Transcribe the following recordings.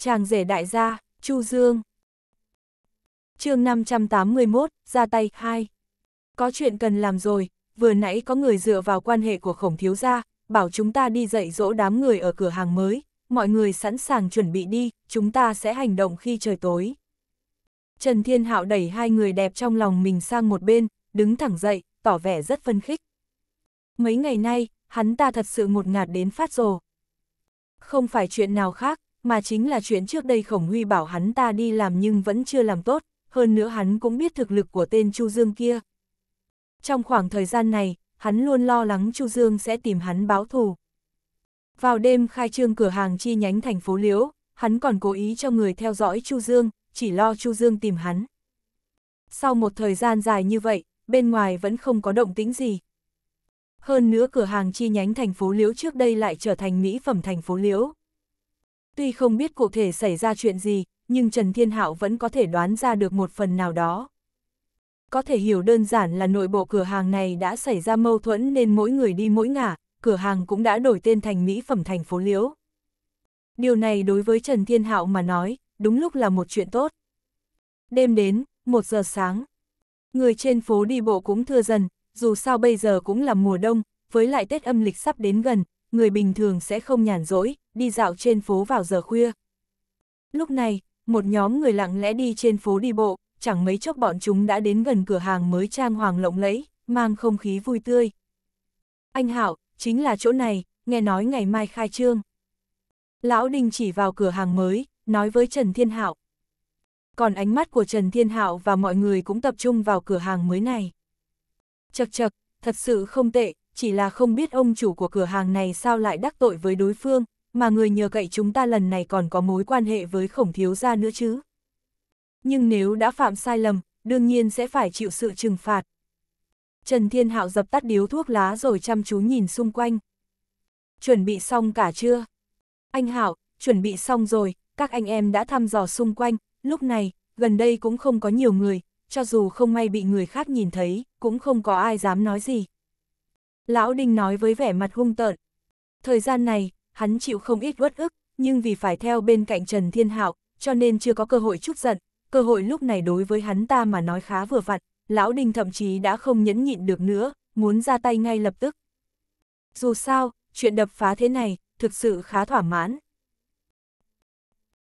chàng rể đại gia, Chu Dương. chương 581, ra tay 2. Có chuyện cần làm rồi, vừa nãy có người dựa vào quan hệ của khổng thiếu gia, bảo chúng ta đi dạy dỗ đám người ở cửa hàng mới, mọi người sẵn sàng chuẩn bị đi, chúng ta sẽ hành động khi trời tối. Trần Thiên Hạo đẩy hai người đẹp trong lòng mình sang một bên, đứng thẳng dậy, tỏ vẻ rất phân khích. Mấy ngày nay, hắn ta thật sự ngột ngạt đến phát rồ. Không phải chuyện nào khác, mà chính là chuyện trước đây Khổng Huy bảo hắn ta đi làm nhưng vẫn chưa làm tốt, hơn nữa hắn cũng biết thực lực của tên Chu Dương kia. Trong khoảng thời gian này, hắn luôn lo lắng Chu Dương sẽ tìm hắn báo thù. Vào đêm khai trương cửa hàng chi nhánh thành phố Liễu, hắn còn cố ý cho người theo dõi Chu Dương, chỉ lo Chu Dương tìm hắn. Sau một thời gian dài như vậy, bên ngoài vẫn không có động tĩnh gì. Hơn nữa cửa hàng chi nhánh thành phố Liễu trước đây lại trở thành mỹ phẩm thành phố Liễu. Tuy không biết cụ thể xảy ra chuyện gì, nhưng Trần Thiên Hạo vẫn có thể đoán ra được một phần nào đó. Có thể hiểu đơn giản là nội bộ cửa hàng này đã xảy ra mâu thuẫn nên mỗi người đi mỗi ngả, cửa hàng cũng đã đổi tên thành mỹ phẩm thành phố Liễu. Điều này đối với Trần Thiên Hạo mà nói, đúng lúc là một chuyện tốt. Đêm đến, một giờ sáng, người trên phố đi bộ cũng thưa dần, dù sao bây giờ cũng là mùa đông, với lại Tết âm lịch sắp đến gần, người bình thường sẽ không nhàn rỗi, đi dạo trên phố vào giờ khuya. Lúc này, một nhóm người lặng lẽ đi trên phố đi bộ, chẳng mấy chốc bọn chúng đã đến gần cửa hàng mới trang hoàng lộng lẫy, mang không khí vui tươi. Anh Hảo, chính là chỗ này, nghe nói ngày mai khai trương. Lão Đình chỉ vào cửa hàng mới, nói với Trần Thiên Hạo. Còn ánh mắt của Trần Thiên Hạo và mọi người cũng tập trung vào cửa hàng mới này. Chật chật, thật sự không tệ, chỉ là không biết ông chủ của cửa hàng này sao lại đắc tội với đối phương, mà người nhờ cậy chúng ta lần này còn có mối quan hệ với khổng thiếu gia nữa chứ. Nhưng nếu đã phạm sai lầm, đương nhiên sẽ phải chịu sự trừng phạt. Trần Thiên Hạo dập tắt điếu thuốc lá rồi chăm chú nhìn xung quanh. Chuẩn bị xong cả chưa? Anh Hạo, chuẩn bị xong rồi, các anh em đã thăm dò xung quanh, lúc này, gần đây cũng không có nhiều người, cho dù không may bị người khác nhìn thấy, cũng không có ai dám nói gì, Lão Đinh nói với vẻ mặt hung tợn. Thời gian này, hắn chịu không ít uất ức, nhưng vì phải theo bên cạnh Trần Thiên Hạo, cho nên chưa có cơ hội chút giận, cơ hội lúc này đối với hắn ta mà nói khá vừa vặn, Lão Đinh thậm chí đã không nhẫn nhịn được nữa, muốn ra tay ngay lập tức. Dù sao, chuyện đập phá thế này, thực sự khá thỏa mãn.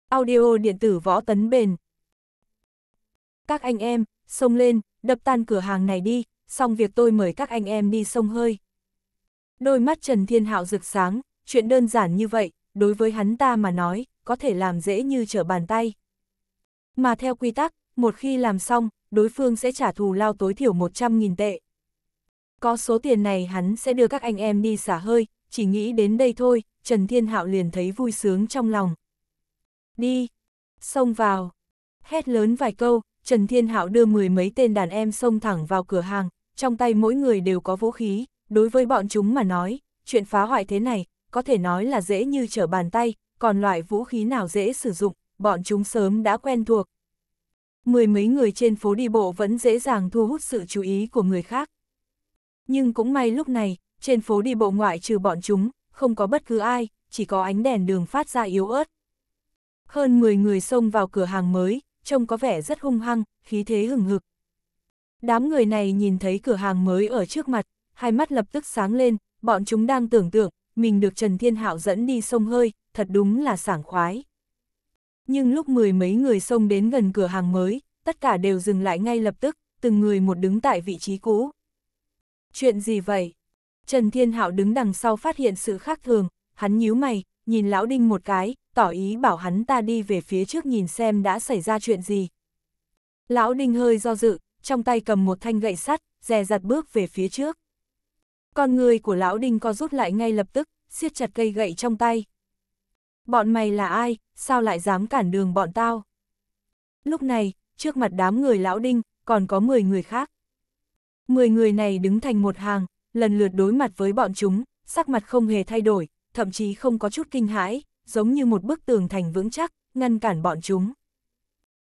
Audio điện tử võ tấn bền. Các anh em, xông lên, đập tan cửa hàng này đi, xong việc tôi mời các anh em đi sông hơi. Đôi mắt Trần Thiên Hạo rực sáng, chuyện đơn giản như vậy, đối với hắn ta mà nói, có thể làm dễ như trở bàn tay. Mà theo quy tắc, một khi làm xong, đối phương sẽ trả thù lao tối thiểu 100.000 tệ. Có số tiền này hắn sẽ đưa các anh em đi xả hơi, chỉ nghĩ đến đây thôi, Trần Thiên Hạo liền thấy vui sướng trong lòng. Đi, xông vào, hét lớn vài câu, Trần Thiên Hạo đưa mười mấy tên đàn em xông thẳng vào cửa hàng, trong tay mỗi người đều có vũ khí, đối với bọn chúng mà nói, chuyện phá hoại thế này, có thể nói là dễ như trở bàn tay, còn loại vũ khí nào dễ sử dụng, bọn chúng sớm đã quen thuộc. Mười mấy người trên phố đi bộ vẫn dễ dàng thu hút sự chú ý của người khác. Nhưng cũng may lúc này, trên phố đi bộ ngoại trừ bọn chúng, không có bất cứ ai, chỉ có ánh đèn đường phát ra yếu ớt. Hơn 10 người xông vào cửa hàng mới, trông có vẻ rất hung hăng, khí thế hừng hực. Đám người này nhìn thấy cửa hàng mới ở trước mặt, hai mắt lập tức sáng lên, bọn chúng đang tưởng tượng, mình được Trần Thiên Hạo dẫn đi sông hơi, thật đúng là sảng khoái. Nhưng lúc mười mấy người sông đến gần cửa hàng mới, tất cả đều dừng lại ngay lập tức, từng người một đứng tại vị trí cũ. Chuyện gì vậy? Trần Thiên Hạo đứng đằng sau phát hiện sự khác thường, hắn nhíu mày, nhìn Lão Đinh một cái, tỏ ý bảo hắn ta đi về phía trước nhìn xem đã xảy ra chuyện gì. Lão Đinh hơi do dự, trong tay cầm một thanh gậy sắt, dè dặt bước về phía trước. Con người của lão đinh co rút lại ngay lập tức, siết chặt cây gậy trong tay. Bọn mày là ai, sao lại dám cản đường bọn tao? Lúc này, trước mặt đám người lão đinh, còn có 10 người khác. 10 người này đứng thành một hàng, lần lượt đối mặt với bọn chúng, sắc mặt không hề thay đổi, thậm chí không có chút kinh hãi, giống như một bức tường thành vững chắc, ngăn cản bọn chúng.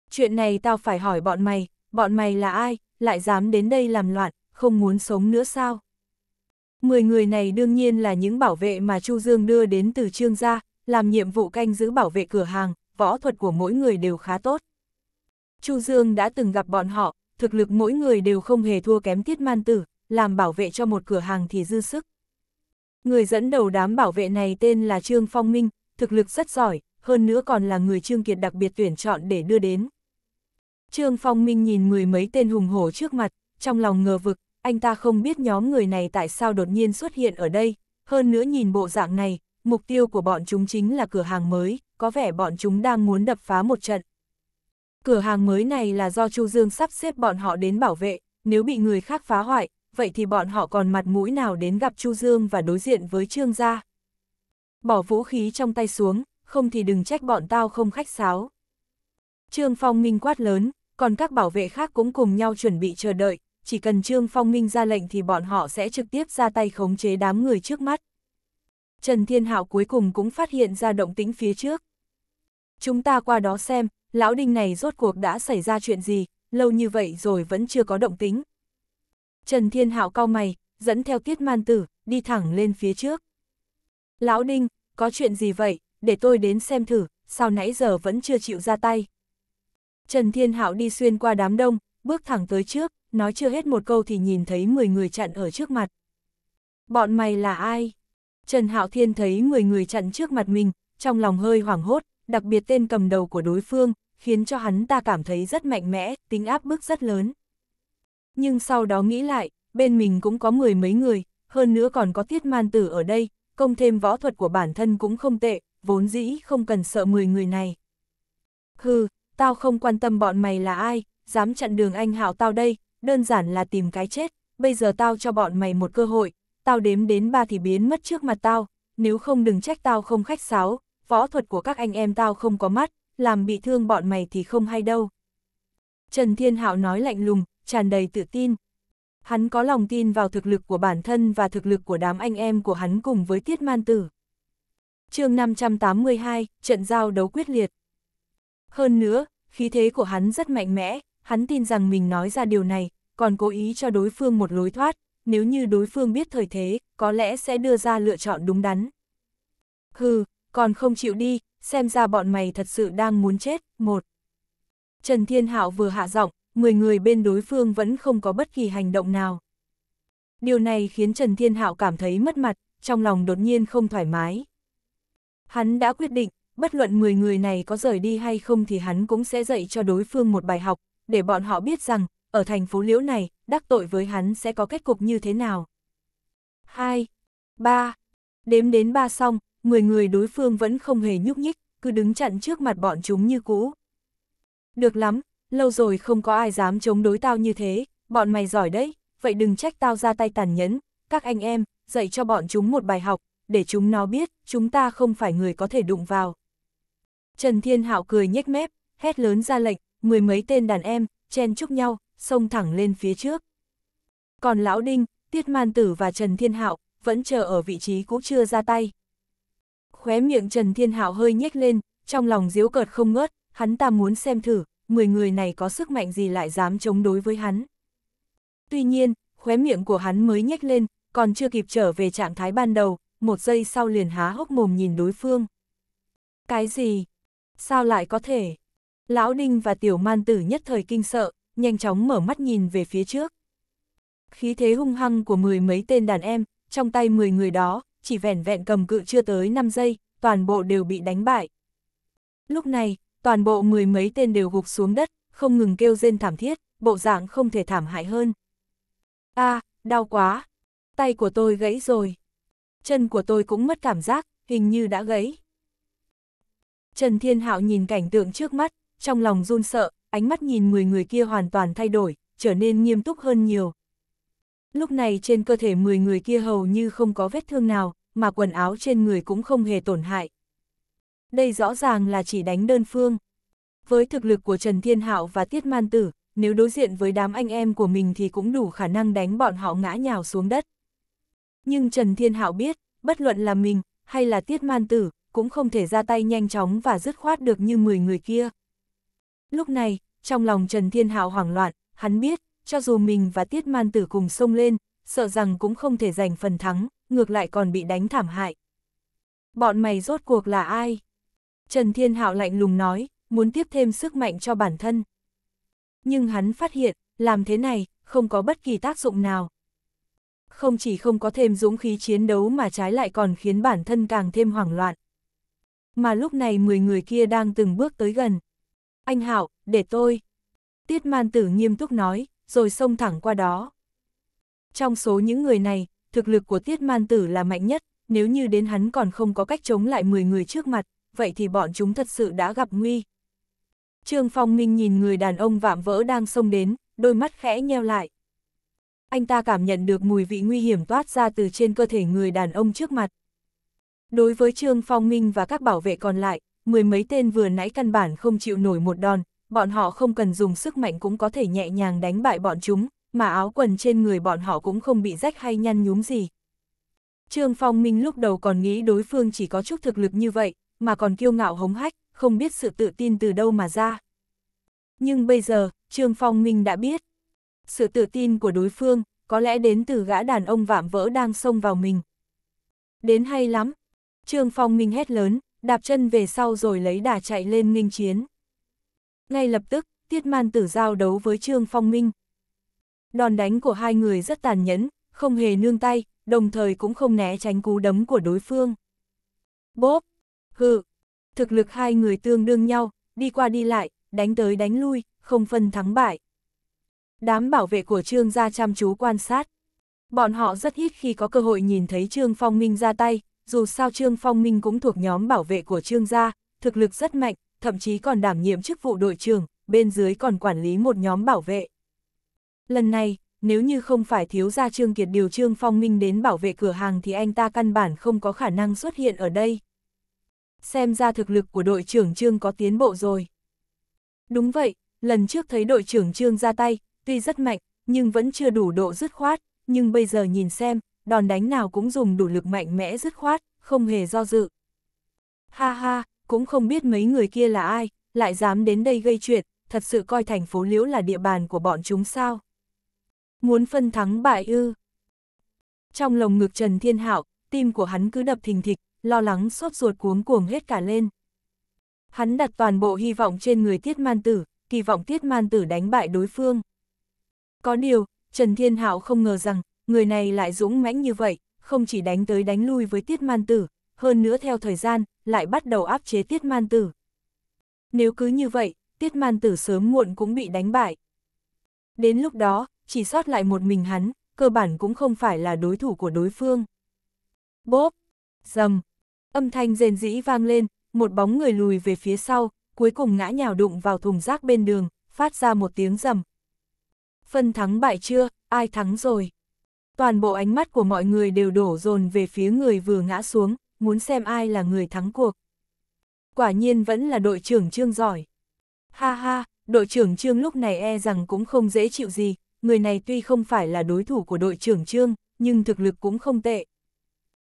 Chuyện này tao phải hỏi bọn mày, bọn mày là ai, lại dám đến đây làm loạn, không muốn sống nữa sao? 10 người này đương nhiên là những bảo vệ mà Chu Dương đưa đến từ trương gia, làm nhiệm vụ canh giữ bảo vệ cửa hàng, võ thuật của mỗi người đều khá tốt. Chu Dương đã từng gặp bọn họ, thực lực mỗi người đều không hề thua kém tiết man tử, làm bảo vệ cho một cửa hàng thì dư sức. Người dẫn đầu đám bảo vệ này tên là Trương Phong Minh, thực lực rất giỏi, hơn nữa còn là người Trương Kiệt đặc biệt tuyển chọn để đưa đến. Trương Phong Minh nhìn mười mấy tên hùng hổ trước mặt, trong lòng ngờ vực, anh ta không biết nhóm người này tại sao đột nhiên xuất hiện ở đây, hơn nữa nhìn bộ dạng này, mục tiêu của bọn chúng chính là cửa hàng mới, có vẻ bọn chúng đang muốn đập phá một trận. Cửa hàng mới này là do Chu Dương sắp xếp bọn họ đến bảo vệ, nếu bị người khác phá hoại, vậy thì bọn họ còn mặt mũi nào đến gặp Chu Dương và đối diện với Trương gia. Bỏ vũ khí trong tay xuống, không thì đừng trách bọn tao không khách sáo. Trương Phong Minh quát lớn, còn các bảo vệ khác cũng cùng nhau chuẩn bị chờ đợi, chỉ cần Trương Phong Minh ra lệnh thì bọn họ sẽ trực tiếp ra tay khống chế đám người trước mắt. Trần Thiên Hạo cuối cùng cũng phát hiện ra động tĩnh phía trước. Chúng ta qua đó xem, lão đinh này rốt cuộc đã xảy ra chuyện gì, lâu như vậy rồi vẫn chưa có động tĩnh. Trần Thiên Hạo cau mày, dẫn theo Tiết Man Tử, đi thẳng lên phía trước. Lão đinh, có chuyện gì vậy, để tôi đến xem thử, sao nãy giờ vẫn chưa chịu ra tay. Trần Thiên Hạo đi xuyên qua đám đông, bước thẳng tới trước, nói chưa hết một câu thì nhìn thấy 10 người chặn ở trước mặt. Bọn mày là ai? Trần Hạo Thiên thấy 10 người chặn trước mặt mình, trong lòng hơi hoảng hốt, đặc biệt tên cầm đầu của đối phương, khiến cho hắn ta cảm thấy rất mạnh mẽ, tính áp bức rất lớn. Nhưng sau đó nghĩ lại, bên mình cũng có mười mấy người, hơn nữa còn có tiết man tử ở đây, công thêm võ thuật của bản thân cũng không tệ, vốn dĩ không cần sợ 10 người này. Hừ, tao không quan tâm bọn mày là ai, dám chặn đường anh hạo tao đây, đơn giản là tìm cái chết, bây giờ tao cho bọn mày một cơ hội, tao đếm đến ba thì biến mất trước mặt tao, nếu không đừng trách tao không khách sáo, võ thuật của các anh em tao không có mắt, làm bị thương bọn mày thì không hay đâu. Trần Thiên Hạo nói lạnh lùng, tràn đầy tự tin. Hắn có lòng tin vào thực lực của bản thân và thực lực của đám anh em của hắn cùng với Tiết Man Tử. chương 582, trận giao đấu quyết liệt. Hơn nữa, khí thế của hắn rất mạnh mẽ, hắn tin rằng mình nói ra điều này, còn cố ý cho đối phương một lối thoát, nếu như đối phương biết thời thế, có lẽ sẽ đưa ra lựa chọn đúng đắn. Hừ, còn không chịu đi, xem ra bọn mày thật sự đang muốn chết, một. Trần Thiên Hạo vừa hạ giọng, 10 người bên đối phương vẫn không có bất kỳ hành động nào. Điều này khiến Trần Thiên Hạo cảm thấy mất mặt, trong lòng đột nhiên không thoải mái. Hắn đã quyết định, bất luận 10 người này có rời đi hay không thì hắn cũng sẽ dạy cho đối phương một bài học, để bọn họ biết rằng, ở thành phố liễu này, đắc tội với hắn sẽ có kết cục như thế nào. 2. 3. Đếm đến 3 xong, 10 người đối phương vẫn không hề nhúc nhích, cứ đứng chặn trước mặt bọn chúng như cũ. Được lắm, lâu rồi không có ai dám chống đối tao như thế, bọn mày giỏi đấy, vậy đừng trách tao ra tay tàn nhẫn, các anh em, dạy cho bọn chúng một bài học, để chúng nó biết, chúng ta không phải người có thể đụng vào. Trần Thiên Hạo cười nhếch mép, hét lớn ra lệnh, mười mấy tên đàn em, chen chúc nhau, xông thẳng lên phía trước. Còn Lão Đinh, Tiết Man Tử và Trần Thiên Hạo vẫn chờ ở vị trí cũ chưa ra tay. Khóe miệng Trần Thiên Hạo hơi nhếch lên, trong lòng diếu cợt không ngớt, hắn ta muốn xem thử, mười người này có sức mạnh gì lại dám chống đối với hắn. Tuy nhiên, khóe miệng của hắn mới nhếch lên, còn chưa kịp trở về trạng thái ban đầu, một giây sau liền há hốc mồm nhìn đối phương. Cái gì? Sao lại có thể? Lão Đinh và tiểu man tử nhất thời kinh sợ, nhanh chóng mở mắt nhìn về phía trước. Khí thế hung hăng của mười mấy tên đàn em, trong tay mười người đó, chỉ vẻn vẹn cầm cự chưa tới 5 giây, toàn bộ đều bị đánh bại. Lúc này, toàn bộ mười mấy tên đều gục xuống đất, không ngừng kêu rên thảm thiết, bộ dạng không thể thảm hại hơn. a à, đau quá! Tay của tôi gãy rồi. Chân của tôi cũng mất cảm giác, hình như đã gãy. Trần Thiên Hạo nhìn cảnh tượng trước mắt, trong lòng run sợ, ánh mắt nhìn 10 người kia hoàn toàn thay đổi, trở nên nghiêm túc hơn nhiều. Lúc này trên cơ thể 10 người kia hầu như không có vết thương nào, mà quần áo trên người cũng không hề tổn hại. Đây rõ ràng là chỉ đánh đơn phương. Với thực lực của Trần Thiên Hạo và Tiết Man Tử, nếu đối diện với đám anh em của mình thì cũng đủ khả năng đánh bọn họ ngã nhào xuống đất. Nhưng Trần Thiên Hạo biết, bất luận là mình, hay là Tiết Man Tử, cũng không thể ra tay nhanh chóng và dứt khoát được như 10 người kia. Lúc này, trong lòng Trần Thiên Hạo hoảng loạn, hắn biết, cho dù mình và Tiết Man Tử cùng xông lên, sợ rằng cũng không thể giành phần thắng, ngược lại còn bị đánh thảm hại. Bọn mày rốt cuộc là ai? Trần Thiên Hạo lạnh lùng nói, muốn tiếp thêm sức mạnh cho bản thân. Nhưng hắn phát hiện, làm thế này, không có bất kỳ tác dụng nào. Không chỉ không có thêm dũng khí chiến đấu mà trái lại còn khiến bản thân càng thêm hoảng loạn. Mà lúc này 10 người kia đang từng bước tới gần anh Hảo, để tôi. Tiết man tử nghiêm túc nói, rồi xông thẳng qua đó. Trong số những người này, thực lực của tiết man tử là mạnh nhất, nếu như đến hắn còn không có cách chống lại 10 người trước mặt, vậy thì bọn chúng thật sự đã gặp nguy. Trương Phong Minh nhìn người đàn ông vạm vỡ đang xông đến, đôi mắt khẽ nheo lại. Anh ta cảm nhận được mùi vị nguy hiểm toát ra từ trên cơ thể người đàn ông trước mặt. Đối với Trương Phong Minh và các bảo vệ còn lại, mười mấy tên vừa nãy căn bản không chịu nổi một đòn, bọn họ không cần dùng sức mạnh cũng có thể nhẹ nhàng đánh bại bọn chúng, mà áo quần trên người bọn họ cũng không bị rách hay nhăn nhúm gì. Trương Phong Minh lúc đầu còn nghĩ đối phương chỉ có chút thực lực như vậy, mà còn kiêu ngạo hống hách, không biết sự tự tin từ đâu mà ra. Nhưng bây giờ, Trương Phong Minh đã biết, sự tự tin của đối phương có lẽ đến từ gã đàn ông vạm vỡ đang xông vào mình. Đến hay lắm, Trương Phong Minh hét lớn, đạp chân về sau rồi lấy đà chạy lên nghênh chiến. Ngay lập tức, Tiết Man Tử giao đấu với Trương Phong Minh. Đòn đánh của hai người rất tàn nhẫn, không hề nương tay, đồng thời cũng không né tránh cú đấm của đối phương. Bốp, hự, thực lực hai người tương đương nhau, đi qua đi lại, đánh tới đánh lui, không phân thắng bại. Đám bảo vệ của Trương gia chăm chú quan sát. Bọn họ rất ít khi có cơ hội nhìn thấy Trương Phong Minh ra tay, dù sao Trương Phong Minh cũng thuộc nhóm bảo vệ của Trương gia, thực lực rất mạnh, thậm chí còn đảm nhiệm chức vụ đội trưởng, bên dưới còn quản lý một nhóm bảo vệ. Lần này, nếu như không phải thiếu gia Trương Kiệt điều Trương Phong Minh đến bảo vệ cửa hàng thì anh ta căn bản không có khả năng xuất hiện ở đây. Xem ra thực lực của đội trưởng Trương có tiến bộ rồi. Đúng vậy, lần trước thấy đội trưởng Trương ra tay, tuy rất mạnh, nhưng vẫn chưa đủ độ dứt khoát, nhưng bây giờ nhìn xem, đòn đánh nào cũng dùng đủ lực mạnh mẽ dứt khoát, không hề do dự. Ha ha, cũng không biết mấy người kia là ai, lại dám đến đây gây chuyện, thật sự coi thành phố Liễu là địa bàn của bọn chúng sao. Muốn phân thắng bại ư. Trong lồng ngực Trần Thiên Hạo, tim của hắn cứ đập thình thịch, lo lắng sốt ruột cuống cuồng hết cả lên. Hắn đặt toàn bộ hy vọng trên người Tiết Man Tử, kỳ vọng Tiết Man Tử đánh bại đối phương. Có điều, Trần Thiên Hạo không ngờ rằng, người này lại dũng mãnh như vậy, không chỉ đánh tới đánh lui với tiết man tử, hơn nữa theo thời gian, lại bắt đầu áp chế tiết man tử. Nếu cứ như vậy, tiết man tử sớm muộn cũng bị đánh bại. Đến lúc đó, chỉ sót lại một mình hắn, cơ bản cũng không phải là đối thủ của đối phương. Bốp, dầm, âm thanh rền rĩ vang lên, một bóng người lùi về phía sau, cuối cùng ngã nhào đụng vào thùng rác bên đường, phát ra một tiếng rầm. Phân thắng bại chưa, ai thắng rồi? toàn bộ ánh mắt của mọi người đều đổ dồn về phía người vừa ngã xuống, muốn xem ai là người thắng cuộc. Quả nhiên vẫn là đội trưởng Trương giỏi. Ha ha, đội trưởng Trương lúc này e rằng cũng không dễ chịu gì, người này tuy không phải là đối thủ của đội trưởng Trương, nhưng thực lực cũng không tệ.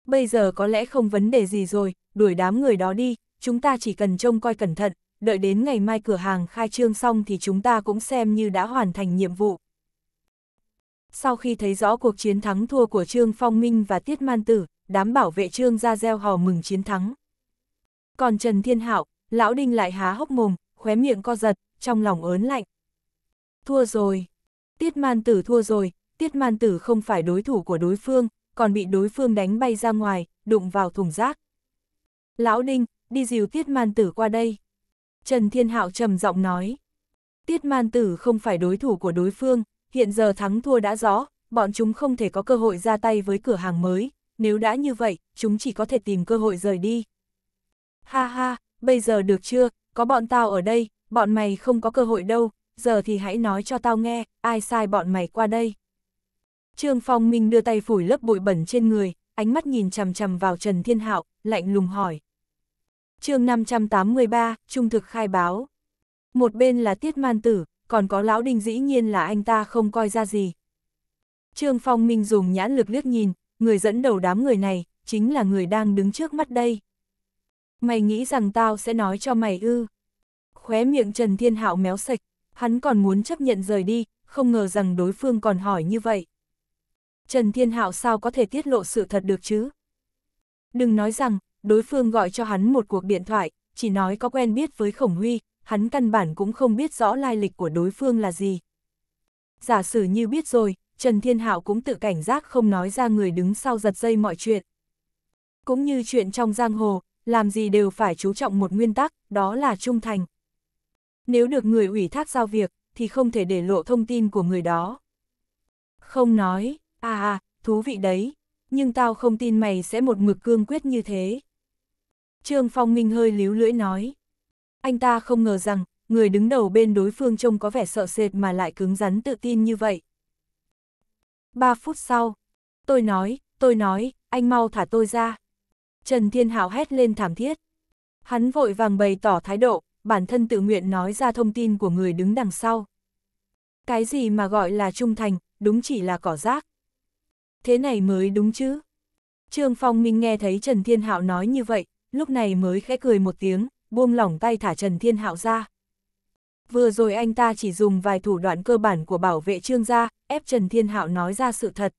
Bây giờ có lẽ không vấn đề gì rồi, đuổi đám người đó đi, chúng ta chỉ cần trông coi cẩn thận, đợi đến ngày mai cửa hàng khai trương xong thì chúng ta cũng xem như đã hoàn thành nhiệm vụ. Sau khi thấy rõ cuộc chiến thắng thua của Trương Phong Minh và Tiết Man Tử, đám bảo vệ Trương ra gieo hò mừng chiến thắng. Còn Trần Thiên Hạo, Lão Đinh lại há hốc mồm, khóe miệng co giật, trong lòng ớn lạnh. Thua rồi. Tiết Man Tử thua rồi, Tiết Man Tử không phải đối thủ của đối phương, còn bị đối phương đánh bay ra ngoài, đụng vào thùng rác. Lão Đinh, đi dìu Tiết Man Tử qua đây. Trần Thiên Hạo trầm giọng nói. Tiết Man Tử không phải đối thủ của đối phương, hiện giờ thắng thua đã rõ, bọn chúng không thể có cơ hội ra tay với cửa hàng mới, nếu đã như vậy, chúng chỉ có thể tìm cơ hội rời đi. Ha ha, bây giờ được chưa, có bọn tao ở đây, bọn mày không có cơ hội đâu, giờ thì hãy nói cho tao nghe, ai sai bọn mày qua đây. Trương Phong Minh đưa tay phủi lớp bụi bẩn trên người, ánh mắt nhìn chằm chằm vào Trần Thiên Hạo, lạnh lùng hỏi. chương 583, Trung thực khai báo. Một bên là Tiết Man Tử, còn có lão đinh dĩ nhiên là anh ta không coi ra gì. Trương Phong Minh dùng nhãn lực liếc nhìn, người dẫn đầu đám người này, chính là người đang đứng trước mắt đây. Mày nghĩ rằng tao sẽ nói cho mày ư. Khóe miệng Trần Thiên Hạo méo sạch, hắn còn muốn chấp nhận rời đi, không ngờ rằng đối phương còn hỏi như vậy. Trần Thiên Hạo sao có thể tiết lộ sự thật được chứ? Đừng nói rằng, đối phương gọi cho hắn một cuộc điện thoại, chỉ nói có quen biết với Khổng Huy, hắn căn bản cũng không biết rõ lai lịch của đối phương là gì. Giả sử như biết rồi, Trần Thiên Hạo cũng tự cảnh giác không nói ra người đứng sau giật dây mọi chuyện. Cũng như chuyện trong giang hồ, làm gì đều phải chú trọng một nguyên tắc, đó là trung thành. Nếu được người ủy thác giao việc, thì không thể để lộ thông tin của người đó. Không nói, à à, thú vị đấy, nhưng tao không tin mày sẽ một mực cương quyết như thế. Trương Phong Minh hơi líu lưỡi nói. Anh ta không ngờ rằng, người đứng đầu bên đối phương trông có vẻ sợ sệt mà lại cứng rắn tự tin như vậy. Ba phút sau, tôi nói, tôi nói, anh mau thả tôi ra. Trần Thiên Hảo hét lên thảm thiết. Hắn vội vàng bày tỏ thái độ, bản thân tự nguyện nói ra thông tin của người đứng đằng sau. Cái gì mà gọi là trung thành, đúng chỉ là cỏ rác. Thế này mới đúng chứ. Trương Phong Minh nghe thấy Trần Thiên Hạo nói như vậy, lúc này mới khẽ cười một tiếng, buông lỏng tay thả Trần Thiên Hạo ra. Vừa rồi anh ta chỉ dùng vài thủ đoạn cơ bản của bảo vệ trương gia, ép Trần Thiên Hạo nói ra sự thật.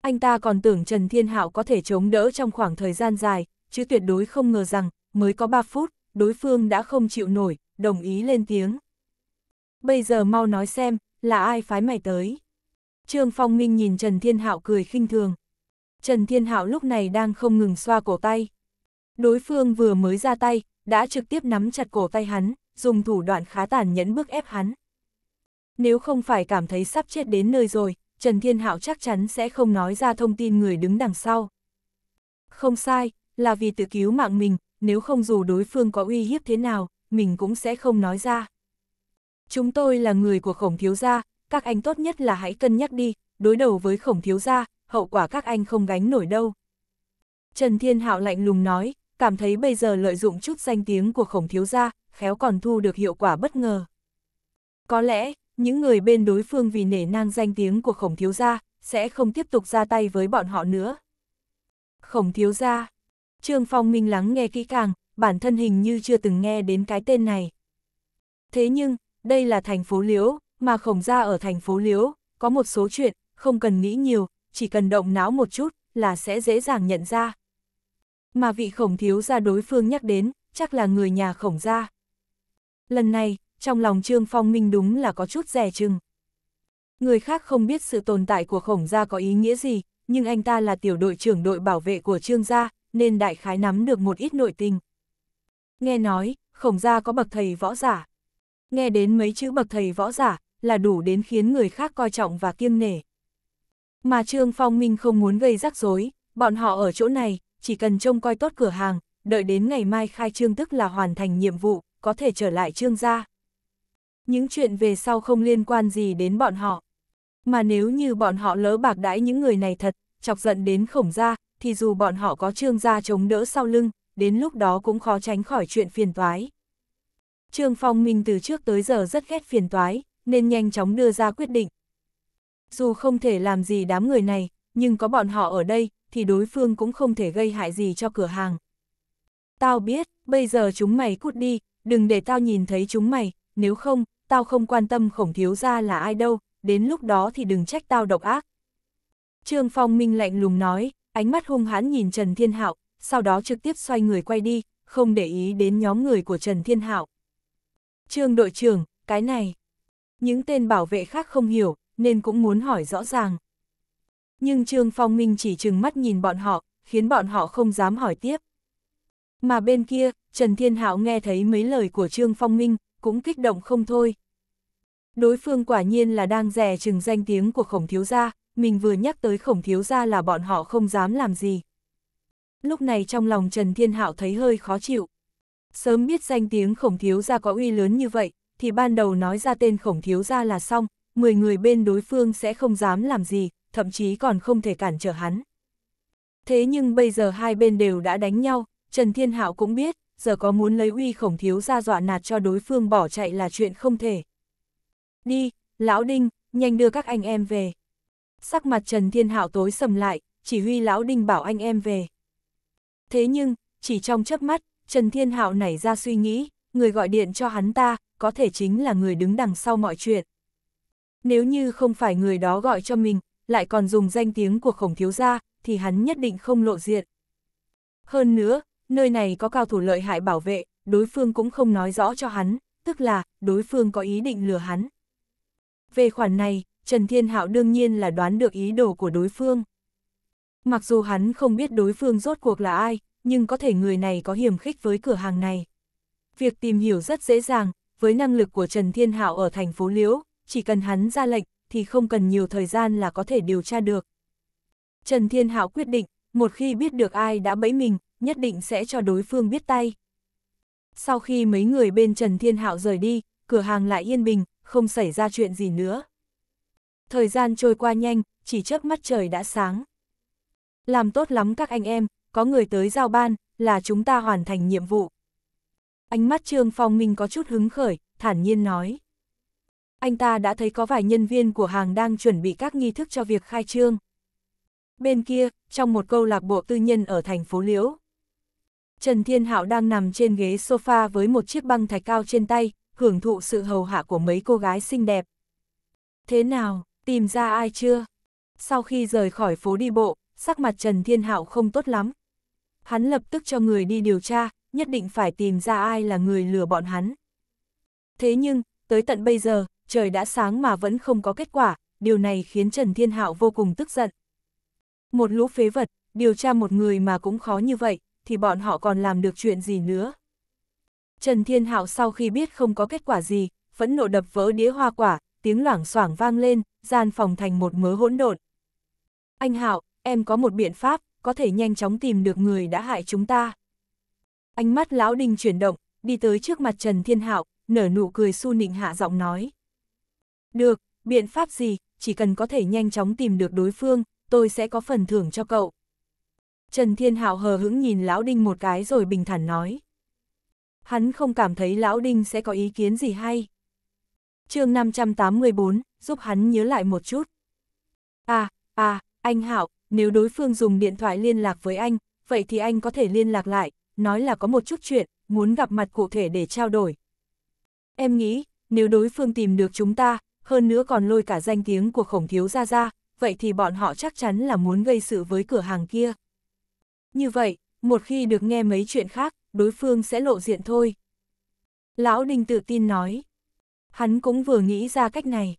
Anh ta còn tưởng Trần Thiên Hạo có thể chống đỡ trong khoảng thời gian dài, chứ tuyệt đối không ngờ rằng, mới có 3 phút, đối phương đã không chịu nổi, đồng ý lên tiếng. Bây giờ mau nói xem, là ai phái mày tới? Trương Phong Minh nhìn Trần Thiên Hạo cười khinh thường. Trần Thiên Hạo lúc này đang không ngừng xoa cổ tay. Đối phương vừa mới ra tay, đã trực tiếp nắm chặt cổ tay hắn, dùng thủ đoạn khá tàn nhẫn bức ép hắn. Nếu không phải cảm thấy sắp chết đến nơi rồi, Trần Thiên Hạo chắc chắn sẽ không nói ra thông tin người đứng đằng sau. Không sai, là vì tự cứu mạng mình, nếu không dù đối phương có uy hiếp thế nào, mình cũng sẽ không nói ra. Chúng tôi là người của khổng thiếu gia, các anh tốt nhất là hãy cân nhắc đi, đối đầu với khổng thiếu gia, hậu quả các anh không gánh nổi đâu. Trần Thiên Hạo lạnh lùng nói, cảm thấy bây giờ lợi dụng chút danh tiếng của khổng thiếu gia, khéo còn thu được hiệu quả bất ngờ. Có lẽ, những người bên đối phương vì nể nang danh tiếng của khổng thiếu gia, sẽ không tiếp tục ra tay với bọn họ nữa. Khổng thiếu gia, Trương Phong Minh lắng nghe kỹ càng, bản thân hình như chưa từng nghe đến cái tên này. Thế nhưng, đây là thành phố Liễu, mà khổng gia ở thành phố Liễu, có một số chuyện, không cần nghĩ nhiều, chỉ cần động não một chút, là sẽ dễ dàng nhận ra mà vị khổng thiếu gia đối phương nhắc đến, chắc là người nhà khổng gia. Lần này, trong lòng Trương Phong Minh đúng là có chút rẻ chừng. Người khác không biết sự tồn tại của khổng gia có ý nghĩa gì, nhưng anh ta là tiểu đội trưởng đội bảo vệ của Trương gia, nên đại khái nắm được một ít nội tình. Nghe nói, khổng gia có bậc thầy võ giả. Nghe đến mấy chữ bậc thầy võ giả là đủ đến khiến người khác coi trọng và kiêng nể. Mà Trương Phong Minh không muốn gây rắc rối, bọn họ ở chỗ này, chỉ cần trông coi tốt cửa hàng, đợi đến ngày mai khai trương tức là hoàn thành nhiệm vụ, có thể trở lại trương gia. Những chuyện về sau không liên quan gì đến bọn họ. Mà nếu như bọn họ lỡ bạc đãi những người này thật, chọc giận đến khổng gia, thì dù bọn họ có trương gia chống đỡ sau lưng, đến lúc đó cũng khó tránh khỏi chuyện phiền toái. Trương Phong Minh từ trước tới giờ rất ghét phiền toái, nên nhanh chóng đưa ra quyết định. Dù không thể làm gì đám người này, nhưng có bọn họ ở đây, thì đối phương cũng không thể gây hại gì cho cửa hàng. Tao biết, bây giờ chúng mày cút đi, đừng để tao nhìn thấy chúng mày, nếu không, tao không quan tâm khổng thiếu ra là ai đâu, đến lúc đó thì đừng trách tao độc ác. Trương Phong Minh lạnh lùng nói, ánh mắt hung hãn nhìn Trần Thiên Hạo, sau đó trực tiếp xoay người quay đi, không để ý đến nhóm người của Trần Thiên Hạo. Trương đội trưởng, cái này. Những tên bảo vệ khác không hiểu, nên cũng muốn hỏi rõ ràng nhưng Trương Phong Minh chỉ chừng mắt nhìn bọn họ, khiến bọn họ không dám hỏi tiếp. Mà bên kia, Trần Thiên Hạo nghe thấy mấy lời của Trương Phong Minh, cũng kích động không thôi. Đối phương quả nhiên là đang rè chừng danh tiếng của khổng thiếu gia, mình vừa nhắc tới khổng thiếu gia là bọn họ không dám làm gì. Lúc này trong lòng Trần Thiên Hạo thấy hơi khó chịu. Sớm biết danh tiếng khổng thiếu gia có uy lớn như vậy, thì ban đầu nói ra tên khổng thiếu gia là xong, 10 người bên đối phương sẽ không dám làm gì, thậm chí còn không thể cản trở hắn. Thế nhưng bây giờ hai bên đều đã đánh nhau, Trần Thiên Hạo cũng biết, giờ có muốn lấy uy khổng thiếu ra dọa nạt cho đối phương bỏ chạy là chuyện không thể. Đi, Lão Đinh, nhanh đưa các anh em về. Sắc mặt Trần Thiên Hạo tối sầm lại, chỉ huy Lão Đinh bảo anh em về. Thế nhưng, chỉ trong chớp mắt, Trần Thiên Hạo nảy ra suy nghĩ, người gọi điện cho hắn ta, có thể chính là người đứng đằng sau mọi chuyện. Nếu như không phải người đó gọi cho mình, lại còn dùng danh tiếng của khổng thiếu gia, thì hắn nhất định không lộ diện. Hơn nữa, nơi này có cao thủ lợi hại bảo vệ, đối phương cũng không nói rõ cho hắn, tức là đối phương có ý định lừa hắn. Về khoản này, Trần Thiên Hạo đương nhiên là đoán được ý đồ của đối phương. Mặc dù hắn không biết đối phương rốt cuộc là ai, nhưng có thể người này có hiểm khích với cửa hàng này. Việc tìm hiểu rất dễ dàng, với năng lực của Trần Thiên Hạo ở thành phố Liễu, chỉ cần hắn ra lệnh, thì không cần nhiều thời gian là có thể điều tra được. Trần Thiên Hạo quyết định, một khi biết được ai đã bẫy mình, nhất định sẽ cho đối phương biết tay. Sau khi mấy người bên Trần Thiên Hạo rời đi, cửa hàng lại yên bình, không xảy ra chuyện gì nữa. Thời gian trôi qua nhanh, chỉ chớp mắt trời đã sáng. Làm tốt lắm các anh em, có người tới giao ban, là chúng ta hoàn thành nhiệm vụ. Ánh mắt Trương Phong Minh có chút hứng khởi, thản nhiên nói anh ta đã thấy có vài nhân viên của hàng đang chuẩn bị các nghi thức cho việc khai trương. Bên kia, trong một câu lạc bộ tư nhân ở thành phố Liễu, Trần Thiên Hạo đang nằm trên ghế sofa với một chiếc băng thạch cao trên tay, hưởng thụ sự hầu hạ của mấy cô gái xinh đẹp. Thế nào, tìm ra ai chưa? Sau khi rời khỏi phố đi bộ, sắc mặt Trần Thiên Hạo không tốt lắm. Hắn lập tức cho người đi điều tra, nhất định phải tìm ra ai là người lừa bọn hắn. Thế nhưng, tới tận bây giờ, trời đã sáng mà vẫn không có kết quả, điều này khiến Trần Thiên Hạo vô cùng tức giận. Một lũ phế vật, điều tra một người mà cũng khó như vậy, thì bọn họ còn làm được chuyện gì nữa. Trần Thiên Hạo sau khi biết không có kết quả gì, phẫn nộ đập vỡ đĩa hoa quả, tiếng loảng xoảng vang lên, gian phòng thành một mớ hỗn độn. Anh Hạo, em có một biện pháp, có thể nhanh chóng tìm được người đã hại chúng ta. Ánh mắt lão đinh chuyển động, đi tới trước mặt Trần Thiên Hạo, nở nụ cười su nịnh hạ giọng nói. Được, biện pháp gì, chỉ cần có thể nhanh chóng tìm được đối phương, tôi sẽ có phần thưởng cho cậu. Trần Thiên Hạo hờ hững nhìn Lão Đinh một cái rồi bình thản nói. Hắn không cảm thấy Lão Đinh sẽ có ý kiến gì hay. chương 584, giúp hắn nhớ lại một chút. À, à, anh Hạo, nếu đối phương dùng điện thoại liên lạc với anh, vậy thì anh có thể liên lạc lại, nói là có một chút chuyện, muốn gặp mặt cụ thể để trao đổi. Em nghĩ, nếu đối phương tìm được chúng ta, hơn nữa còn lôi cả danh tiếng của khổng thiếu gia ra, vậy thì bọn họ chắc chắn là muốn gây sự với cửa hàng kia. Như vậy, một khi được nghe mấy chuyện khác, đối phương sẽ lộ diện thôi. Lão Đinh tự tin nói. Hắn cũng vừa nghĩ ra cách này.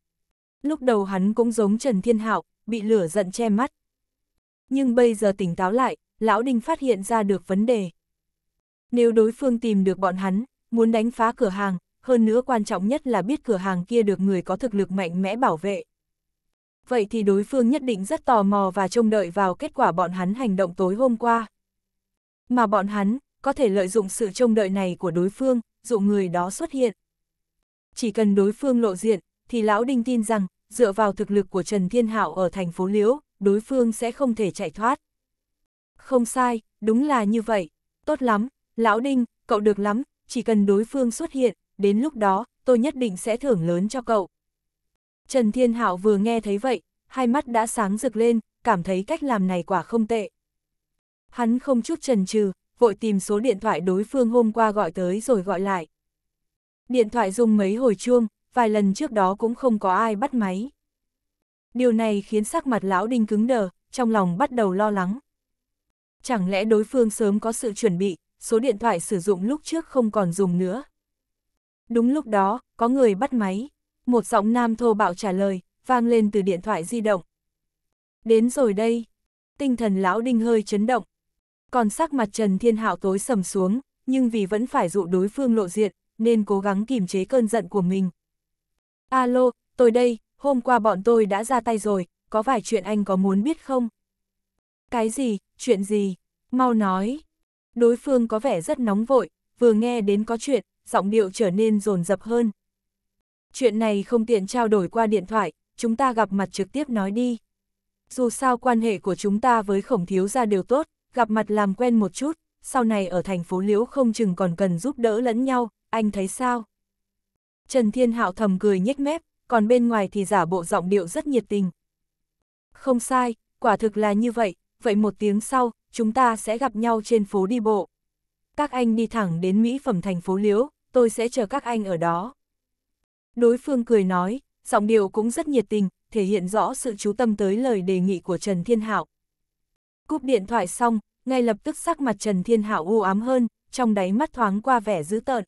Lúc đầu hắn cũng giống Trần Thiên Hạo, bị lửa giận che mắt. Nhưng bây giờ tỉnh táo lại, Lão Đinh phát hiện ra được vấn đề. Nếu đối phương tìm được bọn hắn, muốn đánh phá cửa hàng, hơn nữa quan trọng nhất là biết cửa hàng kia được người có thực lực mạnh mẽ bảo vệ. Vậy thì đối phương nhất định rất tò mò và trông đợi vào kết quả bọn hắn hành động tối hôm qua. Mà bọn hắn, có thể lợi dụng sự trông đợi này của đối phương, dụ người đó xuất hiện. Chỉ cần đối phương lộ diện, thì Lão Đinh tin rằng, dựa vào thực lực của Trần Thiên Hạo ở thành phố Liễu, đối phương sẽ không thể chạy thoát. Không sai, đúng là như vậy. Tốt lắm, Lão Đinh, cậu được lắm, chỉ cần đối phương xuất hiện, đến lúc đó, tôi nhất định sẽ thưởng lớn cho cậu. Trần Thiên Hạo vừa nghe thấy vậy, hai mắt đã sáng rực lên, cảm thấy cách làm này quả không tệ. Hắn không chút trần trừ, vội tìm số điện thoại đối phương hôm qua gọi tới rồi gọi lại. Điện thoại rung mấy hồi chuông, vài lần trước đó cũng không có ai bắt máy. Điều này khiến sắc mặt lão đinh cứng đờ, trong lòng bắt đầu lo lắng. Chẳng lẽ đối phương sớm có sự chuẩn bị, số điện thoại sử dụng lúc trước không còn dùng nữa. Đúng lúc đó, có người bắt máy. Một giọng nam thô bạo trả lời, vang lên từ điện thoại di động. Đến rồi đây. Tinh thần lão đinh hơi chấn động. Còn sắc mặt Trần Thiên Hạo tối sầm xuống, nhưng vì vẫn phải dụ đối phương lộ diện, nên cố gắng kìm chế cơn giận của mình. Alo, tôi đây, hôm qua bọn tôi đã ra tay rồi, có vài chuyện anh có muốn biết không? Cái gì, chuyện gì? Mau nói. Đối phương có vẻ rất nóng vội, vừa nghe đến có chuyện, giọng điệu trở nên rồn rập hơn. Chuyện này không tiện trao đổi qua điện thoại, chúng ta gặp mặt trực tiếp nói đi. Dù sao quan hệ của chúng ta với khổng thiếu ra đều tốt, gặp mặt làm quen một chút, sau này ở thành phố Liễu không chừng còn cần giúp đỡ lẫn nhau, anh thấy sao? Trần Thiên Hạo thầm cười nhếch mép, còn bên ngoài thì giả bộ giọng điệu rất nhiệt tình. Không sai, quả thực là như vậy, vậy một tiếng sau, chúng ta sẽ gặp nhau trên phố đi bộ. Các anh đi thẳng đến mỹ phẩm thành phố Liễu, tôi sẽ chờ các anh ở đó. Đối phương cười nói, giọng điệu cũng rất nhiệt tình, thể hiện rõ sự chú tâm tới lời đề nghị của Trần Thiên Hạo. Cúp điện thoại xong, ngay lập tức sắc mặt Trần Thiên Hạo u ám hơn, trong đáy mắt thoáng qua vẻ dữ tợn.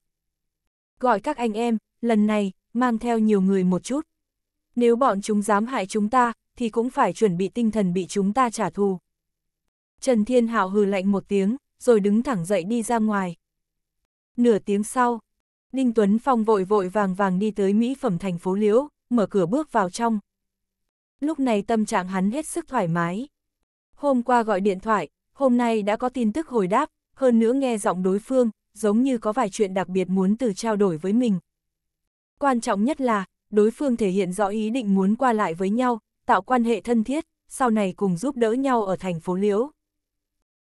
Gọi các anh em, lần này, mang theo nhiều người một chút. Nếu bọn chúng dám hại chúng ta, thì cũng phải chuẩn bị tinh thần bị chúng ta trả thù. Trần Thiên Hạo hừ lạnh một tiếng, rồi đứng thẳng dậy đi ra ngoài. Nửa tiếng sau, Ninh Tuấn Phong vội vội vàng vàng đi tới Mỹ phẩm thành phố Liễu, mở cửa bước vào trong. Lúc này tâm trạng hắn hết sức thoải mái. Hôm qua gọi điện thoại, hôm nay đã có tin tức hồi đáp, hơn nữa nghe giọng đối phương, giống như có vài chuyện đặc biệt muốn từ trao đổi với mình. Quan trọng nhất là, đối phương thể hiện rõ ý định muốn qua lại với nhau, tạo quan hệ thân thiết, sau này cùng giúp đỡ nhau ở thành phố Liễu.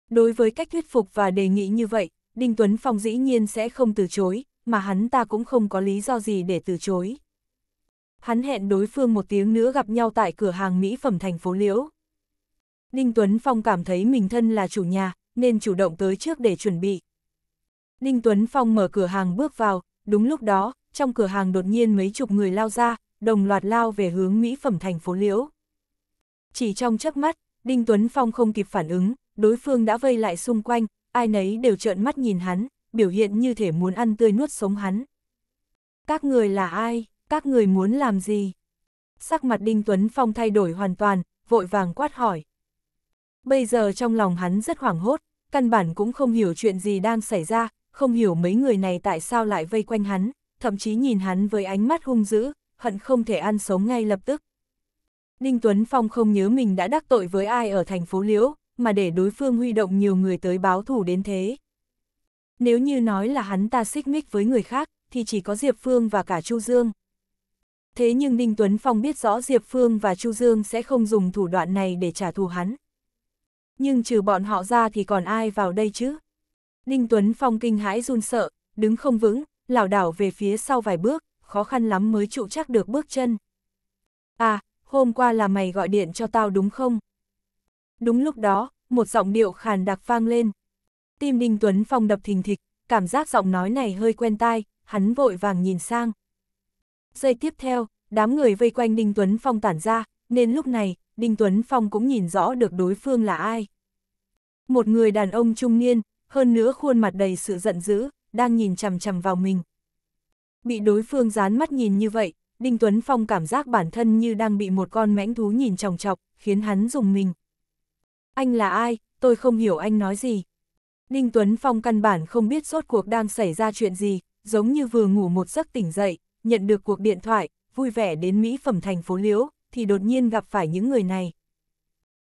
Đối với cách thuyết phục và đề nghị như vậy, Đinh Tuấn Phong dĩ nhiên sẽ không từ chối, mà hắn ta cũng không có lý do gì để từ chối. Hắn hẹn đối phương một tiếng nữa gặp nhau tại cửa hàng mỹ phẩm thành phố Liễu. Đinh Tuấn Phong cảm thấy mình thân là chủ nhà, nên chủ động tới trước để chuẩn bị. Đinh Tuấn Phong mở cửa hàng bước vào, đúng lúc đó, trong cửa hàng đột nhiên mấy chục người lao ra, đồng loạt lao về hướng mỹ phẩm thành phố Liễu. Chỉ trong chớp mắt, Đinh Tuấn Phong không kịp phản ứng, đối phương đã vây lại xung quanh, ai nấy đều trợn mắt nhìn hắn, biểu hiện như thể muốn ăn tươi nuốt sống hắn. Các người là ai? Các người muốn làm gì? Sắc mặt Đinh Tuấn Phong thay đổi hoàn toàn, vội vàng quát hỏi. Bây giờ trong lòng hắn rất hoảng hốt, căn bản cũng không hiểu chuyện gì đang xảy ra, không hiểu mấy người này tại sao lại vây quanh hắn, thậm chí nhìn hắn với ánh mắt hung dữ, hận không thể ăn sống ngay lập tức. Đinh Tuấn Phong không nhớ mình đã đắc tội với ai ở thành phố Liễu, mà để đối phương huy động nhiều người tới báo thủ đến thế. Nếu như nói là hắn ta xích mích với người khác, thì chỉ có Diệp Phương và cả Chu Dương. Thế nhưng Ninh Tuấn Phong biết rõ Diệp Phương và Chu Dương sẽ không dùng thủ đoạn này để trả thù hắn. Nhưng trừ bọn họ ra thì còn ai vào đây chứ? Ninh Tuấn Phong kinh hãi run sợ, đứng không vững, lảo đảo về phía sau vài bước, khó khăn lắm mới trụ chắc được bước chân. À, hôm qua là mày gọi điện cho tao đúng không? Đúng lúc đó, một giọng điệu khàn đặc vang lên. Tim đinh Tuấn Phong đập thình thịch, cảm giác giọng nói này hơi quen tai, hắn vội vàng nhìn sang. Giây tiếp theo, đám người vây quanh Đinh Tuấn Phong tản ra, nên lúc này, Đinh Tuấn Phong cũng nhìn rõ được đối phương là ai. Một người đàn ông trung niên, hơn nữa khuôn mặt đầy sự giận dữ, đang nhìn chằm chằm vào mình. Bị đối phương dán mắt nhìn như vậy, Đinh Tuấn Phong cảm giác bản thân như đang bị một con mãnh thú nhìn chòng chọc, khiến hắn dùng mình. Anh là ai, tôi không hiểu anh nói gì. Ninh Tuấn Phong căn bản không biết suốt cuộc đang xảy ra chuyện gì, giống như vừa ngủ một giấc tỉnh dậy, nhận được cuộc điện thoại, vui vẻ đến Mỹ phẩm thành phố Liễu, thì đột nhiên gặp phải những người này.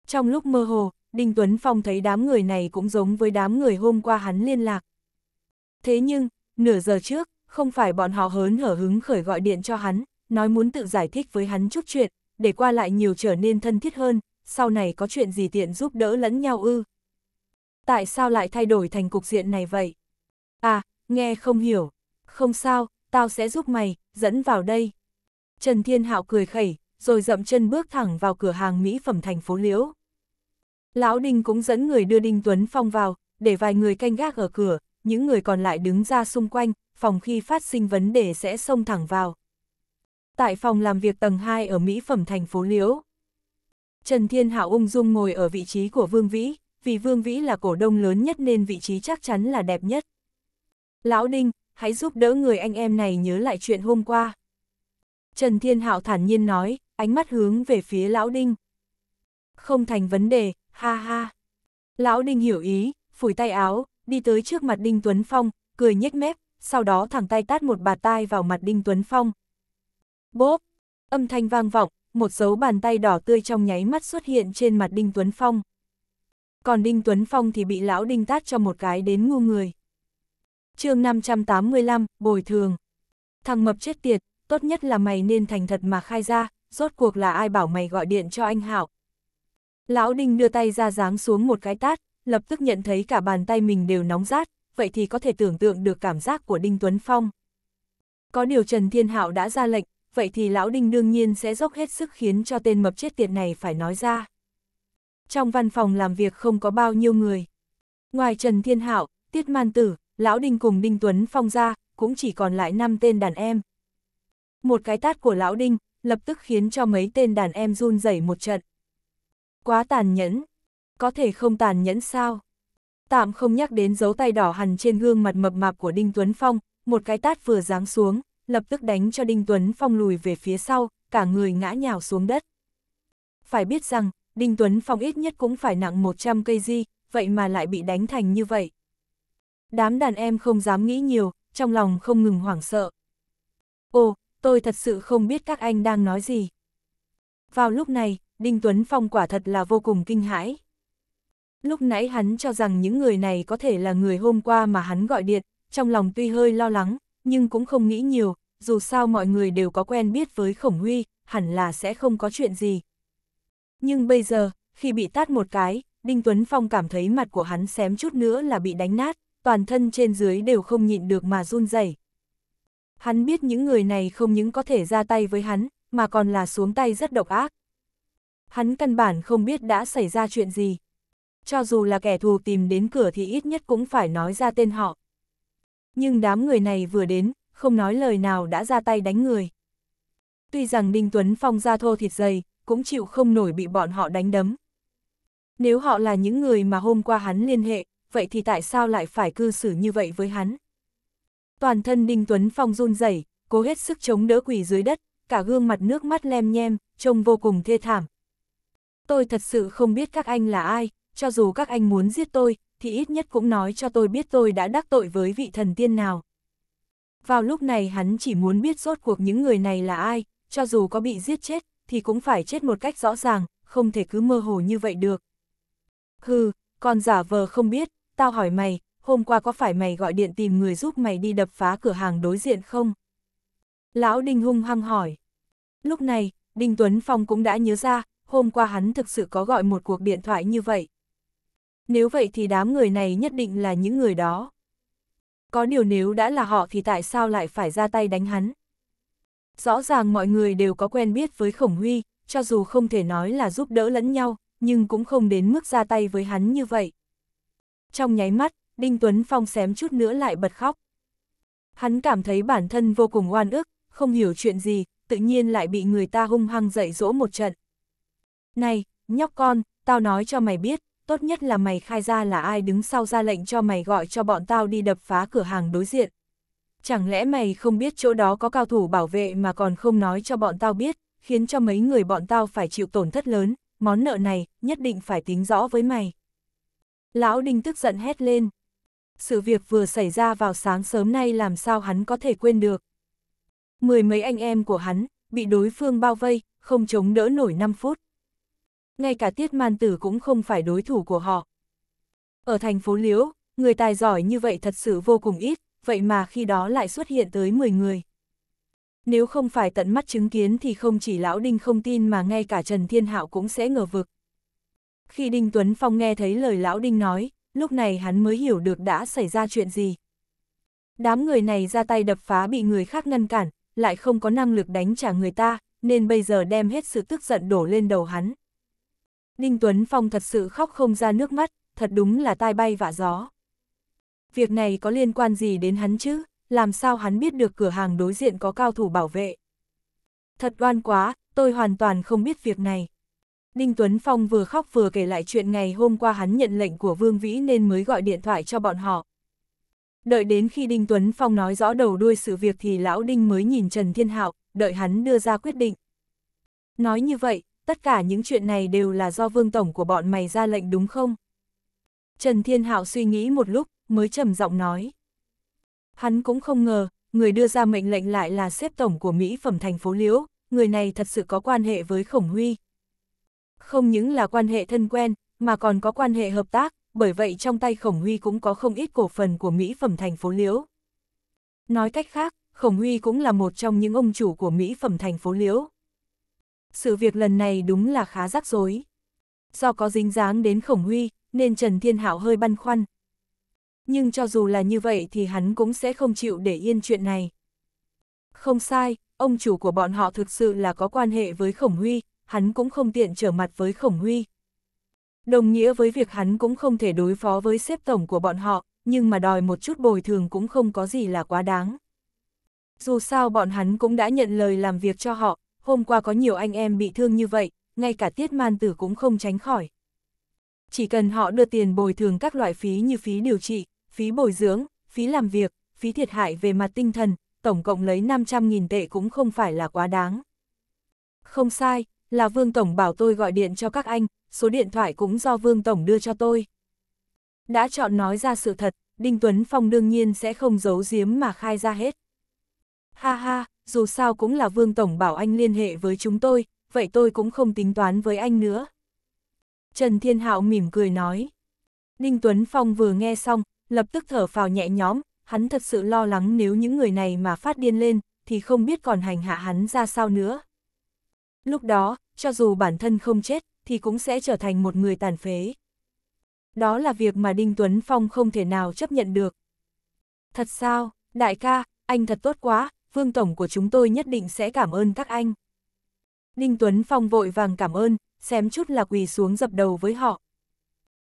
Trong lúc mơ hồ, Đinh Tuấn Phong thấy đám người này cũng giống với đám người hôm qua hắn liên lạc. Thế nhưng, nửa giờ trước, không phải bọn họ hớn hở hứng khởi gọi điện cho hắn, nói muốn tự giải thích với hắn chút chuyện, để qua lại nhiều trở nên thân thiết hơn, sau này có chuyện gì tiện giúp đỡ lẫn nhau ư tại sao lại thay đổi thành cục diện này vậy? À, nghe không hiểu, không sao, tao sẽ giúp mày, dẫn vào đây. Trần Thiên Hạo cười khẩy, rồi dậm chân bước thẳng vào cửa hàng mỹ phẩm thành phố Liễu. Lão Đinh cũng dẫn người đưa Đinh Tuấn Phong vào, để vài người canh gác ở cửa, những người còn lại đứng ra xung quanh, phòng khi phát sinh vấn đề sẽ xông thẳng vào. Tại phòng làm việc tầng 2 ở Mỹ phẩm thành phố Liễu, Trần Thiên Hạo ung dung ngồi ở vị trí của Vương Vĩ, vì Vương Vĩ là cổ đông lớn nhất nên vị trí chắc chắn là đẹp nhất. Lão Đinh, hãy giúp đỡ người anh em này nhớ lại chuyện hôm qua. Trần Thiên Hạo thản nhiên nói, ánh mắt hướng về phía Lão Đinh. Không thành vấn đề, ha ha. Lão Đinh hiểu ý, phủi tay áo, đi tới trước mặt Đinh Tuấn Phong, cười nhếch mép, sau đó thẳng tay tát một bạt tai vào mặt Đinh Tuấn Phong. Bốp! Âm thanh vang vọng, một dấu bàn tay đỏ tươi trong nháy mắt xuất hiện trên mặt Đinh Tuấn Phong còn Đinh Tuấn Phong thì bị lão Đinh tát cho một cái đến ngu người. chương 585, Bồi Thường Thằng mập chết tiệt, tốt nhất là mày nên thành thật mà khai ra, rốt cuộc là ai bảo mày gọi điện cho anh Hảo. Lão Đinh đưa tay ra giáng xuống một cái tát, lập tức nhận thấy cả bàn tay mình đều nóng rát, vậy thì có thể tưởng tượng được cảm giác của Đinh Tuấn Phong. Có điều Trần Thiên Hạo đã ra lệnh, vậy thì Lão Đinh đương nhiên sẽ dốc hết sức khiến cho tên mập chết tiệt này phải nói ra trong văn phòng làm việc không có bao nhiêu người. Ngoài Trần Thiên Hạo, Tiết Man Tử, Lão Đinh cùng Đinh Tuấn Phong ra, cũng chỉ còn lại 5 tên đàn em. Một cái tát của Lão Đinh, lập tức khiến cho mấy tên đàn em run rẩy một trận. Quá tàn nhẫn, có thể không tàn nhẫn sao? Tạm không nhắc đến dấu tay đỏ hằn trên gương mặt mập mạp của Đinh Tuấn Phong, một cái tát vừa giáng xuống, lập tức đánh cho Đinh Tuấn Phong lùi về phía sau, cả người ngã nhào xuống đất. Phải biết rằng, Đinh Tuấn Phong ít nhất cũng phải nặng 100 cây di, vậy mà lại bị đánh thành như vậy. Đám đàn em không dám nghĩ nhiều, trong lòng không ngừng hoảng sợ. Ồ, tôi thật sự không biết các anh đang nói gì. Vào lúc này, Đinh Tuấn Phong quả thật là vô cùng kinh hãi. Lúc nãy hắn cho rằng những người này có thể là người hôm qua mà hắn gọi điện, trong lòng tuy hơi lo lắng, nhưng cũng không nghĩ nhiều, dù sao mọi người đều có quen biết với Khổng Huy, hẳn là sẽ không có chuyện gì, nhưng bây giờ, khi bị tát một cái, Đinh Tuấn Phong cảm thấy mặt của hắn xém chút nữa là bị đánh nát, toàn thân trên dưới đều không nhịn được mà run rẩy. Hắn biết những người này không những có thể ra tay với hắn, mà còn là xuống tay rất độc ác. Hắn căn bản không biết đã xảy ra chuyện gì. Cho dù là kẻ thù tìm đến cửa thì ít nhất cũng phải nói ra tên họ. Nhưng đám người này vừa đến, không nói lời nào đã ra tay đánh người. Tuy rằng Đinh Tuấn Phong ra thô thịt dày, cũng chịu không nổi bị bọn họ đánh đấm. Nếu họ là những người mà hôm qua hắn liên hệ, vậy thì tại sao lại phải cư xử như vậy với hắn? Toàn thân Đinh Tuấn Phong run rẩy, cố hết sức chống đỡ quỷ dưới đất, cả gương mặt nước mắt lem nhem, trông vô cùng thê thảm. Tôi thật sự không biết các anh là ai, cho dù các anh muốn giết tôi, thì ít nhất cũng nói cho tôi biết tôi đã đắc tội với vị thần tiên nào. Vào lúc này hắn chỉ muốn biết rốt cuộc những người này là ai, cho dù có bị giết chết, thì cũng phải chết một cách rõ ràng, không thể cứ mơ hồ như vậy được. Hừ, con giả vờ không biết, tao hỏi mày, hôm qua có phải mày gọi điện tìm người giúp mày đi đập phá cửa hàng đối diện không? Lão Đinh hung hăng hỏi. Lúc này, Đinh Tuấn Phong cũng đã nhớ ra, hôm qua hắn thực sự có gọi một cuộc điện thoại như vậy. Nếu vậy thì đám người này nhất định là những người đó. Có điều nếu đã là họ thì tại sao lại phải ra tay đánh hắn? Rõ ràng mọi người đều có quen biết với Khổng Huy, cho dù không thể nói là giúp đỡ lẫn nhau, nhưng cũng không đến mức ra tay với hắn như vậy. Trong nháy mắt, Đinh Tuấn Phong xém chút nữa lại bật khóc. Hắn cảm thấy bản thân vô cùng oan ức, không hiểu chuyện gì, tự nhiên lại bị người ta hung hăng dạy dỗ một trận. Này, nhóc con, tao nói cho mày biết, tốt nhất là mày khai ra là ai đứng sau ra lệnh cho mày gọi cho bọn tao đi đập phá cửa hàng đối diện chẳng lẽ mày không biết chỗ đó có cao thủ bảo vệ mà còn không nói cho bọn tao biết, khiến cho mấy người bọn tao phải chịu tổn thất lớn, món nợ này nhất định phải tính rõ với mày. Lão Đinh tức giận hét lên. Sự việc vừa xảy ra vào sáng sớm nay làm sao hắn có thể quên được. Mười mấy anh em của hắn, bị đối phương bao vây, không chống đỡ nổi 5 phút. Ngay cả tiết man tử cũng không phải đối thủ của họ. Ở thành phố Liễu, người tài giỏi như vậy thật sự vô cùng ít, vậy mà khi đó lại xuất hiện tới 10 người. Nếu không phải tận mắt chứng kiến thì không chỉ Lão Đinh không tin mà ngay cả Trần Thiên Hạo cũng sẽ ngờ vực. Khi Đinh Tuấn Phong nghe thấy lời Lão Đinh nói, lúc này hắn mới hiểu được đã xảy ra chuyện gì. Đám người này ra tay đập phá bị người khác ngăn cản, lại không có năng lực đánh trả người ta, nên bây giờ đem hết sự tức giận đổ lên đầu hắn. Đinh Tuấn Phong thật sự khóc không ra nước mắt, thật đúng là tai bay vạ gió việc này có liên quan gì đến hắn chứ, làm sao hắn biết được cửa hàng đối diện có cao thủ bảo vệ. Thật oan quá, tôi hoàn toàn không biết việc này. Đinh Tuấn Phong vừa khóc vừa kể lại chuyện ngày hôm qua hắn nhận lệnh của Vương Vĩ nên mới gọi điện thoại cho bọn họ. Đợi đến khi Đinh Tuấn Phong nói rõ đầu đuôi sự việc thì lão Đinh mới nhìn Trần Thiên Hạo, đợi hắn đưa ra quyết định. Nói như vậy, tất cả những chuyện này đều là do Vương Tổng của bọn mày ra lệnh đúng không? Trần Thiên Hạo suy nghĩ một lúc, mới trầm giọng nói. Hắn cũng không ngờ, người đưa ra mệnh lệnh lại là xếp tổng của Mỹ phẩm thành phố Liễu, người này thật sự có quan hệ với Khổng Huy. Không những là quan hệ thân quen, mà còn có quan hệ hợp tác, bởi vậy trong tay Khổng Huy cũng có không ít cổ phần của Mỹ phẩm thành phố Liễu. Nói cách khác, Khổng Huy cũng là một trong những ông chủ của Mỹ phẩm thành phố Liễu. Sự việc lần này đúng là khá rắc rối. Do có dính dáng đến Khổng Huy, nên Trần Thiên Hạo hơi băn khoăn. Nhưng cho dù là như vậy thì hắn cũng sẽ không chịu để yên chuyện này. Không sai, ông chủ của bọn họ thực sự là có quan hệ với Khổng Huy, hắn cũng không tiện trở mặt với Khổng Huy. Đồng nghĩa với việc hắn cũng không thể đối phó với xếp tổng của bọn họ, nhưng mà đòi một chút bồi thường cũng không có gì là quá đáng. Dù sao bọn hắn cũng đã nhận lời làm việc cho họ, hôm qua có nhiều anh em bị thương như vậy, ngay cả tiết man tử cũng không tránh khỏi. Chỉ cần họ đưa tiền bồi thường các loại phí như phí điều trị, phí bồi dưỡng, phí làm việc, phí thiệt hại về mặt tinh thần, tổng cộng lấy 500.000 tệ cũng không phải là quá đáng. Không sai, là Vương Tổng bảo tôi gọi điện cho các anh, số điện thoại cũng do Vương Tổng đưa cho tôi. Đã chọn nói ra sự thật, Đinh Tuấn Phong đương nhiên sẽ không giấu giếm mà khai ra hết. Ha ha, dù sao cũng là Vương Tổng bảo anh liên hệ với chúng tôi, vậy tôi cũng không tính toán với anh nữa. Trần Thiên Hạo mỉm cười nói. Đinh Tuấn Phong vừa nghe xong, lập tức thở phào nhẹ nhõm, hắn thật sự lo lắng nếu những người này mà phát điên lên, thì không biết còn hành hạ hắn ra sao nữa. Lúc đó, cho dù bản thân không chết, thì cũng sẽ trở thành một người tàn phế. Đó là việc mà Đinh Tuấn Phong không thể nào chấp nhận được. Thật sao, đại ca, anh thật tốt quá, Vương Tổng của chúng tôi nhất định sẽ cảm ơn các anh. Đinh Tuấn Phong vội vàng cảm ơn, xém chút là quỳ xuống dập đầu với họ.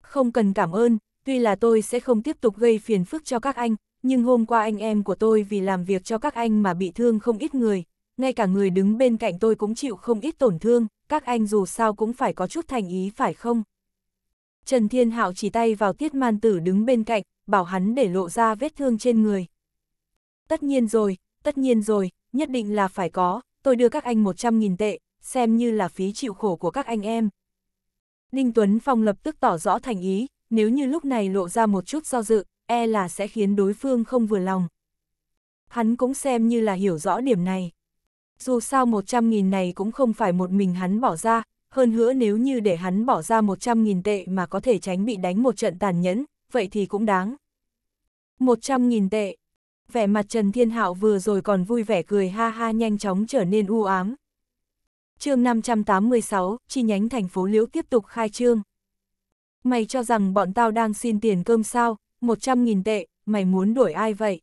Không cần cảm ơn, tuy là tôi sẽ không tiếp tục gây phiền phức cho các anh, nhưng hôm qua anh em của tôi vì làm việc cho các anh mà bị thương không ít người, ngay cả người đứng bên cạnh tôi cũng chịu không ít tổn thương, các anh dù sao cũng phải có chút thành ý phải không? Trần Thiên Hạo chỉ tay vào Tiết Man Tử đứng bên cạnh, bảo hắn để lộ ra vết thương trên người. Tất nhiên rồi, tất nhiên rồi, nhất định là phải có, tôi đưa các anh 100.000 tệ, xem như là phí chịu khổ của các anh em. Đinh Tuấn Phong lập tức tỏ rõ thành ý, nếu như lúc này lộ ra một chút do dự, e là sẽ khiến đối phương không vừa lòng. Hắn cũng xem như là hiểu rõ điểm này. Dù sao 100.000 này cũng không phải một mình hắn bỏ ra, hơn nữa nếu như để hắn bỏ ra 100.000 tệ mà có thể tránh bị đánh một trận tàn nhẫn, vậy thì cũng đáng. 100.000 tệ. Vẻ mặt Trần Thiên Hạo vừa rồi còn vui vẻ cười ha ha nhanh chóng trở nên u ám. Chương 586, chi nhánh thành phố Liễu tiếp tục khai trương mày cho rằng bọn tao đang xin tiền cơm sao, 100.000 tệ, mày muốn đuổi ai vậy?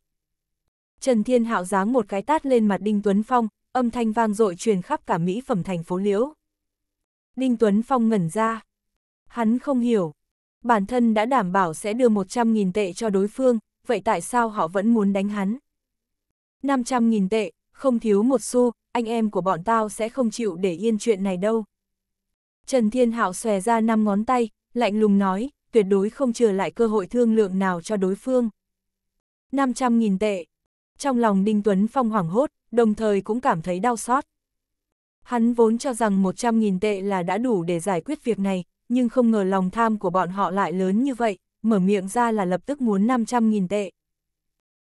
Trần Thiên Hạo giáng một cái tát lên mặt Đinh Tuấn Phong, âm thanh vang dội truyền khắp cả mỹ phẩm thành phố Liễu. Đinh Tuấn Phong ngẩn ra. Hắn không hiểu. Bản thân đã đảm bảo sẽ đưa 100.000 tệ cho đối phương, vậy tại sao họ vẫn muốn đánh hắn? 500.000 tệ, không thiếu một xu, anh em của bọn tao sẽ không chịu để yên chuyện này đâu. Trần Thiên Hạo xòe ra năm ngón tay, lạnh lùng nói, tuyệt đối không trở lại cơ hội thương lượng nào cho đối phương. 500.000 tệ. Trong lòng Đinh Tuấn Phong hoảng hốt, đồng thời cũng cảm thấy đau xót. Hắn vốn cho rằng 100.000 tệ là đã đủ để giải quyết việc này, nhưng không ngờ lòng tham của bọn họ lại lớn như vậy, mở miệng ra là lập tức muốn 500.000 tệ.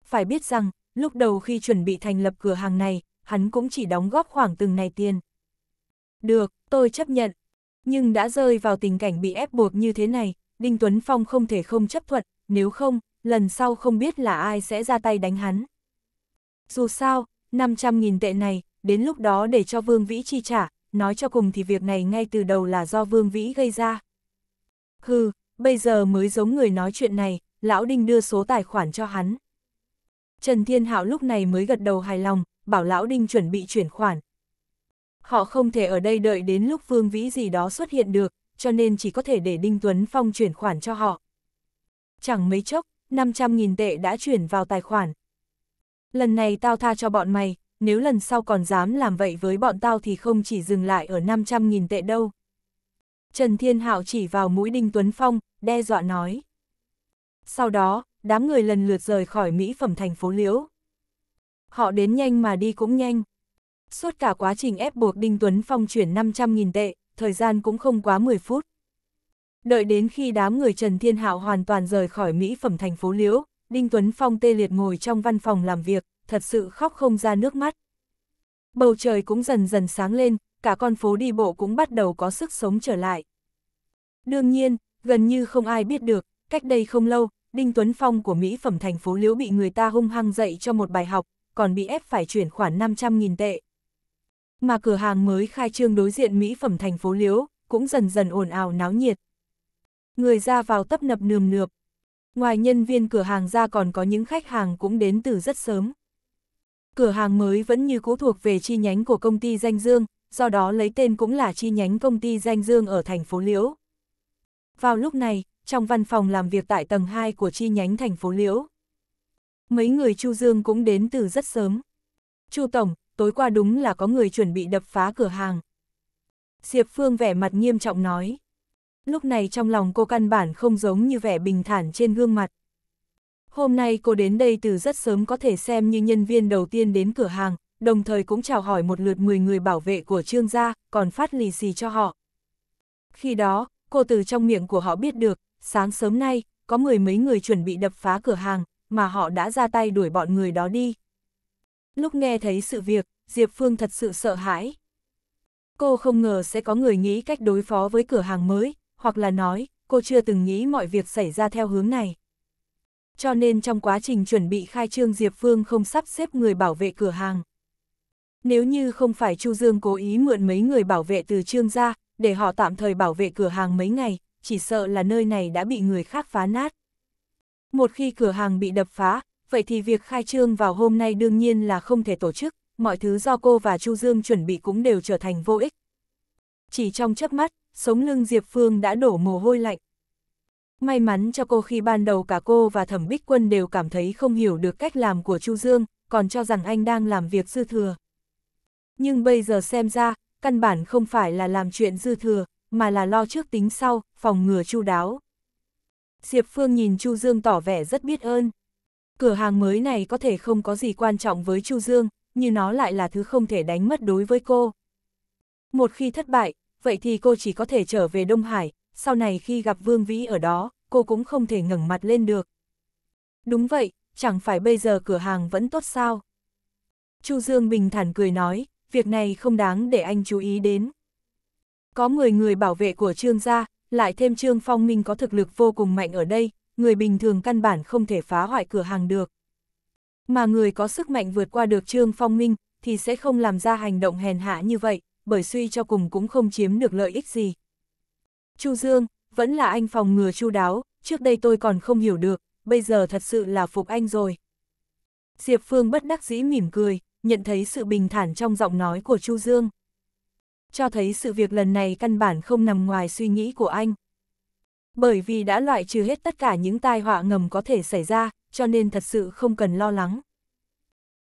Phải biết rằng, lúc đầu khi chuẩn bị thành lập cửa hàng này, hắn cũng chỉ đóng góp khoảng từng này tiền. Được, tôi chấp nhận, nhưng đã rơi vào tình cảnh bị ép buộc như thế này, Đinh Tuấn Phong không thể không chấp thuận, nếu không, lần sau không biết là ai sẽ ra tay đánh hắn. Dù sao, 500.000 tệ này, đến lúc đó để cho Vương Vĩ chi trả, nói cho cùng thì việc này ngay từ đầu là do Vương Vĩ gây ra. Hừ, bây giờ mới giống người nói chuyện này, Lão Đinh đưa số tài khoản cho hắn. Trần Thiên Hạo lúc này mới gật đầu hài lòng, bảo Lão Đinh chuẩn bị chuyển khoản, Họ không thể ở đây đợi đến lúc Vương Vĩ gì đó xuất hiện được, cho nên chỉ có thể để Đinh Tuấn Phong chuyển khoản cho họ. Chẳng mấy chốc, 500.000 tệ đã chuyển vào tài khoản. Lần này tao tha cho bọn mày, nếu lần sau còn dám làm vậy với bọn tao thì không chỉ dừng lại ở 500.000 tệ đâu. Trần Thiên Hạo chỉ vào mũi Đinh Tuấn Phong, đe dọa nói. Sau đó, đám người lần lượt rời khỏi mỹ phẩm thành phố Liễu. Họ đến nhanh mà đi cũng nhanh. Suốt cả quá trình ép buộc Đinh Tuấn Phong chuyển 500.000 tệ, thời gian cũng không quá 10 phút. Đợi đến khi đám người Trần Thiên Hạo hoàn toàn rời khỏi Mỹ phẩm thành phố Liễu, Đinh Tuấn Phong tê liệt ngồi trong văn phòng làm việc, thật sự khóc không ra nước mắt. Bầu trời cũng dần dần sáng lên, cả con phố đi bộ cũng bắt đầu có sức sống trở lại. Đương nhiên, gần như không ai biết được, cách đây không lâu, Đinh Tuấn Phong của Mỹ phẩm thành phố Liễu bị người ta hung hăng dạy cho một bài học, còn bị ép phải chuyển khoản 500.000 tệ, mà cửa hàng mới khai trương đối diện mỹ phẩm thành phố Liễu, cũng dần dần ồn ào náo nhiệt. Người ra vào tấp nập nườm nượp. Ngoài nhân viên cửa hàng ra còn có những khách hàng cũng đến từ rất sớm. Cửa hàng mới vẫn như cũ thuộc về chi nhánh của công ty Danh Dương, do đó lấy tên cũng là chi nhánh công ty Danh Dương ở thành phố Liễu. Vào lúc này, trong văn phòng làm việc tại tầng 2 của chi nhánh thành phố Liễu. Mấy người Chu Dương cũng đến từ rất sớm. Chu Tổng, tối qua đúng là có người chuẩn bị đập phá cửa hàng. Diệp Phương vẻ mặt nghiêm trọng nói. Lúc này trong lòng cô căn bản không giống như vẻ bình thản trên gương mặt. Hôm nay cô đến đây từ rất sớm có thể xem như nhân viên đầu tiên đến cửa hàng, đồng thời cũng chào hỏi một lượt 10 người bảo vệ của trương gia, còn phát lì xì cho họ. Khi đó, cô từ trong miệng của họ biết được, sáng sớm nay, có mười mấy người chuẩn bị đập phá cửa hàng, mà họ đã ra tay đuổi bọn người đó đi, Lúc nghe thấy sự việc, Diệp Phương thật sự sợ hãi. Cô không ngờ sẽ có người nghĩ cách đối phó với cửa hàng mới, hoặc là nói, cô chưa từng nghĩ mọi việc xảy ra theo hướng này. Cho nên trong quá trình chuẩn bị khai trương Diệp Phương không sắp xếp người bảo vệ cửa hàng. Nếu như không phải Chu Dương cố ý mượn mấy người bảo vệ từ trương ra, để họ tạm thời bảo vệ cửa hàng mấy ngày, chỉ sợ là nơi này đã bị người khác phá nát. Một khi cửa hàng bị đập phá, vậy thì việc khai trương vào hôm nay đương nhiên là không thể tổ chức, mọi thứ do cô và Chu Dương chuẩn bị cũng đều trở thành vô ích. Chỉ trong chớp mắt, sống lưng Diệp Phương đã đổ mồ hôi lạnh. May mắn cho cô khi ban đầu cả cô và Thẩm Bích Quân đều cảm thấy không hiểu được cách làm của Chu Dương, còn cho rằng anh đang làm việc dư thừa. Nhưng bây giờ xem ra, căn bản không phải là làm chuyện dư thừa, mà là lo trước tính sau, phòng ngừa chu đáo. Diệp Phương nhìn Chu Dương tỏ vẻ rất biết ơn. Cửa hàng mới này có thể không có gì quan trọng với Chu Dương, nhưng nó lại là thứ không thể đánh mất đối với cô. Một khi thất bại, vậy thì cô chỉ có thể trở về Đông Hải, sau này khi gặp Vương Vĩ ở đó, cô cũng không thể ngẩng mặt lên được. Đúng vậy, chẳng phải bây giờ cửa hàng vẫn tốt sao? Chu Dương bình thản cười nói, việc này không đáng để anh chú ý đến. Có 10 người bảo vệ của Trương gia, lại thêm Trương Phong Minh có thực lực vô cùng mạnh ở đây, người bình thường căn bản không thể phá hoại cửa hàng được. Mà người có sức mạnh vượt qua được Trương Phong Minh, thì sẽ không làm ra hành động hèn hạ như vậy, bởi suy cho cùng cũng không chiếm được lợi ích gì. Chu Dương, vẫn là anh phòng ngừa chu đáo, trước đây tôi còn không hiểu được, bây giờ thật sự là phục anh rồi. Diệp Phương bất đắc dĩ mỉm cười, nhận thấy sự bình thản trong giọng nói của Chu Dương. Cho thấy sự việc lần này căn bản không nằm ngoài suy nghĩ của anh bởi vì đã loại trừ hết tất cả những tai họa ngầm có thể xảy ra, cho nên thật sự không cần lo lắng.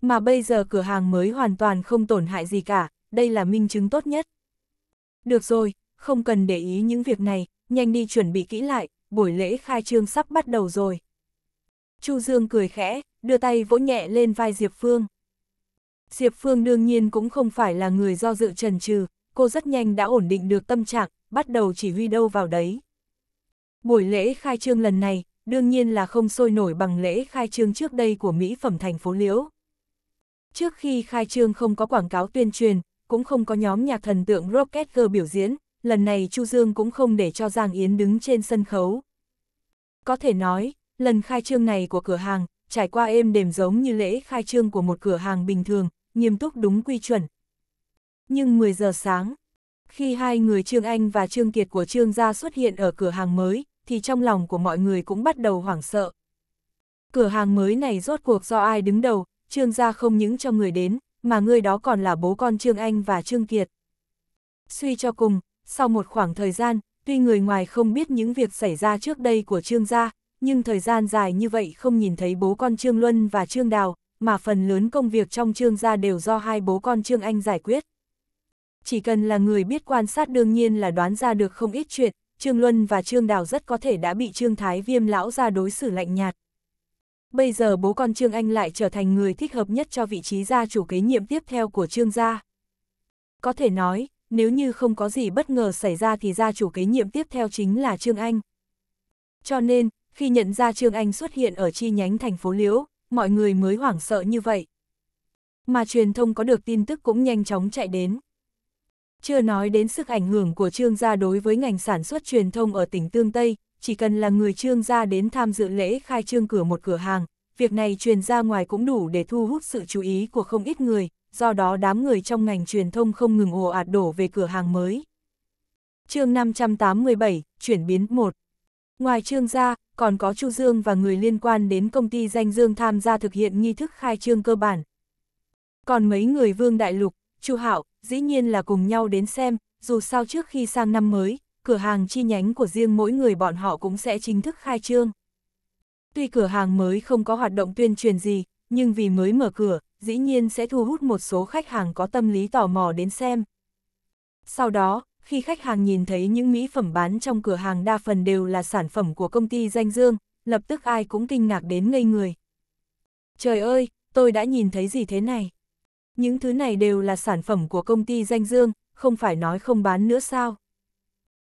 Mà bây giờ cửa hàng mới hoàn toàn không tổn hại gì cả, đây là minh chứng tốt nhất. Được rồi, không cần để ý những việc này, nhanh đi chuẩn bị kỹ lại, buổi lễ khai trương sắp bắt đầu rồi. Chu Dương cười khẽ, đưa tay vỗ nhẹ lên vai Diệp Phương. Diệp Phương đương nhiên cũng không phải là người do dự trần trừ, cô rất nhanh đã ổn định được tâm trạng, bắt đầu chỉ huy đâu vào đấy. Buổi lễ khai trương lần này, đương nhiên là không sôi nổi bằng lễ khai trương trước đây của mỹ phẩm thành phố Liễu. Trước khi khai trương không có quảng cáo tuyên truyền, cũng không có nhóm nhạc thần tượng Rocket Girl biểu diễn, lần này Chu Dương cũng không để cho Giang Yến đứng trên sân khấu. Có thể nói, lần khai trương này của cửa hàng, trải qua êm đềm giống như lễ khai trương của một cửa hàng bình thường, nghiêm túc đúng quy chuẩn. Nhưng 10 giờ sáng, khi hai người Trương Anh và Trương Kiệt của Trương gia xuất hiện ở cửa hàng mới, thì trong lòng của mọi người cũng bắt đầu hoảng sợ. Cửa hàng mới này rốt cuộc do ai đứng đầu, Trương gia không những cho người đến, mà người đó còn là bố con Trương Anh và Trương Kiệt. Suy cho cùng, sau một khoảng thời gian, tuy người ngoài không biết những việc xảy ra trước đây của Trương gia, nhưng thời gian dài như vậy không nhìn thấy bố con Trương Luân và Trương Đào, mà phần lớn công việc trong Trương gia đều do hai bố con Trương Anh giải quyết. Chỉ cần là người biết quan sát đương nhiên là đoán ra được không ít chuyện, Trương Luân và Trương Đào rất có thể đã bị Trương Thái Viêm lão ra đối xử lạnh nhạt. Bây giờ bố con Trương Anh lại trở thành người thích hợp nhất cho vị trí gia chủ kế nhiệm tiếp theo của Trương gia. Có thể nói, nếu như không có gì bất ngờ xảy ra thì gia chủ kế nhiệm tiếp theo chính là Trương Anh. Cho nên, khi nhận ra Trương Anh xuất hiện ở chi nhánh thành phố Liễu, mọi người mới hoảng sợ như vậy. Mà truyền thông có được tin tức cũng nhanh chóng chạy đến. Chưa nói đến sức ảnh hưởng của trương gia đối với ngành sản xuất truyền thông ở tỉnh Tương Tây, chỉ cần là người trương gia đến tham dự lễ khai trương cửa một cửa hàng, việc này truyền ra ngoài cũng đủ để thu hút sự chú ý của không ít người, do đó đám người trong ngành truyền thông không ngừng ồ ạt đổ về cửa hàng mới. chương 587, chuyển biến 1 Ngoài trương gia, còn có Chu Dương và người liên quan đến công ty danh Dương tham gia thực hiện nghi thức khai trương cơ bản. Còn mấy người vương đại lục, Chu Hạo dĩ nhiên là cùng nhau đến xem, dù sao trước khi sang năm mới, cửa hàng chi nhánh của riêng mỗi người bọn họ cũng sẽ chính thức khai trương. Tuy cửa hàng mới không có hoạt động tuyên truyền gì, nhưng vì mới mở cửa, dĩ nhiên sẽ thu hút một số khách hàng có tâm lý tò mò đến xem. Sau đó, khi khách hàng nhìn thấy những mỹ phẩm bán trong cửa hàng đa phần đều là sản phẩm của công ty danh dương, lập tức ai cũng kinh ngạc đến ngây người. Trời ơi, tôi đã nhìn thấy gì thế này? Những thứ này đều là sản phẩm của công ty danh dương, không phải nói không bán nữa sao.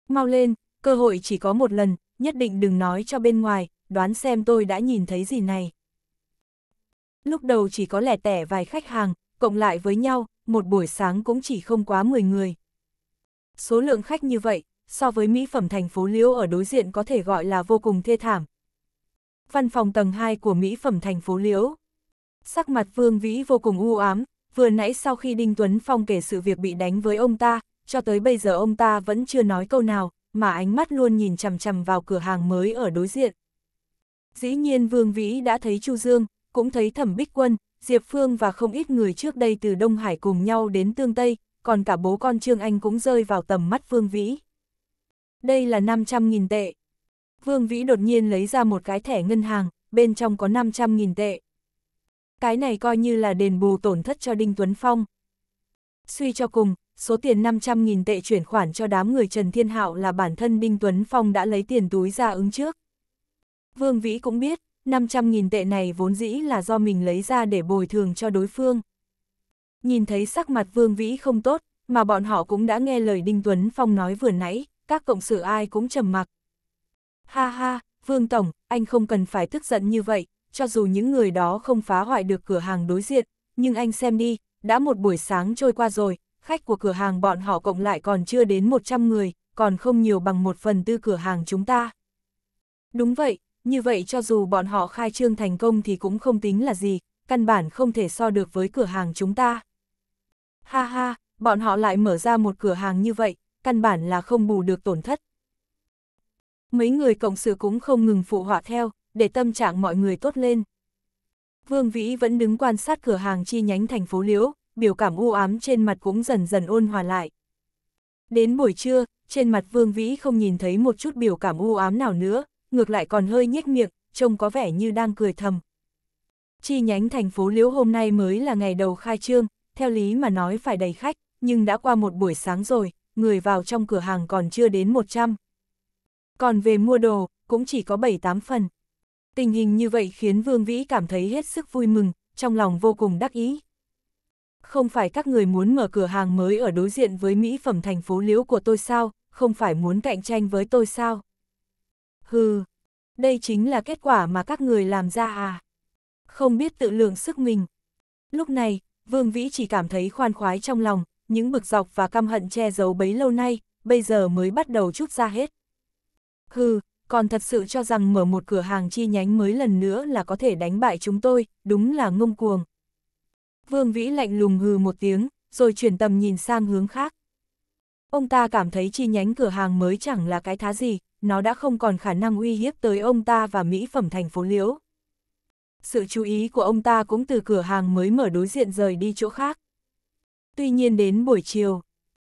Mau lên, cơ hội chỉ có một lần, nhất định đừng nói cho bên ngoài, đoán xem tôi đã nhìn thấy gì này. Lúc đầu chỉ có lẻ tẻ vài khách hàng, cộng lại với nhau, một buổi sáng cũng chỉ không quá 10 người. Số lượng khách như vậy, so với mỹ phẩm thành phố Liễu ở đối diện có thể gọi là vô cùng thê thảm. Văn phòng tầng 2 của mỹ phẩm thành phố Liễu. Sắc mặt Vương Vĩ vô cùng u ám, vừa nãy sau khi Đinh Tuấn Phong kể sự việc bị đánh với ông ta, cho tới bây giờ ông ta vẫn chưa nói câu nào, mà ánh mắt luôn nhìn chằm chằm vào cửa hàng mới ở đối diện. Dĩ nhiên Vương Vĩ đã thấy Chu Dương, cũng thấy Thẩm Bích Quân, Diệp Phương và không ít người trước đây từ Đông Hải cùng nhau đến Tương Tây, còn cả bố con Trương Anh cũng rơi vào tầm mắt Vương Vĩ. Đây là 500.000 tệ. Vương Vĩ đột nhiên lấy ra một cái thẻ ngân hàng, bên trong có 500.000 tệ cái này coi như là đền bù tổn thất cho Đinh Tuấn Phong. Suy cho cùng, số tiền 500.000 tệ chuyển khoản cho đám người Trần Thiên Hạo là bản thân Đinh Tuấn Phong đã lấy tiền túi ra ứng trước. Vương Vĩ cũng biết, 500.000 tệ này vốn dĩ là do mình lấy ra để bồi thường cho đối phương. Nhìn thấy sắc mặt Vương Vĩ không tốt, mà bọn họ cũng đã nghe lời Đinh Tuấn Phong nói vừa nãy, các cộng sự ai cũng trầm mặc. Ha ha, Vương Tổng, anh không cần phải tức giận như vậy, cho dù những người đó không phá hoại được cửa hàng đối diện, nhưng anh xem đi, đã một buổi sáng trôi qua rồi, khách của cửa hàng bọn họ cộng lại còn chưa đến 100 người, còn không nhiều bằng một phần tư cửa hàng chúng ta. Đúng vậy, như vậy cho dù bọn họ khai trương thành công thì cũng không tính là gì, căn bản không thể so được với cửa hàng chúng ta. Ha ha, bọn họ lại mở ra một cửa hàng như vậy, căn bản là không bù được tổn thất. Mấy người cộng sự cũng không ngừng phụ họa theo, để tâm trạng mọi người tốt lên. Vương Vĩ vẫn đứng quan sát cửa hàng chi nhánh thành phố Liễu, biểu cảm u ám trên mặt cũng dần dần ôn hòa lại. Đến buổi trưa, trên mặt Vương Vĩ không nhìn thấy một chút biểu cảm u ám nào nữa, ngược lại còn hơi nhếch miệng, trông có vẻ như đang cười thầm. Chi nhánh thành phố Liễu hôm nay mới là ngày đầu khai trương, theo lý mà nói phải đầy khách, nhưng đã qua một buổi sáng rồi, người vào trong cửa hàng còn chưa đến 100. Còn về mua đồ, cũng chỉ có 7-8 phần. Tình hình như vậy khiến Vương Vĩ cảm thấy hết sức vui mừng, trong lòng vô cùng đắc ý. Không phải các người muốn mở cửa hàng mới ở đối diện với mỹ phẩm thành phố liễu của tôi sao, không phải muốn cạnh tranh với tôi sao? Hừ, đây chính là kết quả mà các người làm ra à? Không biết tự lượng sức mình. Lúc này, Vương Vĩ chỉ cảm thấy khoan khoái trong lòng, những bực dọc và căm hận che giấu bấy lâu nay, bây giờ mới bắt đầu chút ra hết. Hừ, còn thật sự cho rằng mở một cửa hàng chi nhánh mới lần nữa là có thể đánh bại chúng tôi, đúng là ngông cuồng. Vương Vĩ lạnh lùng hừ một tiếng, rồi chuyển tầm nhìn sang hướng khác. Ông ta cảm thấy chi nhánh cửa hàng mới chẳng là cái thá gì, nó đã không còn khả năng uy hiếp tới ông ta và mỹ phẩm thành phố liễu. Sự chú ý của ông ta cũng từ cửa hàng mới mở đối diện rời đi chỗ khác. Tuy nhiên đến buổi chiều,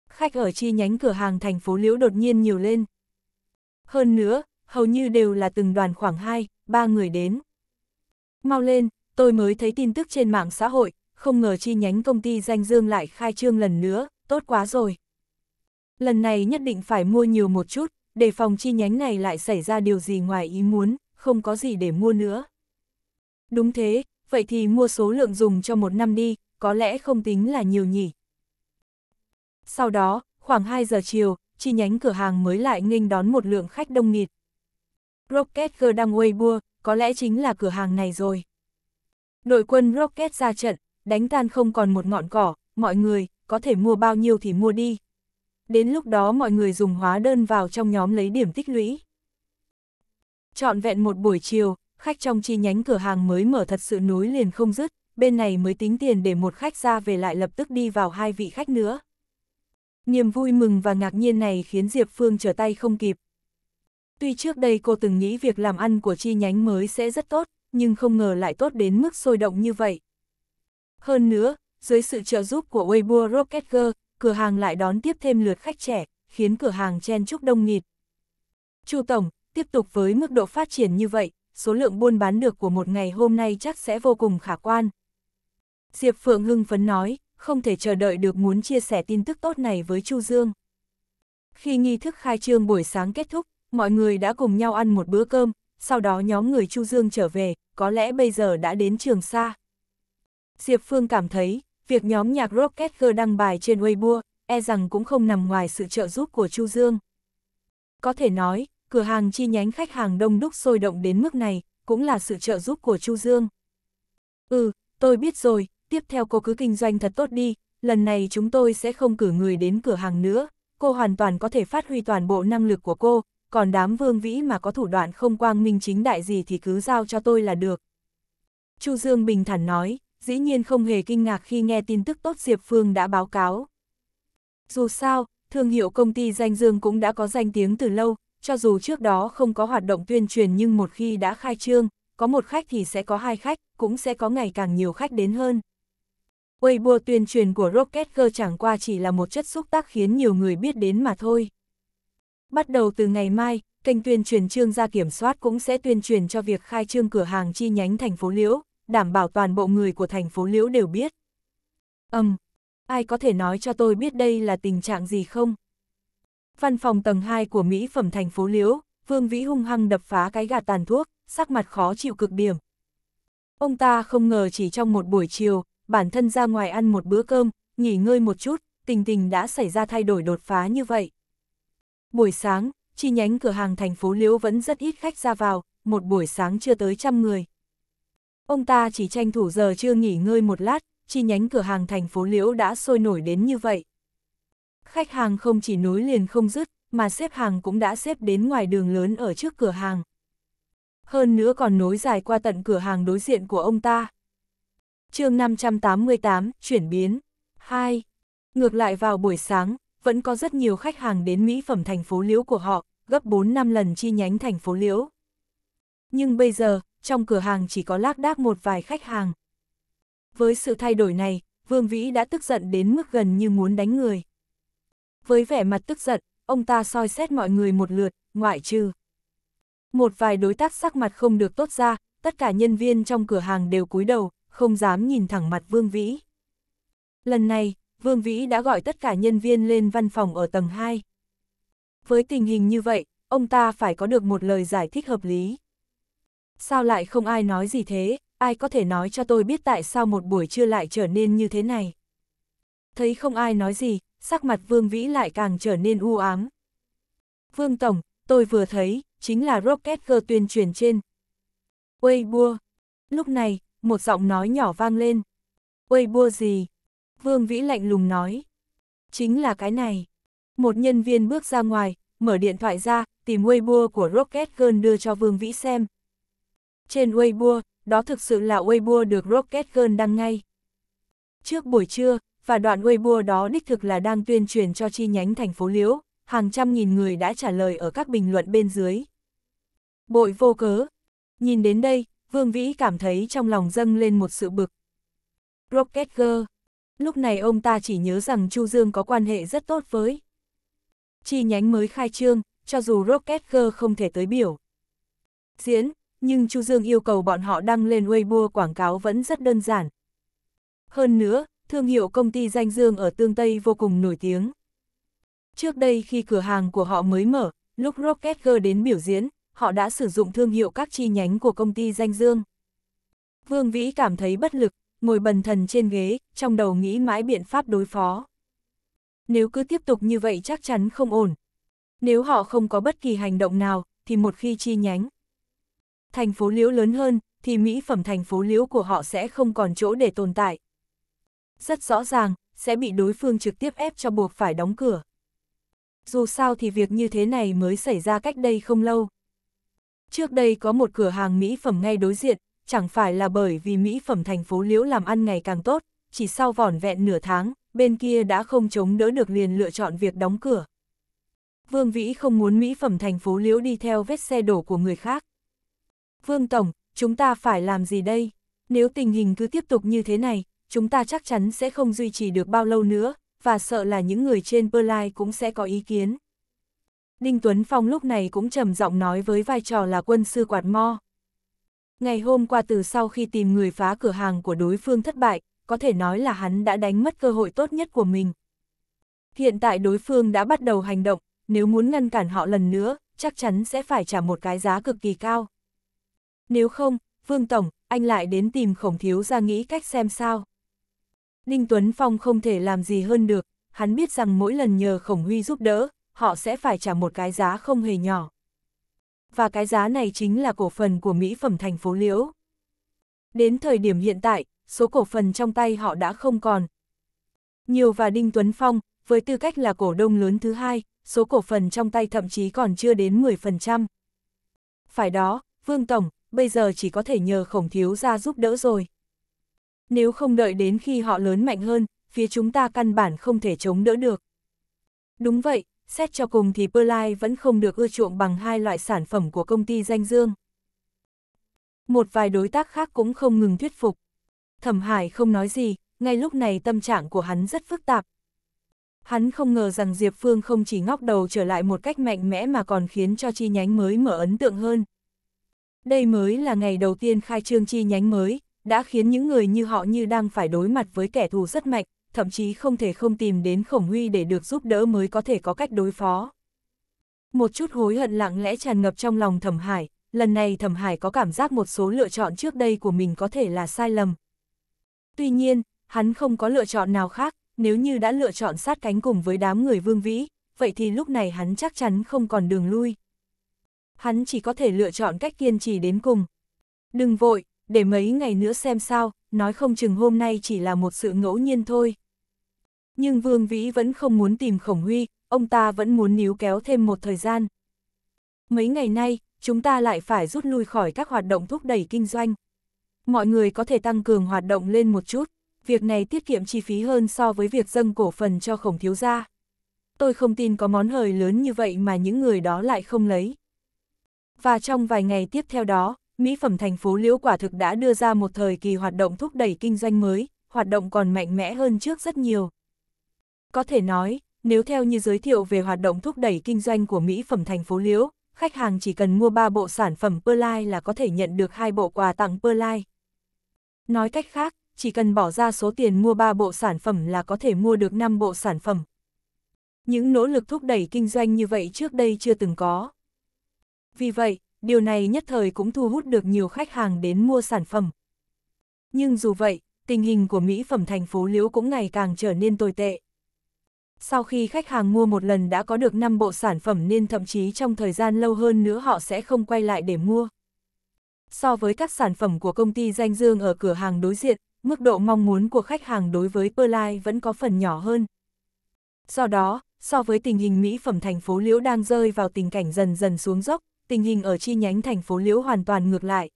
khách ở chi nhánh cửa hàng thành phố liễu đột nhiên nhiều lên. Hơn nữa, hầu như đều là từng đoàn khoảng 2, 3 người đến. Mau lên, tôi mới thấy tin tức trên mạng xã hội, không ngờ chi nhánh công ty danh dương lại khai trương lần nữa, tốt quá rồi. Lần này nhất định phải mua nhiều một chút, để phòng chi nhánh này lại xảy ra điều gì ngoài ý muốn, không có gì để mua nữa. Đúng thế, vậy thì mua số lượng dùng cho một năm đi, có lẽ không tính là nhiều nhỉ. Sau đó, khoảng 2 giờ chiều, chi nhánh cửa hàng mới lại nghênh đón một lượng khách đông nghịt. Rocket Girl đang bua, có lẽ chính là cửa hàng này rồi. Đội quân Rocket ra trận, đánh tan không còn một ngọn cỏ, mọi người, có thể mua bao nhiêu thì mua đi. Đến lúc đó mọi người dùng hóa đơn vào trong nhóm lấy điểm tích lũy. Chọn vẹn một buổi chiều, khách trong chi nhánh cửa hàng mới mở thật sự núi liền không dứt, bên này mới tính tiền để một khách ra về lại lập tức đi vào hai vị khách nữa. Niềm vui mừng và ngạc nhiên này khiến Diệp Phương trở tay không kịp, Tuy trước đây cô từng nghĩ việc làm ăn của chi nhánh mới sẽ rất tốt, nhưng không ngờ lại tốt đến mức sôi động như vậy. Hơn nữa, dưới sự trợ giúp của Weibo Rocket Girl, cửa hàng lại đón tiếp thêm lượt khách trẻ, khiến cửa hàng chen chúc đông nghịt. Chu Tổng, tiếp tục với mức độ phát triển như vậy, số lượng buôn bán được của một ngày hôm nay chắc sẽ vô cùng khả quan. Diệp Phượng hưng phấn nói, không thể chờ đợi được muốn chia sẻ tin tức tốt này với Chu Dương. Khi nghi thức khai trương buổi sáng kết thúc, mọi người đã cùng nhau ăn một bữa cơm, sau đó nhóm người Chu Dương trở về, có lẽ bây giờ đã đến trường xa. Diệp Phương cảm thấy, việc nhóm nhạc Rocket Girl đăng bài trên Weibo, e rằng cũng không nằm ngoài sự trợ giúp của Chu Dương. Có thể nói, cửa hàng chi nhánh khách hàng đông đúc sôi động đến mức này, cũng là sự trợ giúp của Chu Dương. Ừ, tôi biết rồi, tiếp theo cô cứ kinh doanh thật tốt đi, lần này chúng tôi sẽ không cử người đến cửa hàng nữa, cô hoàn toàn có thể phát huy toàn bộ năng lực của cô, còn đám vương vĩ mà có thủ đoạn không quang minh chính đại gì thì cứ giao cho tôi là được. Chu Dương bình thản nói, dĩ nhiên không hề kinh ngạc khi nghe tin tức tốt Diệp Phương đã báo cáo. Dù sao, thương hiệu công ty danh dương cũng đã có danh tiếng từ lâu, cho dù trước đó không có hoạt động tuyên truyền nhưng một khi đã khai trương, có một khách thì sẽ có hai khách, cũng sẽ có ngày càng nhiều khách đến hơn. Weibo tuyên truyền của Rocket Girl chẳng qua chỉ là một chất xúc tác khiến nhiều người biết đến mà thôi. Bắt đầu từ ngày mai, kênh tuyên truyền trương gia kiểm soát cũng sẽ tuyên truyền cho việc khai trương cửa hàng chi nhánh thành phố Liễu, đảm bảo toàn bộ người của thành phố Liễu đều biết. Ầm, um, ai có thể nói cho tôi biết đây là tình trạng gì không? Văn phòng tầng 2 của Mỹ phẩm thành phố Liễu, Vương Vĩ hung hăng đập phá cái gạt tàn thuốc, sắc mặt khó chịu cực điểm. Ông ta không ngờ chỉ trong một buổi chiều, bản thân ra ngoài ăn một bữa cơm, nghỉ ngơi một chút, tình tình đã xảy ra thay đổi đột phá như vậy. Buổi sáng, chi nhánh cửa hàng thành phố Liễu vẫn rất ít khách ra vào, một buổi sáng chưa tới trăm người. Ông ta chỉ tranh thủ giờ chưa nghỉ ngơi một lát, chi nhánh cửa hàng thành phố Liễu đã sôi nổi đến như vậy. Khách hàng không chỉ nối liền không dứt, mà xếp hàng cũng đã xếp đến ngoài đường lớn ở trước cửa hàng. Hơn nữa còn nối dài qua tận cửa hàng đối diện của ông ta. chương 588, chuyển biến. 2. Ngược lại vào buổi sáng, vẫn có rất nhiều khách hàng đến mỹ phẩm thành phố Liễu của họ, gấp 4-5 lần chi nhánh thành phố Liễu. Nhưng bây giờ, trong cửa hàng chỉ có lác đác một vài khách hàng. Với sự thay đổi này, Vương Vĩ đã tức giận đến mức gần như muốn đánh người. Với vẻ mặt tức giận, ông ta soi xét mọi người một lượt, ngoại trừ. Một vài đối tác sắc mặt không được tốt ra, tất cả nhân viên trong cửa hàng đều cúi đầu, không dám nhìn thẳng mặt Vương Vĩ. Lần này, Vương Vĩ đã gọi tất cả nhân viên lên văn phòng ở tầng 2. Với tình hình như vậy, ông ta phải có được một lời giải thích hợp lý. Sao lại không ai nói gì thế, ai có thể nói cho tôi biết tại sao một buổi trưa lại trở nên như thế này. Thấy không ai nói gì, sắc mặt Vương Vĩ lại càng trở nên u ám. Vương Tổng, tôi vừa thấy, chính là Rocket Girl tuyên truyền trên. Weibo. Lúc này, một giọng nói nhỏ vang lên. Weibo gì? Vương Vĩ lạnh lùng nói. Chính là cái này. Một nhân viên bước ra ngoài, mở điện thoại ra, tìm Weibo của Rocket Girl đưa cho Vương Vĩ xem. Trên Weibo, đó thực sự là Weibo được Rocket Girl đăng ngay. Trước buổi trưa, và đoạn Weibo đó đích thực là đang tuyên truyền cho chi nhánh thành phố Liễu, hàng trăm nghìn người đã trả lời ở các bình luận bên dưới. Bội vô cớ. Nhìn đến đây, Vương Vĩ cảm thấy trong lòng dâng lên một sự bực. Rocket Girl Lúc này ông ta chỉ nhớ rằng Chu Dương có quan hệ rất tốt với. Chi nhánh mới khai trương, cho dù Rocket Girl không thể tới biểu. Diễn, nhưng Chu Dương yêu cầu bọn họ đăng lên Weibo quảng cáo vẫn rất đơn giản. Hơn nữa, thương hiệu công ty danh Dương ở Tương Tây vô cùng nổi tiếng. Trước đây khi cửa hàng của họ mới mở, lúc Rocket Girl đến biểu diễn, họ đã sử dụng thương hiệu các chi nhánh của công ty danh Dương. Vương Vĩ cảm thấy bất lực, ngồi bần thần trên ghế, trong đầu nghĩ mãi biện pháp đối phó. Nếu cứ tiếp tục như vậy chắc chắn không ổn. Nếu họ không có bất kỳ hành động nào, thì một khi chi nhánh. Thành phố liễu lớn hơn, thì mỹ phẩm thành phố liễu của họ sẽ không còn chỗ để tồn tại. Rất rõ ràng, sẽ bị đối phương trực tiếp ép cho buộc phải đóng cửa. Dù sao thì việc như thế này mới xảy ra cách đây không lâu. Trước đây có một cửa hàng mỹ phẩm ngay đối diện, chẳng phải là bởi vì mỹ phẩm thành phố Liễu làm ăn ngày càng tốt, chỉ sau vỏn vẹn nửa tháng, bên kia đã không chống đỡ được liền lựa chọn việc đóng cửa. Vương Vĩ không muốn mỹ phẩm thành phố Liễu đi theo vết xe đổ của người khác. Vương Tổng, chúng ta phải làm gì đây? Nếu tình hình cứ tiếp tục như thế này, chúng ta chắc chắn sẽ không duy trì được bao lâu nữa, và sợ là những người trên Perlai cũng sẽ có ý kiến. Đinh Tuấn Phong lúc này cũng trầm giọng nói với vai trò là quân sư quạt mo. Ngày hôm qua từ sau khi tìm người phá cửa hàng của đối phương thất bại, có thể nói là hắn đã đánh mất cơ hội tốt nhất của mình. Hiện tại đối phương đã bắt đầu hành động, nếu muốn ngăn cản họ lần nữa, chắc chắn sẽ phải trả một cái giá cực kỳ cao. Nếu không, Vương Tổng, anh lại đến tìm khổng thiếu ra nghĩ cách xem sao. Ninh Tuấn Phong không thể làm gì hơn được, hắn biết rằng mỗi lần nhờ khổng huy giúp đỡ, họ sẽ phải trả một cái giá không hề nhỏ và cái giá này chính là cổ phần của mỹ phẩm thành phố Liễu. Đến thời điểm hiện tại, số cổ phần trong tay họ đã không còn. Nhiều và Đinh Tuấn Phong, với tư cách là cổ đông lớn thứ hai, số cổ phần trong tay thậm chí còn chưa đến 10%. Phải đó, Vương Tổng, bây giờ chỉ có thể nhờ khổng thiếu ra giúp đỡ rồi. Nếu không đợi đến khi họ lớn mạnh hơn, phía chúng ta căn bản không thể chống đỡ được. Đúng vậy, xét cho cùng thì Perlite vẫn không được ưa chuộng bằng hai loại sản phẩm của công ty danh dương. Một vài đối tác khác cũng không ngừng thuyết phục. Thẩm Hải không nói gì, ngay lúc này tâm trạng của hắn rất phức tạp. Hắn không ngờ rằng Diệp Phương không chỉ ngóc đầu trở lại một cách mạnh mẽ mà còn khiến cho chi nhánh mới mở ấn tượng hơn. Đây mới là ngày đầu tiên khai trương chi nhánh mới, đã khiến những người như họ như đang phải đối mặt với kẻ thù rất mạnh thậm chí không thể không tìm đến khổng huy để được giúp đỡ mới có thể có cách đối phó. Một chút hối hận lặng lẽ tràn ngập trong lòng thẩm hải, lần này thẩm hải có cảm giác một số lựa chọn trước đây của mình có thể là sai lầm. Tuy nhiên, hắn không có lựa chọn nào khác, nếu như đã lựa chọn sát cánh cùng với đám người vương vĩ, vậy thì lúc này hắn chắc chắn không còn đường lui. Hắn chỉ có thể lựa chọn cách kiên trì đến cùng. Đừng vội, để mấy ngày nữa xem sao, nói không chừng hôm nay chỉ là một sự ngẫu nhiên thôi nhưng Vương Vĩ vẫn không muốn tìm Khổng Huy, ông ta vẫn muốn níu kéo thêm một thời gian. Mấy ngày nay, chúng ta lại phải rút lui khỏi các hoạt động thúc đẩy kinh doanh. Mọi người có thể tăng cường hoạt động lên một chút, việc này tiết kiệm chi phí hơn so với việc dâng cổ phần cho khổng thiếu gia. Tôi không tin có món hời lớn như vậy mà những người đó lại không lấy. Và trong vài ngày tiếp theo đó, mỹ phẩm thành phố Liễu quả thực đã đưa ra một thời kỳ hoạt động thúc đẩy kinh doanh mới, hoạt động còn mạnh mẽ hơn trước rất nhiều. Có thể nói, nếu theo như giới thiệu về hoạt động thúc đẩy kinh doanh của mỹ phẩm thành phố Liễu, khách hàng chỉ cần mua 3 bộ sản phẩm Perlai là có thể nhận được hai bộ quà tặng Perlai. Nói cách khác, chỉ cần bỏ ra số tiền mua 3 bộ sản phẩm là có thể mua được 5 bộ sản phẩm. Những nỗ lực thúc đẩy kinh doanh như vậy trước đây chưa từng có. Vì vậy, điều này nhất thời cũng thu hút được nhiều khách hàng đến mua sản phẩm. Nhưng dù vậy, tình hình của mỹ phẩm thành phố Liễu cũng ngày càng trở nên tồi tệ. Sau khi khách hàng mua một lần đã có được 5 bộ sản phẩm nên thậm chí trong thời gian lâu hơn nữa họ sẽ không quay lại để mua. So với các sản phẩm của công ty danh dương ở cửa hàng đối diện, mức độ mong muốn của khách hàng đối với Perlite vẫn có phần nhỏ hơn. Do đó, so với tình hình mỹ phẩm thành phố Liễu đang rơi vào tình cảnh dần dần xuống dốc, tình hình ở chi nhánh thành phố Liễu hoàn toàn ngược lại.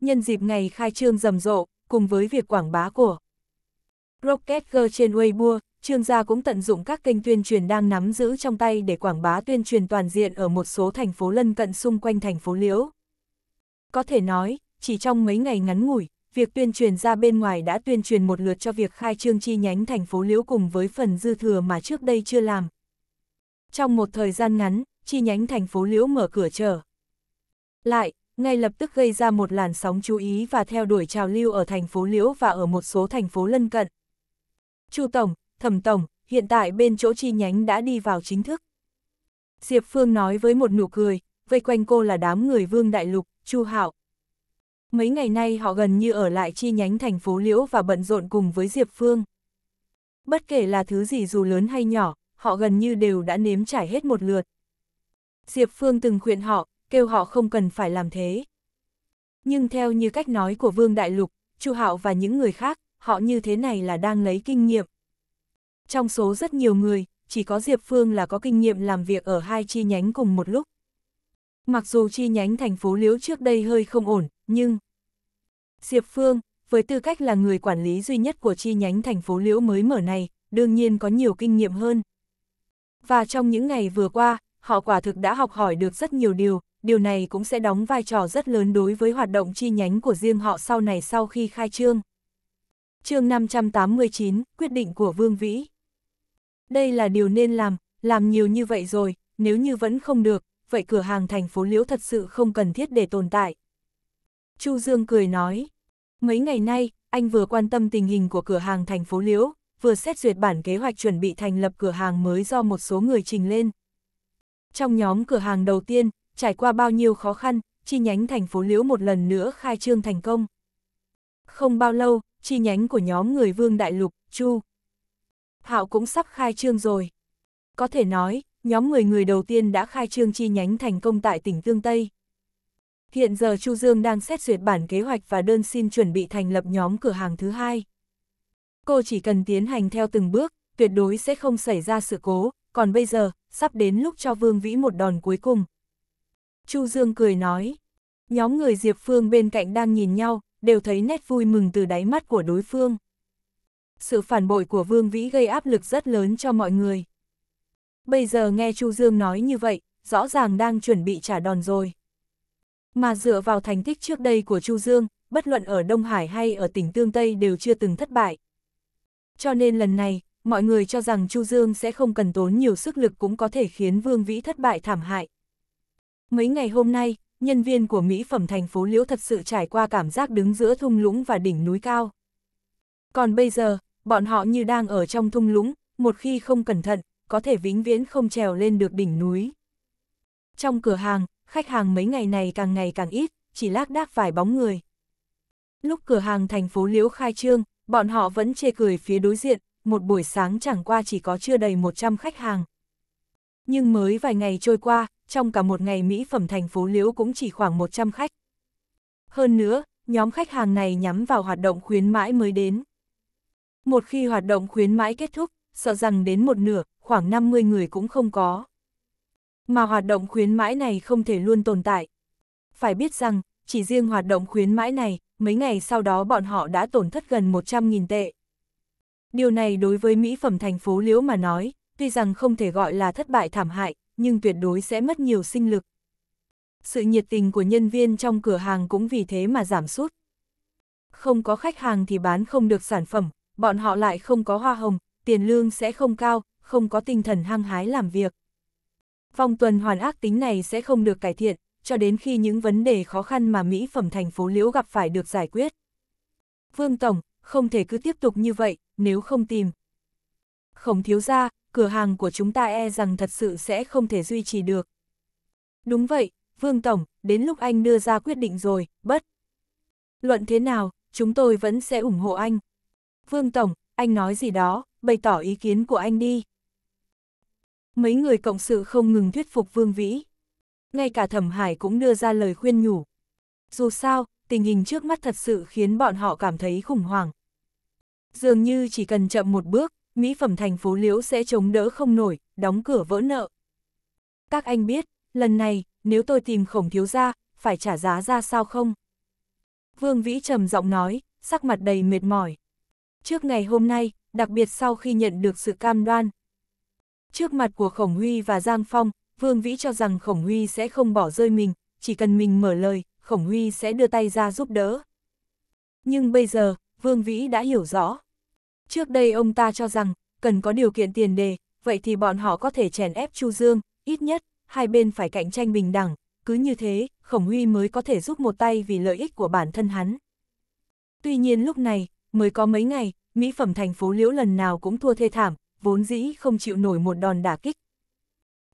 Nhân dịp ngày khai trương rầm rộ, cùng với việc quảng bá của Rocket Girl trên Weibo, Trương gia cũng tận dụng các kênh tuyên truyền đang nắm giữ trong tay để quảng bá tuyên truyền toàn diện ở một số thành phố lân cận xung quanh thành phố Liễu. Có thể nói, chỉ trong mấy ngày ngắn ngủi, việc tuyên truyền ra bên ngoài đã tuyên truyền một lượt cho việc khai trương chi nhánh thành phố Liễu cùng với phần dư thừa mà trước đây chưa làm. Trong một thời gian ngắn, chi nhánh thành phố Liễu mở cửa trở. Lại, ngay lập tức gây ra một làn sóng chú ý và theo đuổi trào lưu ở thành phố Liễu và ở một số thành phố lân cận. Chu Tổng, thẩm tổng, hiện tại bên chỗ chi nhánh đã đi vào chính thức. Diệp Phương nói với một nụ cười, vây quanh cô là đám người Vương Đại Lục, Chu Hạo. Mấy ngày nay họ gần như ở lại chi nhánh thành phố Liễu và bận rộn cùng với Diệp Phương. Bất kể là thứ gì dù lớn hay nhỏ, họ gần như đều đã nếm trải hết một lượt. Diệp Phương từng khuyên họ, kêu họ không cần phải làm thế. Nhưng theo như cách nói của Vương Đại Lục, Chu Hạo và những người khác, họ như thế này là đang lấy kinh nghiệm. Trong số rất nhiều người, chỉ có Diệp Phương là có kinh nghiệm làm việc ở hai chi nhánh cùng một lúc. Mặc dù chi nhánh thành phố Liễu trước đây hơi không ổn, nhưng... Diệp Phương, với tư cách là người quản lý duy nhất của chi nhánh thành phố Liễu mới mở này, đương nhiên có nhiều kinh nghiệm hơn. Và trong những ngày vừa qua, họ quả thực đã học hỏi được rất nhiều điều, điều này cũng sẽ đóng vai trò rất lớn đối với hoạt động chi nhánh của riêng họ sau này sau khi khai trương. chương 589, quyết định của Vương Vĩ đây là điều nên làm, làm nhiều như vậy rồi, nếu như vẫn không được, vậy cửa hàng thành phố Liễu thật sự không cần thiết để tồn tại. Chu Dương cười nói, mấy ngày nay, anh vừa quan tâm tình hình của cửa hàng thành phố Liễu, vừa xét duyệt bản kế hoạch chuẩn bị thành lập cửa hàng mới do một số người trình lên. Trong nhóm cửa hàng đầu tiên, trải qua bao nhiêu khó khăn, chi nhánh thành phố Liễu một lần nữa khai trương thành công. Không bao lâu, chi nhánh của nhóm người Vương Đại Lục, Chu, Hạo cũng sắp khai trương rồi. Có thể nói, nhóm 10 người đầu tiên đã khai trương chi nhánh thành công tại tỉnh Tương Tây. Hiện giờ Chu Dương đang xét duyệt bản kế hoạch và đơn xin chuẩn bị thành lập nhóm cửa hàng thứ hai. Cô chỉ cần tiến hành theo từng bước, tuyệt đối sẽ không xảy ra sự cố, còn bây giờ, sắp đến lúc cho Vương Vĩ một đòn cuối cùng. Chu Dương cười nói, nhóm người Diệp Phương bên cạnh đang nhìn nhau, đều thấy nét vui mừng từ đáy mắt của đối phương sự phản bội của Vương Vĩ gây áp lực rất lớn cho mọi người. Bây giờ nghe Chu Dương nói như vậy, rõ ràng đang chuẩn bị trả đòn rồi. Mà dựa vào thành tích trước đây của Chu Dương, bất luận ở Đông Hải hay ở tỉnh Tương Tây đều chưa từng thất bại. Cho nên lần này, mọi người cho rằng Chu Dương sẽ không cần tốn nhiều sức lực cũng có thể khiến Vương Vĩ thất bại thảm hại. Mấy ngày hôm nay, nhân viên của mỹ phẩm thành phố Liễu thật sự trải qua cảm giác đứng giữa thung lũng và đỉnh núi cao. Còn bây giờ, bọn họ như đang ở trong thung lũng, một khi không cẩn thận, có thể vĩnh viễn không trèo lên được đỉnh núi. Trong cửa hàng, khách hàng mấy ngày này càng ngày càng ít, chỉ lác đác vài bóng người. Lúc cửa hàng thành phố Liễu khai trương, bọn họ vẫn chê cười phía đối diện, một buổi sáng chẳng qua chỉ có chưa đầy 100 khách hàng. Nhưng mới vài ngày trôi qua, trong cả một ngày mỹ phẩm thành phố Liễu cũng chỉ khoảng 100 khách. Hơn nữa, nhóm khách hàng này nhắm vào hoạt động khuyến mãi mới đến. Một khi hoạt động khuyến mãi kết thúc, sợ rằng đến một nửa, khoảng 50 người cũng không có. Mà hoạt động khuyến mãi này không thể luôn tồn tại. Phải biết rằng, chỉ riêng hoạt động khuyến mãi này, mấy ngày sau đó bọn họ đã tổn thất gần 100.000 tệ. Điều này đối với mỹ phẩm thành phố Liễu mà nói, tuy rằng không thể gọi là thất bại thảm hại, nhưng tuyệt đối sẽ mất nhiều sinh lực. Sự nhiệt tình của nhân viên trong cửa hàng cũng vì thế mà giảm sút. Không có khách hàng thì bán không được sản phẩm, bọn họ lại không có hoa hồng, tiền lương sẽ không cao, không có tinh thần hăng hái làm việc. Phong tuần hoàn ác tính này sẽ không được cải thiện, cho đến khi những vấn đề khó khăn mà mỹ phẩm thành phố Liễu gặp phải được giải quyết. Vương Tổng, không thể cứ tiếp tục như vậy, nếu không tìm. Không thiếu ra, cửa hàng của chúng ta e rằng thật sự sẽ không thể duy trì được. Đúng vậy, Vương Tổng, đến lúc anh đưa ra quyết định rồi, bất. Luận thế nào, chúng tôi vẫn sẽ ủng hộ anh. Vương Tổng, anh nói gì đó, bày tỏ ý kiến của anh đi. Mấy người cộng sự không ngừng thuyết phục Vương Vĩ. Ngay cả Thẩm Hải cũng đưa ra lời khuyên nhủ. Dù sao, tình hình trước mắt thật sự khiến bọn họ cảm thấy khủng hoảng. Dường như chỉ cần chậm một bước, mỹ phẩm thành phố Liễu sẽ chống đỡ không nổi, đóng cửa vỡ nợ. Các anh biết, lần này, nếu tôi tìm khổng thiếu ra, phải trả giá ra sao không? Vương Vĩ trầm giọng nói, sắc mặt đầy mệt mỏi trước ngày hôm nay, đặc biệt sau khi nhận được sự cam đoan. Trước mặt của Khổng Huy và Giang Phong, Vương Vĩ cho rằng Khổng Huy sẽ không bỏ rơi mình, chỉ cần mình mở lời, Khổng Huy sẽ đưa tay ra giúp đỡ. Nhưng bây giờ, Vương Vĩ đã hiểu rõ. Trước đây ông ta cho rằng, cần có điều kiện tiền đề, vậy thì bọn họ có thể chèn ép Chu Dương, ít nhất, hai bên phải cạnh tranh bình đẳng, cứ như thế, Khổng Huy mới có thể giúp một tay vì lợi ích của bản thân hắn. Tuy nhiên lúc này, mới có mấy ngày, mỹ phẩm thành phố Liễu lần nào cũng thua thê thảm, vốn dĩ không chịu nổi một đòn đả kích.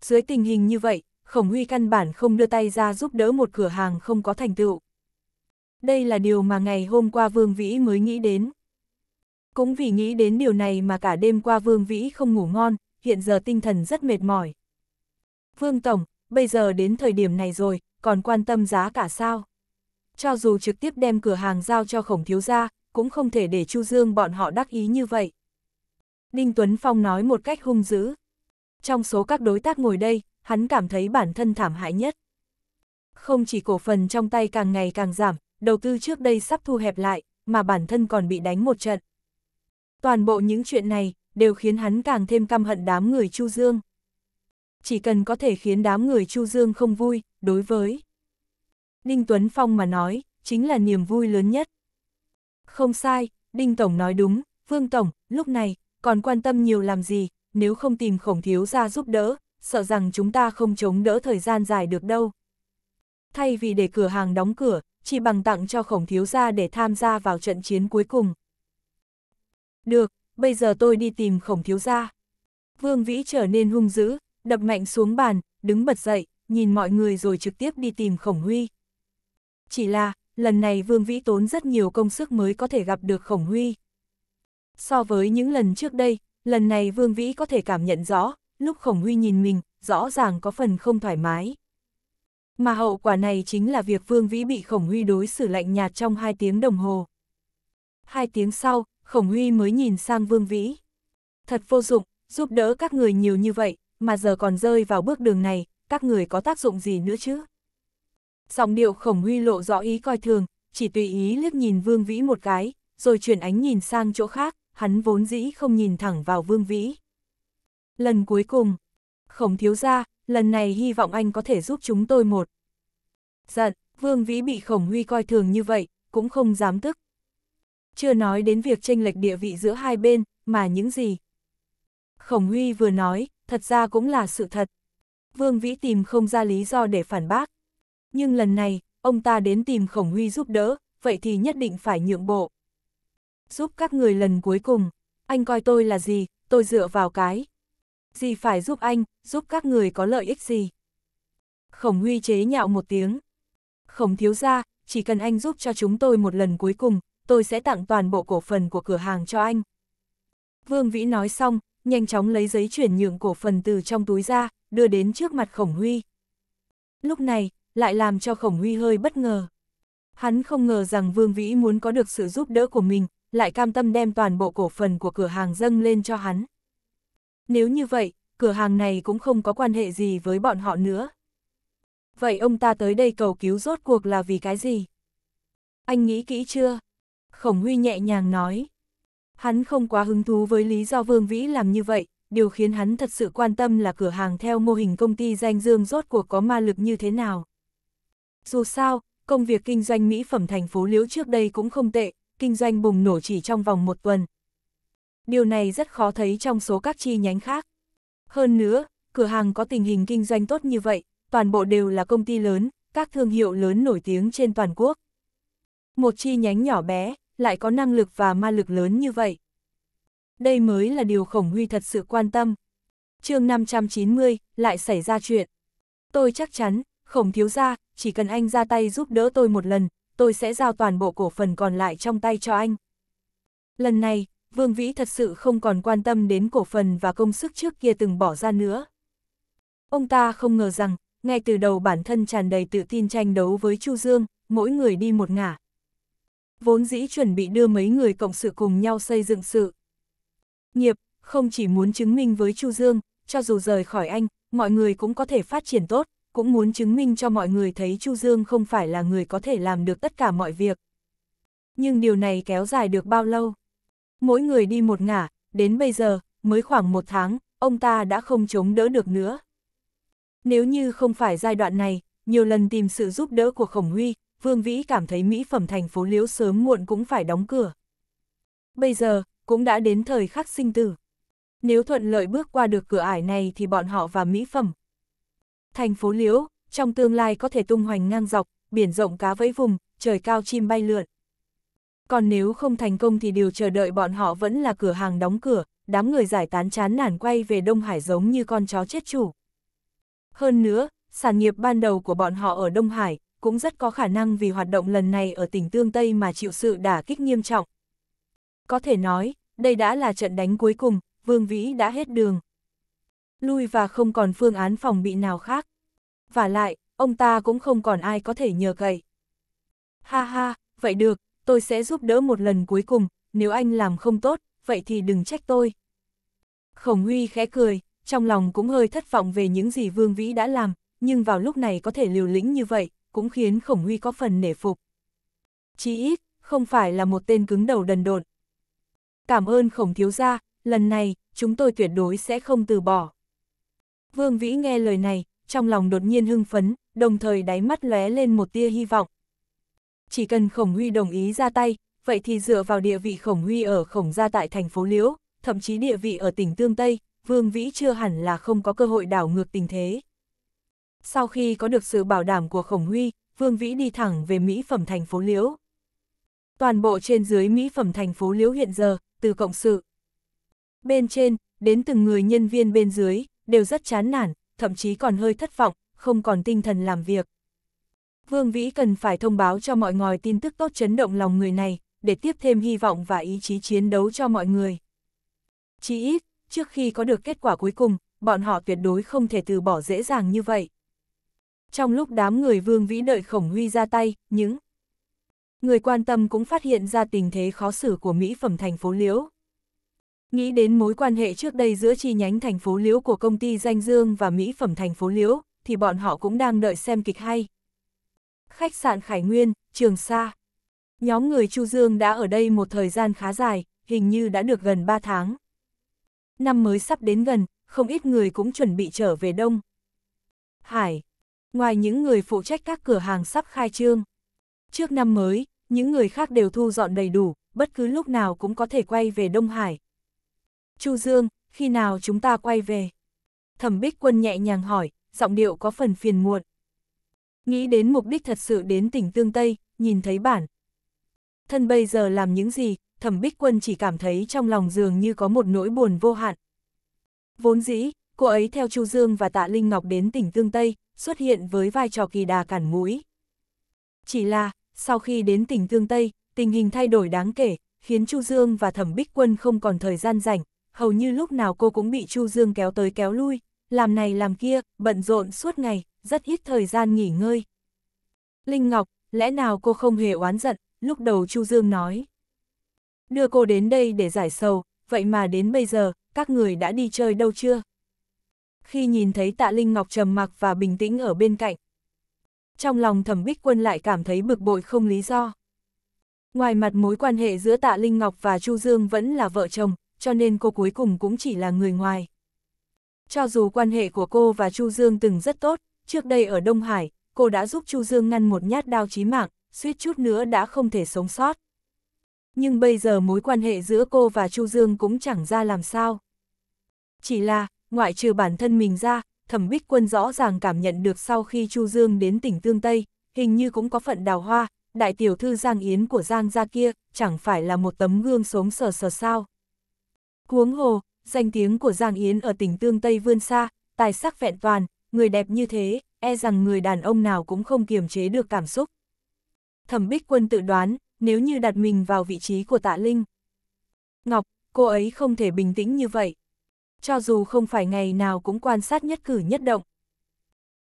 Dưới tình hình như vậy, Khổng Huy căn bản không đưa tay ra giúp đỡ một cửa hàng không có thành tựu. Đây là điều mà ngày hôm qua Vương Vĩ mới nghĩ đến. Cũng vì nghĩ đến điều này mà cả đêm qua Vương Vĩ không ngủ ngon, hiện giờ tinh thần rất mệt mỏi. Vương Tổng, bây giờ đến thời điểm này rồi, còn quan tâm giá cả sao? Cho dù trực tiếp đem cửa hàng giao cho khổng thiếu gia, cũng không thể để Chu Dương bọn họ đắc ý như vậy. Đinh Tuấn Phong nói một cách hung dữ. Trong số các đối tác ngồi đây, hắn cảm thấy bản thân thảm hại nhất. Không chỉ cổ phần trong tay càng ngày càng giảm, đầu tư trước đây sắp thu hẹp lại, mà bản thân còn bị đánh một trận. Toàn bộ những chuyện này đều khiến hắn càng thêm căm hận đám người Chu Dương. Chỉ cần có thể khiến đám người Chu Dương không vui, đối với ninh Tuấn Phong mà nói, chính là niềm vui lớn nhất. Không sai, Đinh Tổng nói đúng, Vương Tổng, lúc này, còn quan tâm nhiều làm gì, nếu không tìm khổng thiếu ra giúp đỡ, sợ rằng chúng ta không chống đỡ thời gian dài được đâu. Thay vì để cửa hàng đóng cửa, chỉ bằng tặng cho khổng thiếu ra để tham gia vào trận chiến cuối cùng. Được, bây giờ tôi đi tìm khổng thiếu ra. Vương Vĩ trở nên hung dữ, đập mạnh xuống bàn, đứng bật dậy, nhìn mọi người rồi trực tiếp đi tìm khổng huy. Chỉ là, lần này Vương Vĩ tốn rất nhiều công sức mới có thể gặp được Khổng Huy. So với những lần trước đây, lần này Vương Vĩ có thể cảm nhận rõ, lúc Khổng Huy nhìn mình, rõ ràng có phần không thoải mái. Mà hậu quả này chính là việc Vương Vĩ bị Khổng Huy đối xử lạnh nhạt trong hai tiếng đồng hồ. Hai tiếng sau, Khổng Huy mới nhìn sang Vương Vĩ. Thật vô dụng, giúp đỡ các người nhiều như vậy, mà giờ còn rơi vào bước đường này, các người có tác dụng gì nữa chứ? dòng điệu khổng huy lộ rõ ý coi thường, chỉ tùy ý liếc nhìn vương vĩ một cái, rồi chuyển ánh nhìn sang chỗ khác, hắn vốn dĩ không nhìn thẳng vào vương vĩ. Lần cuối cùng, khổng thiếu ra, lần này hy vọng anh có thể giúp chúng tôi một. Giận, vương vĩ bị khổng huy coi thường như vậy, cũng không dám tức. Chưa nói đến việc tranh lệch địa vị giữa hai bên, mà những gì. Khổng huy vừa nói, thật ra cũng là sự thật. Vương vĩ tìm không ra lý do để phản bác, nhưng lần này, ông ta đến tìm Khổng Huy giúp đỡ, vậy thì nhất định phải nhượng bộ. Giúp các người lần cuối cùng, anh coi tôi là gì, tôi dựa vào cái. Gì phải giúp anh, giúp các người có lợi ích gì? Khổng Huy chế nhạo một tiếng. Khổng thiếu ra, chỉ cần anh giúp cho chúng tôi một lần cuối cùng, tôi sẽ tặng toàn bộ cổ phần của cửa hàng cho anh. Vương Vĩ nói xong, nhanh chóng lấy giấy chuyển nhượng cổ phần từ trong túi ra, đưa đến trước mặt Khổng Huy. Lúc này, lại làm cho Khổng Huy hơi bất ngờ. Hắn không ngờ rằng Vương Vĩ muốn có được sự giúp đỡ của mình, lại cam tâm đem toàn bộ cổ phần của cửa hàng dâng lên cho hắn. Nếu như vậy, cửa hàng này cũng không có quan hệ gì với bọn họ nữa. Vậy ông ta tới đây cầu cứu rốt cuộc là vì cái gì? Anh nghĩ kỹ chưa? Khổng Huy nhẹ nhàng nói. Hắn không quá hứng thú với lý do Vương Vĩ làm như vậy, điều khiến hắn thật sự quan tâm là cửa hàng theo mô hình công ty danh dương rốt cuộc có ma lực như thế nào. Dù sao, công việc kinh doanh mỹ phẩm thành phố Liễu trước đây cũng không tệ, kinh doanh bùng nổ chỉ trong vòng một tuần. Điều này rất khó thấy trong số các chi nhánh khác. Hơn nữa, cửa hàng có tình hình kinh doanh tốt như vậy, toàn bộ đều là công ty lớn, các thương hiệu lớn nổi tiếng trên toàn quốc. Một chi nhánh nhỏ bé, lại có năng lực và ma lực lớn như vậy. Đây mới là điều Khổng Huy thật sự quan tâm. chương 590, lại xảy ra chuyện. Tôi chắc chắn, Khổng thiếu gia chỉ cần anh ra tay giúp đỡ tôi một lần, tôi sẽ giao toàn bộ cổ phần còn lại trong tay cho anh. Lần này, Vương Vĩ thật sự không còn quan tâm đến cổ phần và công sức trước kia từng bỏ ra nữa. Ông ta không ngờ rằng, ngay từ đầu bản thân tràn đầy tự tin tranh đấu với Chu Dương, mỗi người đi một ngả. Vốn dĩ chuẩn bị đưa mấy người cộng sự cùng nhau xây dựng sự. Nghiệp, không chỉ muốn chứng minh với Chu Dương, cho dù rời khỏi anh, mọi người cũng có thể phát triển tốt, cũng muốn chứng minh cho mọi người thấy Chu Dương không phải là người có thể làm được tất cả mọi việc. Nhưng điều này kéo dài được bao lâu? Mỗi người đi một ngả, đến bây giờ, mới khoảng một tháng, ông ta đã không chống đỡ được nữa. Nếu như không phải giai đoạn này, nhiều lần tìm sự giúp đỡ của Khổng Huy, Vương Vĩ cảm thấy mỹ phẩm thành phố Liễu sớm muộn cũng phải đóng cửa. Bây giờ, cũng đã đến thời khắc sinh tử. Nếu thuận lợi bước qua được cửa ải này thì bọn họ và mỹ phẩm Thành phố Liễu, trong tương lai có thể tung hoành ngang dọc, biển rộng cá vẫy vùng, trời cao chim bay lượn. Còn nếu không thành công thì điều chờ đợi bọn họ vẫn là cửa hàng đóng cửa, đám người giải tán chán nản quay về Đông Hải giống như con chó chết chủ. Hơn nữa, sản nghiệp ban đầu của bọn họ ở Đông Hải cũng rất có khả năng vì hoạt động lần này ở tỉnh Tương Tây mà chịu sự đả kích nghiêm trọng. Có thể nói, đây đã là trận đánh cuối cùng, Vương Vĩ đã hết đường lui và không còn phương án phòng bị nào khác. Và lại, ông ta cũng không còn ai có thể nhờ cậy. Ha ha, vậy được, tôi sẽ giúp đỡ một lần cuối cùng, nếu anh làm không tốt, vậy thì đừng trách tôi. Khổng Huy khẽ cười, trong lòng cũng hơi thất vọng về những gì Vương Vĩ đã làm, nhưng vào lúc này có thể liều lĩnh như vậy, cũng khiến Khổng Huy có phần nể phục. Chí ít, không phải là một tên cứng đầu đần độn. Cảm ơn Khổng Thiếu Gia, lần này, chúng tôi tuyệt đối sẽ không từ bỏ. Vương Vĩ nghe lời này, trong lòng đột nhiên hưng phấn, đồng thời đáy mắt lóe lên một tia hy vọng. Chỉ cần Khổng Huy đồng ý ra tay, vậy thì dựa vào địa vị Khổng Huy ở Khổng gia tại thành phố Liễu, thậm chí địa vị ở tỉnh Tương Tây, Vương Vĩ chưa hẳn là không có cơ hội đảo ngược tình thế. Sau khi có được sự bảo đảm của Khổng Huy, Vương Vĩ đi thẳng về Mỹ phẩm thành phố Liễu. Toàn bộ trên dưới Mỹ phẩm thành phố Liễu hiện giờ, từ cộng sự. Bên trên, đến từng người nhân viên bên dưới, đều rất chán nản, thậm chí còn hơi thất vọng, không còn tinh thần làm việc. Vương Vĩ cần phải thông báo cho mọi người tin tức tốt chấn động lòng người này, để tiếp thêm hy vọng và ý chí chiến đấu cho mọi người. Chỉ ít, trước khi có được kết quả cuối cùng, bọn họ tuyệt đối không thể từ bỏ dễ dàng như vậy. Trong lúc đám người Vương Vĩ đợi Khổng Huy ra tay, những người quan tâm cũng phát hiện ra tình thế khó xử của mỹ phẩm thành phố Liễu. Nghĩ đến mối quan hệ trước đây giữa chi nhánh thành phố Liễu của công ty Danh Dương và mỹ phẩm thành phố Liễu, thì bọn họ cũng đang đợi xem kịch hay. Khách sạn Khải Nguyên, Trường Sa. Nhóm người Chu Dương đã ở đây một thời gian khá dài, hình như đã được gần 3 tháng. Năm mới sắp đến gần, không ít người cũng chuẩn bị trở về đông. Hải, ngoài những người phụ trách các cửa hàng sắp khai trương. Trước năm mới, những người khác đều thu dọn đầy đủ, bất cứ lúc nào cũng có thể quay về Đông Hải, Chu Dương, khi nào chúng ta quay về? Thẩm Bích Quân nhẹ nhàng hỏi, giọng điệu có phần phiền muộn. Nghĩ đến mục đích thật sự đến tỉnh Tương Tây, nhìn thấy bản. Thân bây giờ làm những gì, Thẩm Bích Quân chỉ cảm thấy trong lòng dường như có một nỗi buồn vô hạn. Vốn dĩ, cô ấy theo Chu Dương và Tạ Linh Ngọc đến tỉnh Tương Tây, xuất hiện với vai trò kỳ đà cản mũi. Chỉ là, sau khi đến tỉnh Tương Tây, tình hình thay đổi đáng kể, khiến Chu Dương và Thẩm Bích Quân không còn thời gian rảnh, hầu như lúc nào cô cũng bị Chu Dương kéo tới kéo lui, làm này làm kia, bận rộn suốt ngày, rất ít thời gian nghỉ ngơi. Linh Ngọc, lẽ nào cô không hề oán giận, lúc đầu Chu Dương nói. Đưa cô đến đây để giải sầu, vậy mà đến bây giờ, các người đã đi chơi đâu chưa? Khi nhìn thấy tạ Linh Ngọc trầm mặc và bình tĩnh ở bên cạnh. Trong lòng thẩm bích quân lại cảm thấy bực bội không lý do. Ngoài mặt mối quan hệ giữa tạ Linh Ngọc và Chu Dương vẫn là vợ chồng, cho nên cô cuối cùng cũng chỉ là người ngoài. Cho dù quan hệ của cô và Chu Dương từng rất tốt, trước đây ở Đông Hải, cô đã giúp Chu Dương ngăn một nhát đao chí mạng, suýt chút nữa đã không thể sống sót. Nhưng bây giờ mối quan hệ giữa cô và Chu Dương cũng chẳng ra làm sao. Chỉ là, ngoại trừ bản thân mình ra, Thẩm Bích Quân rõ ràng cảm nhận được sau khi Chu Dương đến tỉnh Tương Tây, hình như cũng có phận đào hoa, đại tiểu thư Giang Yến của Giang gia kia, chẳng phải là một tấm gương sống sờ sờ sao. Huống hồ, danh tiếng của Giang Yến ở tỉnh Tương Tây vươn xa, tài sắc vẹn toàn, người đẹp như thế, e rằng người đàn ông nào cũng không kiềm chế được cảm xúc. Thẩm Bích Quân tự đoán, nếu như đặt mình vào vị trí của tạ Linh. Ngọc, cô ấy không thể bình tĩnh như vậy. Cho dù không phải ngày nào cũng quan sát nhất cử nhất động.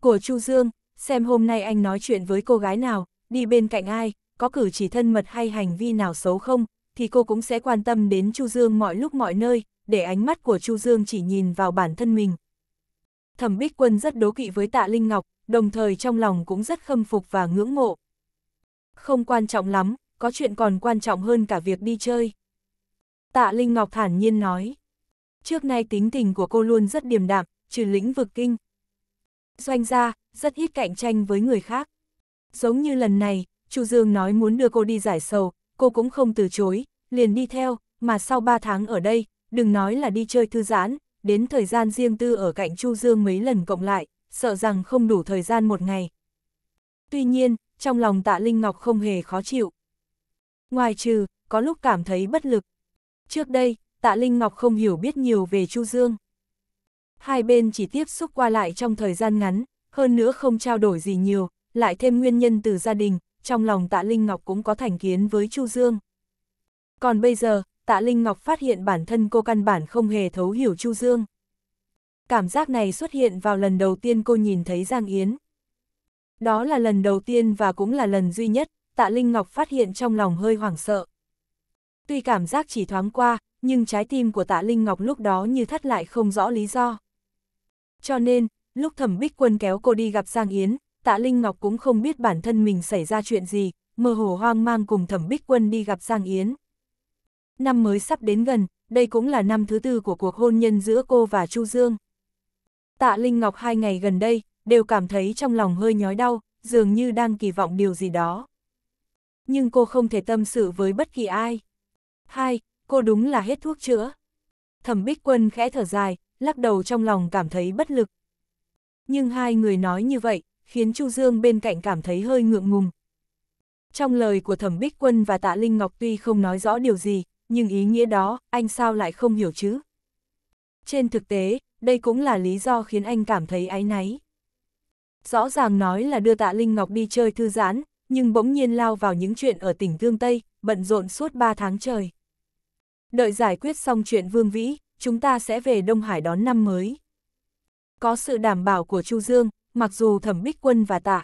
Của Chu Dương, xem hôm nay anh nói chuyện với cô gái nào, đi bên cạnh ai, có cử chỉ thân mật hay hành vi nào xấu không, thì cô cũng sẽ quan tâm đến Chu Dương mọi lúc mọi nơi, để ánh mắt của Chu Dương chỉ nhìn vào bản thân mình. Thẩm Bích Quân rất đố kỵ với Tạ Linh Ngọc, đồng thời trong lòng cũng rất khâm phục và ngưỡng mộ. Không quan trọng lắm, có chuyện còn quan trọng hơn cả việc đi chơi. Tạ Linh Ngọc thản nhiên nói. Trước nay tính tình của cô luôn rất điềm đạm, trừ lĩnh vực kinh. Doanh gia, rất ít cạnh tranh với người khác. Giống như lần này, Chu Dương nói muốn đưa cô đi giải sầu, cô cũng không từ chối, liền đi theo, mà sau 3 tháng ở đây, đừng nói là đi chơi thư giãn, đến thời gian riêng tư ở cạnh Chu Dương mấy lần cộng lại, sợ rằng không đủ thời gian một ngày. Tuy nhiên, trong lòng tạ Linh Ngọc không hề khó chịu. Ngoài trừ, có lúc cảm thấy bất lực. Trước đây, tạ Linh Ngọc không hiểu biết nhiều về Chu Dương. Hai bên chỉ tiếp xúc qua lại trong thời gian ngắn, hơn nữa không trao đổi gì nhiều, lại thêm nguyên nhân từ gia đình, trong lòng tạ Linh Ngọc cũng có thành kiến với Chu Dương. Còn bây giờ, tạ Linh Ngọc phát hiện bản thân cô căn bản không hề thấu hiểu Chu Dương. Cảm giác này xuất hiện vào lần đầu tiên cô nhìn thấy Giang Yến. Đó là lần đầu tiên và cũng là lần duy nhất, tạ Linh Ngọc phát hiện trong lòng hơi hoảng sợ. Tuy cảm giác chỉ thoáng qua, nhưng trái tim của tạ Linh Ngọc lúc đó như thắt lại không rõ lý do. Cho nên, lúc thẩm bích quân kéo cô đi gặp Giang Yến, tạ Linh Ngọc cũng không biết bản thân mình xảy ra chuyện gì, mơ hồ hoang mang cùng thẩm bích quân đi gặp Giang Yến. Năm mới sắp đến gần, đây cũng là năm thứ tư của cuộc hôn nhân giữa cô và Chu Dương. Tạ Linh Ngọc hai ngày gần đây, đều cảm thấy trong lòng hơi nhói đau, dường như đang kỳ vọng điều gì đó. Nhưng cô không thể tâm sự với bất kỳ ai. Hai, cô đúng là hết thuốc chữa. Thẩm Bích Quân khẽ thở dài, lắc đầu trong lòng cảm thấy bất lực. Nhưng hai người nói như vậy, khiến Chu Dương bên cạnh cảm thấy hơi ngượng ngùng. Trong lời của Thẩm Bích Quân và Tạ Linh Ngọc tuy không nói rõ điều gì, nhưng ý nghĩa đó, anh sao lại không hiểu chứ? Trên thực tế, đây cũng là lý do khiến anh cảm thấy áy náy. Rõ ràng nói là đưa Tạ Linh Ngọc đi chơi thư giãn, nhưng bỗng nhiên lao vào những chuyện ở tỉnh Thương Tây, bận rộn suốt 3 tháng trời. Đợi giải quyết xong chuyện Vương Vĩ, chúng ta sẽ về Đông Hải đón năm mới. Có sự đảm bảo của Chu Dương, mặc dù thẩm bích quân và tạ.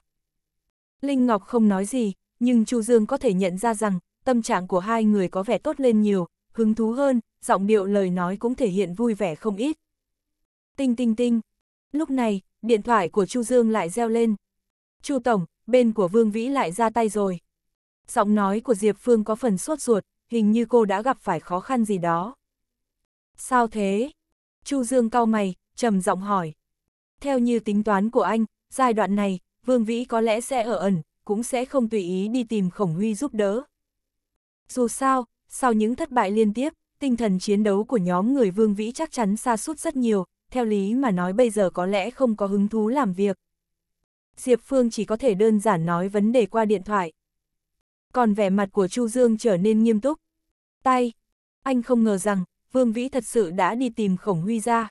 Linh Ngọc không nói gì, nhưng Chu Dương có thể nhận ra rằng, tâm trạng của hai người có vẻ tốt lên nhiều, hứng thú hơn, giọng điệu lời nói cũng thể hiện vui vẻ không ít. Tinh tinh tinh. Lúc này, điện thoại của Chu Dương lại reo lên. Chu Tổng, bên của Vương Vĩ lại ra tay rồi. Giọng nói của Diệp Phương có phần sốt ruột, hình như cô đã gặp phải khó khăn gì đó. Sao thế? Chu Dương cau mày, trầm giọng hỏi. Theo như tính toán của anh, giai đoạn này, Vương Vĩ có lẽ sẽ ở ẩn, cũng sẽ không tùy ý đi tìm Khổng Huy giúp đỡ. Dù sao, sau những thất bại liên tiếp, tinh thần chiến đấu của nhóm người Vương Vĩ chắc chắn xa sút rất nhiều, theo lý mà nói bây giờ có lẽ không có hứng thú làm việc. Diệp Phương chỉ có thể đơn giản nói vấn đề qua điện thoại. Còn vẻ mặt của Chu Dương trở nên nghiêm túc. Tay, anh không ngờ rằng Vương Vĩ thật sự đã đi tìm Khổng Huy ra.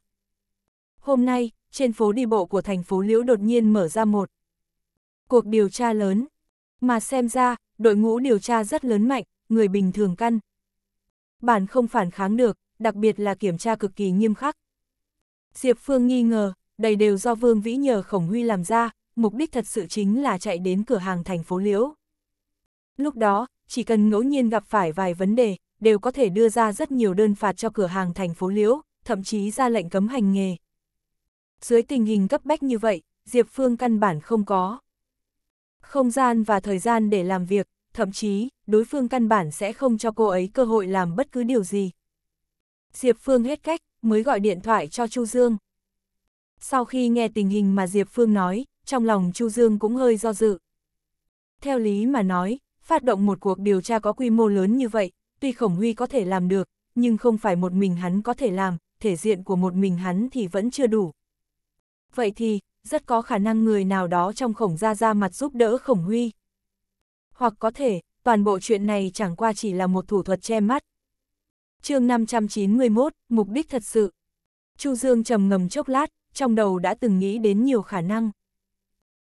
Hôm nay, trên phố đi bộ của thành phố Liễu đột nhiên mở ra một cuộc điều tra lớn. Mà xem ra, đội ngũ điều tra rất lớn mạnh, người bình thường căn. Bản không phản kháng được, đặc biệt là kiểm tra cực kỳ nghiêm khắc. Diệp Phương nghi ngờ, đầy đều do Vương Vĩ nhờ Khổng Huy làm ra, mục đích thật sự chính là chạy đến cửa hàng thành phố Liễu. Lúc đó, chỉ cần ngẫu nhiên gặp phải vài vấn đề, đều có thể đưa ra rất nhiều đơn phạt cho cửa hàng thành phố Liễu, thậm chí ra lệnh cấm hành nghề, dưới tình hình cấp bách như vậy, Diệp Phương căn bản không có. Không gian và thời gian để làm việc, thậm chí, đối phương căn bản sẽ không cho cô ấy cơ hội làm bất cứ điều gì. Diệp Phương hết cách, mới gọi điện thoại cho Chu Dương. Sau khi nghe tình hình mà Diệp Phương nói, trong lòng Chu Dương cũng hơi do dự. Theo lý mà nói, phát động một cuộc điều tra có quy mô lớn như vậy, tuy Khổng Huy có thể làm được, nhưng không phải một mình hắn có thể làm, thể diện của một mình hắn thì vẫn chưa đủ vậy thì, rất có khả năng người nào đó trong khổng gia ra mặt giúp đỡ khổng huy. Hoặc có thể, toàn bộ chuyện này chẳng qua chỉ là một thủ thuật che mắt. chương 591, mục đích thật sự. Chu Dương trầm ngầm chốc lát, trong đầu đã từng nghĩ đến nhiều khả năng.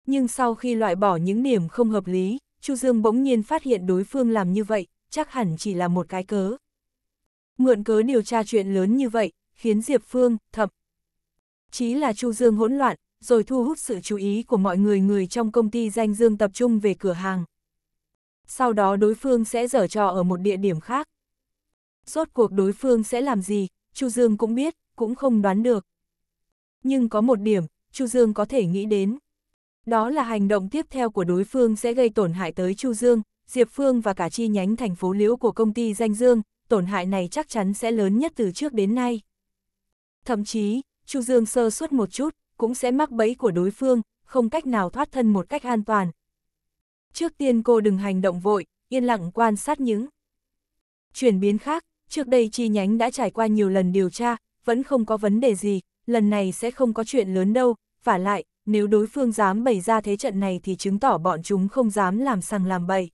Nhưng sau khi loại bỏ những điểm không hợp lý, Chu Dương bỗng nhiên phát hiện đối phương làm như vậy, chắc hẳn chỉ là một cái cớ. Mượn cớ điều tra chuyện lớn như vậy, khiến Diệp Phương, Thập, Chí là Chu Dương hỗn loạn, rồi thu hút sự chú ý của mọi người người trong công ty danh Dương tập trung về cửa hàng. Sau đó đối phương sẽ dở trò ở một địa điểm khác. Rốt cuộc đối phương sẽ làm gì, Chu Dương cũng biết, cũng không đoán được. Nhưng có một điểm, Chu Dương có thể nghĩ đến. Đó là hành động tiếp theo của đối phương sẽ gây tổn hại tới Chu Dương, Diệp Phương và cả chi nhánh thành phố Liễu của công ty danh Dương, tổn hại này chắc chắn sẽ lớn nhất từ trước đến nay. Thậm chí, Chu Dương sơ suất một chút, cũng sẽ mắc bẫy của đối phương, không cách nào thoát thân một cách an toàn. Trước tiên cô đừng hành động vội, yên lặng quan sát những chuyển biến khác, trước đây chi nhánh đã trải qua nhiều lần điều tra, vẫn không có vấn đề gì, lần này sẽ không có chuyện lớn đâu, và lại, nếu đối phương dám bày ra thế trận này thì chứng tỏ bọn chúng không dám làm sằng làm bậy.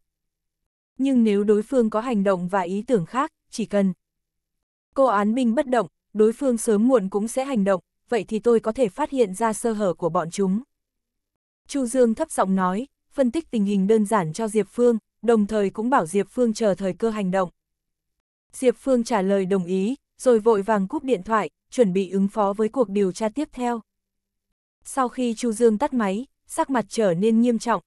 Nhưng nếu đối phương có hành động và ý tưởng khác, chỉ cần cô án binh bất động, đối phương sớm muộn cũng sẽ hành động, vậy thì tôi có thể phát hiện ra sơ hở của bọn chúng. Chu Dương thấp giọng nói, phân tích tình hình đơn giản cho Diệp Phương, đồng thời cũng bảo Diệp Phương chờ thời cơ hành động. Diệp Phương trả lời đồng ý, rồi vội vàng cúp điện thoại, chuẩn bị ứng phó với cuộc điều tra tiếp theo. Sau khi Chu Dương tắt máy, sắc mặt trở nên nghiêm trọng.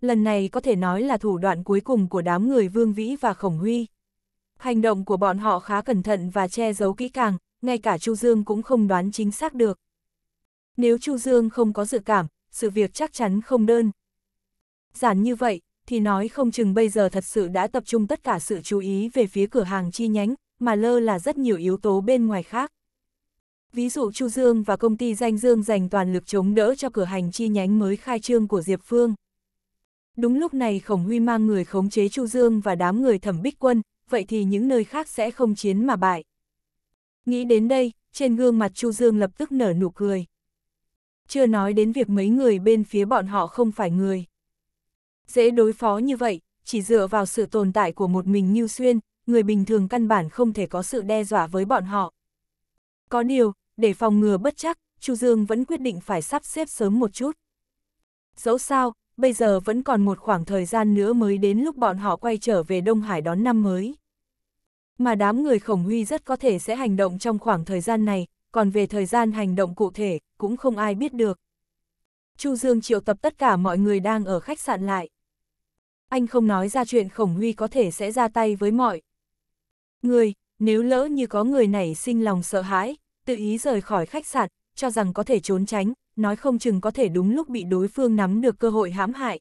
Lần này có thể nói là thủ đoạn cuối cùng của đám người Vương Vĩ và Khổng Huy. Hành động của bọn họ khá cẩn thận và che giấu kỹ càng, ngay cả Chu Dương cũng không đoán chính xác được. Nếu Chu Dương không có dự cảm, sự việc chắc chắn không đơn. Giản như vậy, thì nói không chừng bây giờ thật sự đã tập trung tất cả sự chú ý về phía cửa hàng chi nhánh, mà lơ là rất nhiều yếu tố bên ngoài khác. Ví dụ Chu Dương và công ty Danh Dương dành toàn lực chống đỡ cho cửa hàng chi nhánh mới khai trương của Diệp Phương. Đúng lúc này Khổng Huy mang người khống chế Chu Dương và đám người thẩm bích quân, vậy thì những nơi khác sẽ không chiến mà bại. Nghĩ đến đây, trên gương mặt Chu Dương lập tức nở nụ cười. Chưa nói đến việc mấy người bên phía bọn họ không phải người. Dễ đối phó như vậy, chỉ dựa vào sự tồn tại của một mình Như Xuyên, người bình thường căn bản không thể có sự đe dọa với bọn họ. Có điều, để phòng ngừa bất chắc, Chu Dương vẫn quyết định phải sắp xếp sớm một chút. Dẫu sao, bây giờ vẫn còn một khoảng thời gian nữa mới đến lúc bọn họ quay trở về Đông Hải đón năm mới. Mà đám người khổng huy rất có thể sẽ hành động trong khoảng thời gian này, còn về thời gian hành động cụ thể, cũng không ai biết được. Chu Dương triệu tập tất cả mọi người đang ở khách sạn lại. Anh không nói ra chuyện khổng huy có thể sẽ ra tay với mọi. Người, nếu lỡ như có người nảy sinh lòng sợ hãi, tự ý rời khỏi khách sạn, cho rằng có thể trốn tránh, nói không chừng có thể đúng lúc bị đối phương nắm được cơ hội hãm hại.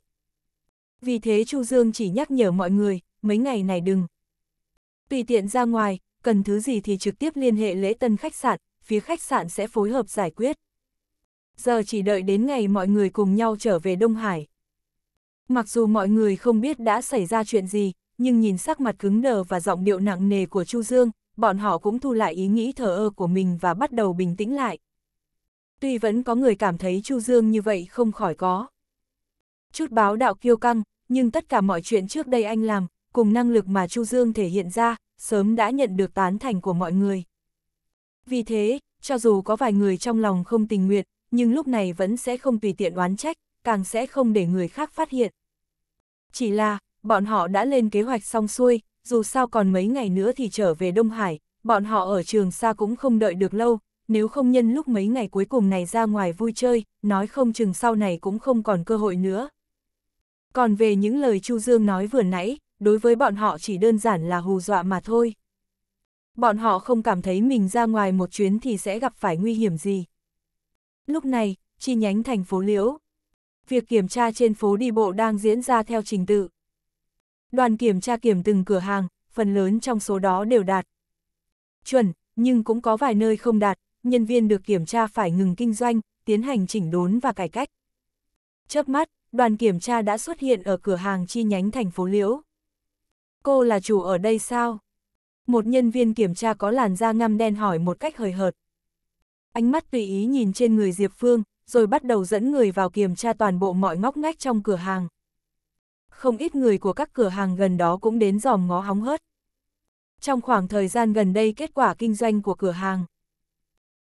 Vì thế Chu Dương chỉ nhắc nhở mọi người, mấy ngày này đừng. Tùy tiện ra ngoài, cần thứ gì thì trực tiếp liên hệ lễ tân khách sạn, phía khách sạn sẽ phối hợp giải quyết. Giờ chỉ đợi đến ngày mọi người cùng nhau trở về Đông Hải. Mặc dù mọi người không biết đã xảy ra chuyện gì, nhưng nhìn sắc mặt cứng đờ và giọng điệu nặng nề của Chu Dương, bọn họ cũng thu lại ý nghĩ thờ ơ của mình và bắt đầu bình tĩnh lại tuy vẫn có người cảm thấy Chu Dương như vậy không khỏi có. Chút báo đạo kiêu căng, nhưng tất cả mọi chuyện trước đây anh làm, cùng năng lực mà Chu Dương thể hiện ra, sớm đã nhận được tán thành của mọi người. Vì thế, cho dù có vài người trong lòng không tình nguyện, nhưng lúc này vẫn sẽ không tùy tiện oán trách, càng sẽ không để người khác phát hiện. Chỉ là, bọn họ đã lên kế hoạch xong xuôi, dù sao còn mấy ngày nữa thì trở về Đông Hải, bọn họ ở trường xa cũng không đợi được lâu, nếu không nhân lúc mấy ngày cuối cùng này ra ngoài vui chơi, nói không chừng sau này cũng không còn cơ hội nữa. Còn về những lời Chu Dương nói vừa nãy, đối với bọn họ chỉ đơn giản là hù dọa mà thôi. Bọn họ không cảm thấy mình ra ngoài một chuyến thì sẽ gặp phải nguy hiểm gì. Lúc này, chi nhánh thành phố Liễu. Việc kiểm tra trên phố đi bộ đang diễn ra theo trình tự. Đoàn kiểm tra kiểm từng cửa hàng, phần lớn trong số đó đều đạt. Chuẩn, nhưng cũng có vài nơi không đạt, nhân viên được kiểm tra phải ngừng kinh doanh, tiến hành chỉnh đốn và cải cách. Chớp mắt, đoàn kiểm tra đã xuất hiện ở cửa hàng chi nhánh thành phố Liễu. Cô là chủ ở đây sao? Một nhân viên kiểm tra có làn da ngăm đen hỏi một cách hời hợt. Ánh mắt tùy ý nhìn trên người Diệp Phương, rồi bắt đầu dẫn người vào kiểm tra toàn bộ mọi ngóc ngách trong cửa hàng. Không ít người của các cửa hàng gần đó cũng đến dòm ngó hóng hớt. Trong khoảng thời gian gần đây kết quả kinh doanh của cửa hàng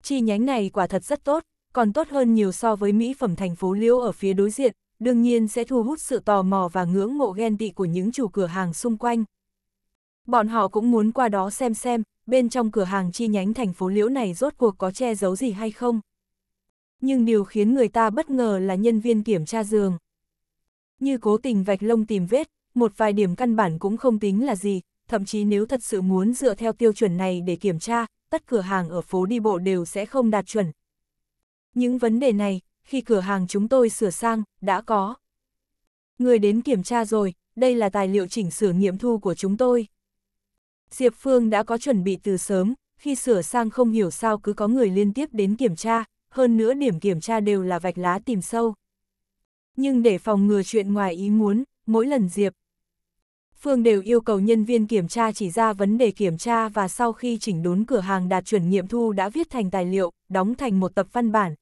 Chi nhánh này quả thật rất tốt, còn tốt hơn nhiều so với mỹ phẩm thành phố Liễu ở phía đối diện, đương nhiên sẽ thu hút sự tò mò và ngưỡng mộ ghen tị của những chủ cửa hàng xung quanh. Bọn họ cũng muốn qua đó xem xem, bên trong cửa hàng chi nhánh thành phố Liễu này rốt cuộc có che giấu gì hay không. Nhưng điều khiến người ta bất ngờ là nhân viên kiểm tra giường. Như cố tình vạch lông tìm vết, một vài điểm căn bản cũng không tính là gì, thậm chí nếu thật sự muốn dựa theo tiêu chuẩn này để kiểm tra, tất cửa hàng ở phố đi bộ đều sẽ không đạt chuẩn. Những vấn đề này, khi cửa hàng chúng tôi sửa sang, đã có. Người đến kiểm tra rồi, đây là tài liệu chỉnh sửa nghiệm thu của chúng tôi. Diệp Phương đã có chuẩn bị từ sớm, khi sửa sang không hiểu sao cứ có người liên tiếp đến kiểm tra, hơn nữa điểm kiểm tra đều là vạch lá tìm sâu. Nhưng để phòng ngừa chuyện ngoài ý muốn, mỗi lần Diệp, Phương đều yêu cầu nhân viên kiểm tra chỉ ra vấn đề kiểm tra và sau khi chỉnh đốn cửa hàng đạt chuẩn nghiệm thu đã viết thành tài liệu, đóng thành một tập văn bản.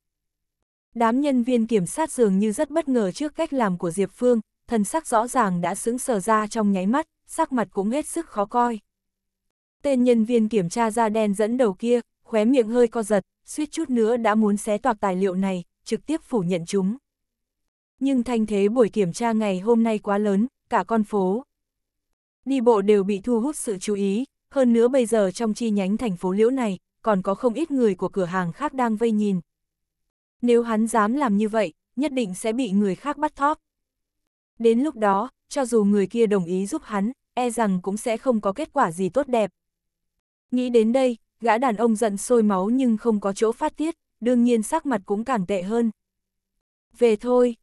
Đám nhân viên kiểm sát dường như rất bất ngờ trước cách làm của Diệp Phương, thần sắc rõ ràng đã sững sờ ra trong nháy mắt, sắc mặt cũng hết sức khó coi. Tên nhân viên kiểm tra da đen dẫn đầu kia, khóe miệng hơi co giật, suýt chút nữa đã muốn xé toạc tài liệu này, trực tiếp phủ nhận chúng. Nhưng thanh thế buổi kiểm tra ngày hôm nay quá lớn, cả con phố, đi bộ đều bị thu hút sự chú ý, hơn nữa bây giờ trong chi nhánh thành phố Liễu này, còn có không ít người của cửa hàng khác đang vây nhìn. Nếu hắn dám làm như vậy, nhất định sẽ bị người khác bắt thóp. Đến lúc đó, cho dù người kia đồng ý giúp hắn, e rằng cũng sẽ không có kết quả gì tốt đẹp. Nghĩ đến đây, gã đàn ông giận sôi máu nhưng không có chỗ phát tiết, đương nhiên sắc mặt cũng càng tệ hơn. Về thôi,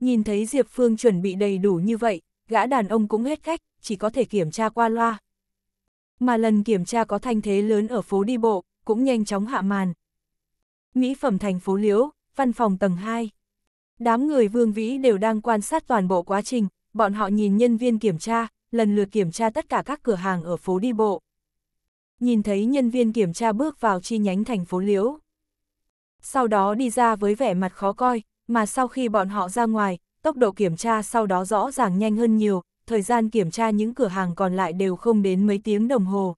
nhìn thấy Diệp Phương chuẩn bị đầy đủ như vậy, gã đàn ông cũng hết cách, chỉ có thể kiểm tra qua loa. Mà lần kiểm tra có thanh thế lớn ở phố đi bộ, cũng nhanh chóng hạ màn. Mỹ phẩm thành phố Liễu, văn phòng tầng 2. Đám người vương vĩ đều đang quan sát toàn bộ quá trình, bọn họ nhìn nhân viên kiểm tra, lần lượt kiểm tra tất cả các cửa hàng ở phố đi bộ. Nhìn thấy nhân viên kiểm tra bước vào chi nhánh thành phố Liễu. Sau đó đi ra với vẻ mặt khó coi, mà sau khi bọn họ ra ngoài, tốc độ kiểm tra sau đó rõ ràng nhanh hơn nhiều, thời gian kiểm tra những cửa hàng còn lại đều không đến mấy tiếng đồng hồ.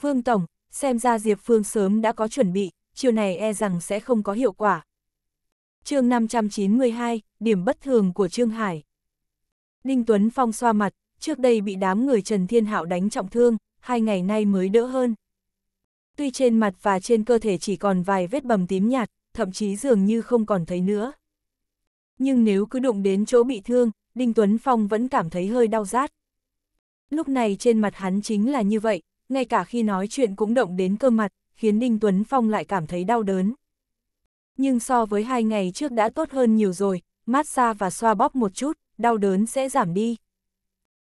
vương Tổng, xem ra Diệp Phương sớm đã có chuẩn bị, chiều này e rằng sẽ không có hiệu quả. chương 592, điểm bất thường của Trương Hải. Đinh Tuấn Phong xoa mặt, trước đây bị đám người Trần Thiên Hạo đánh trọng thương, hai ngày nay mới đỡ hơn. Tuy trên mặt và trên cơ thể chỉ còn vài vết bầm tím nhạt, thậm chí dường như không còn thấy nữa. Nhưng nếu cứ đụng đến chỗ bị thương, Đinh Tuấn Phong vẫn cảm thấy hơi đau rát. Lúc này trên mặt hắn chính là như vậy, ngay cả khi nói chuyện cũng động đến cơ mặt, khiến Đinh Tuấn Phong lại cảm thấy đau đớn. Nhưng so với hai ngày trước đã tốt hơn nhiều rồi, mát xa và xoa bóp một chút, đau đớn sẽ giảm đi.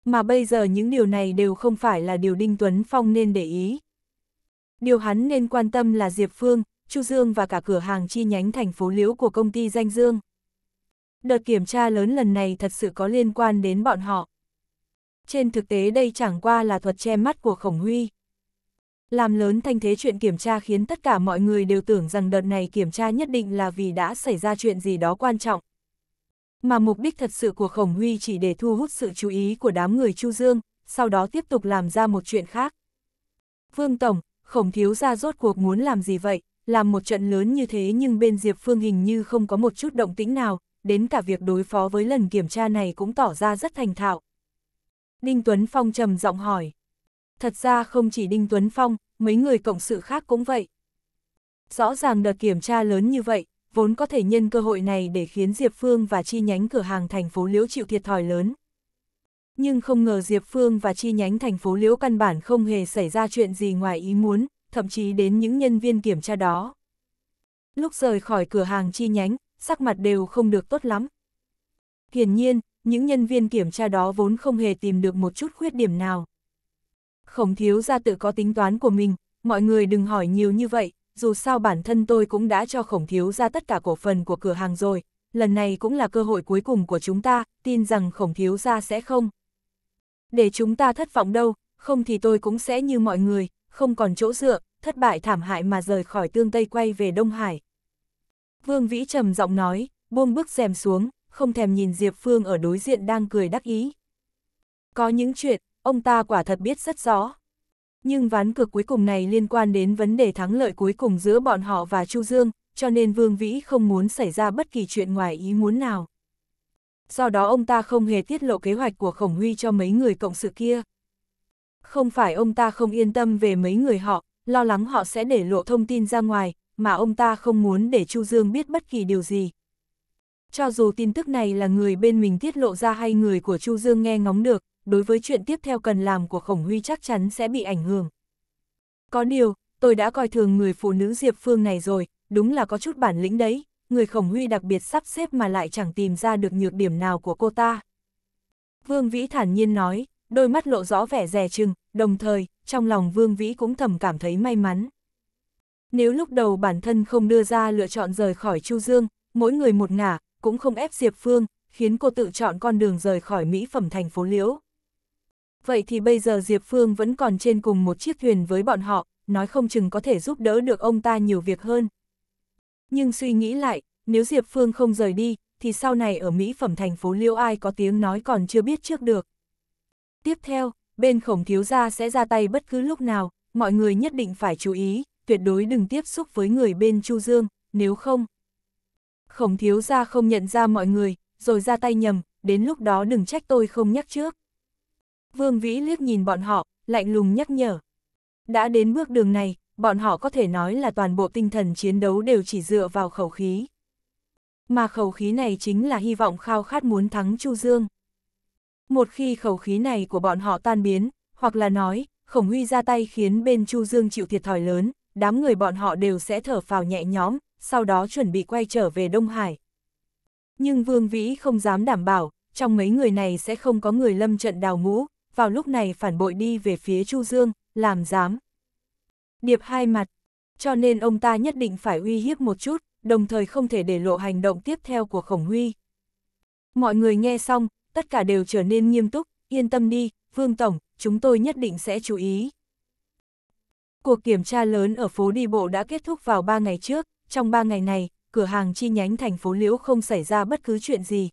Mà bây giờ những điều này đều không phải là điều Đinh Tuấn Phong nên để ý. Điều hắn nên quan tâm là Diệp Phương, Chu Dương và cả cửa hàng chi nhánh thành phố Liễu của công ty Danh Dương đợt kiểm tra lớn lần này thật sự có liên quan đến bọn họ. Trên thực tế đây chẳng qua là thuật che mắt của Khổng Huy. Làm lớn thanh thế chuyện kiểm tra khiến tất cả mọi người đều tưởng rằng đợt này kiểm tra nhất định là vì đã xảy ra chuyện gì đó quan trọng. Mà mục đích thật sự của Khổng Huy chỉ để thu hút sự chú ý của đám người Chu Dương, sau đó tiếp tục làm ra một chuyện khác. Vương Tổng, Khổng Thiếu ra rốt cuộc muốn làm gì vậy? Làm một trận lớn như thế nhưng bên Diệp Phương hình như không có một chút động tĩnh nào, đến cả việc đối phó với lần kiểm tra này cũng tỏ ra rất thành thạo. Đinh Tuấn Phong trầm giọng hỏi. Thật ra không chỉ Đinh Tuấn Phong, mấy người cộng sự khác cũng vậy. Rõ ràng đợt kiểm tra lớn như vậy, vốn có thể nhân cơ hội này để khiến Diệp Phương và chi nhánh cửa hàng thành phố Liễu chịu thiệt thòi lớn. Nhưng không ngờ Diệp Phương và chi nhánh thành phố Liễu căn bản không hề xảy ra chuyện gì ngoài ý muốn, thậm chí đến những nhân viên kiểm tra đó. Lúc rời khỏi cửa hàng chi nhánh, sắc mặt đều không được tốt lắm. Hiển nhiên, những nhân viên kiểm tra đó vốn không hề tìm được một chút khuyết điểm nào. Khổng thiếu ra tự có tính toán của mình, mọi người đừng hỏi nhiều như vậy, dù sao bản thân tôi cũng đã cho khổng thiếu ra tất cả cổ phần của cửa hàng rồi, lần này cũng là cơ hội cuối cùng của chúng ta, tin rằng khổng thiếu ra sẽ không. Để chúng ta thất vọng đâu, không thì tôi cũng sẽ như mọi người, không còn chỗ dựa, thất bại thảm hại mà rời khỏi tương Tây quay về Đông Hải. Vương Vĩ trầm giọng nói, buông bước rèm xuống, không thèm nhìn Diệp Phương ở đối diện đang cười đắc ý. Có những chuyện, ông ta quả thật biết rất rõ. Nhưng ván cược cuối cùng này liên quan đến vấn đề thắng lợi cuối cùng giữa bọn họ và Chu Dương, cho nên Vương Vĩ không muốn xảy ra bất kỳ chuyện ngoài ý muốn nào. Do đó ông ta không hề tiết lộ kế hoạch của Khổng Huy cho mấy người cộng sự kia. Không phải ông ta không yên tâm về mấy người họ, lo lắng họ sẽ để lộ thông tin ra ngoài, mà ông ta không muốn để Chu Dương biết bất kỳ điều gì. Cho dù tin tức này là người bên mình tiết lộ ra hay người của Chu Dương nghe ngóng được, đối với chuyện tiếp theo cần làm của Khổng Huy chắc chắn sẽ bị ảnh hưởng. Có điều, tôi đã coi thường người phụ nữ Diệp Phương này rồi, đúng là có chút bản lĩnh đấy, người Khổng Huy đặc biệt sắp xếp mà lại chẳng tìm ra được nhược điểm nào của cô ta. Vương Vĩ thản nhiên nói, đôi mắt lộ rõ vẻ rè chừng, đồng thời, trong lòng Vương Vĩ cũng thầm cảm thấy may mắn. Nếu lúc đầu bản thân không đưa ra lựa chọn rời khỏi Chu Dương, mỗi người một ngả, cũng không ép Diệp Phương, khiến cô tự chọn con đường rời khỏi mỹ phẩm thành phố Liễu. Vậy thì bây giờ Diệp Phương vẫn còn trên cùng một chiếc thuyền với bọn họ, nói không chừng có thể giúp đỡ được ông ta nhiều việc hơn. Nhưng suy nghĩ lại, nếu Diệp Phương không rời đi, thì sau này ở mỹ phẩm thành phố Liễu ai có tiếng nói còn chưa biết trước được. Tiếp theo, bên khổng thiếu gia sẽ ra tay bất cứ lúc nào, mọi người nhất định phải chú ý tuyệt đối đừng tiếp xúc với người bên Chu Dương, nếu không. Khổng thiếu ra không nhận ra mọi người, rồi ra tay nhầm, đến lúc đó đừng trách tôi không nhắc trước. Vương Vĩ liếc nhìn bọn họ, lạnh lùng nhắc nhở. Đã đến bước đường này, bọn họ có thể nói là toàn bộ tinh thần chiến đấu đều chỉ dựa vào khẩu khí. Mà khẩu khí này chính là hy vọng khao khát muốn thắng Chu Dương. Một khi khẩu khí này của bọn họ tan biến, hoặc là nói, Khổng Huy ra tay khiến bên Chu Dương chịu thiệt thòi lớn, đám người bọn họ đều sẽ thở phào nhẹ nhõm, sau đó chuẩn bị quay trở về Đông Hải. Nhưng Vương Vĩ không dám đảm bảo, trong mấy người này sẽ không có người lâm trận đào ngũ, vào lúc này phản bội đi về phía Chu Dương, làm dám. Điệp hai mặt, cho nên ông ta nhất định phải uy hiếp một chút, đồng thời không thể để lộ hành động tiếp theo của Khổng Huy. Mọi người nghe xong, tất cả đều trở nên nghiêm túc, yên tâm đi, Vương Tổng, chúng tôi nhất định sẽ chú ý. Cuộc kiểm tra lớn ở phố đi bộ đã kết thúc vào 3 ngày trước, trong 3 ngày này, cửa hàng chi nhánh thành phố Liễu không xảy ra bất cứ chuyện gì.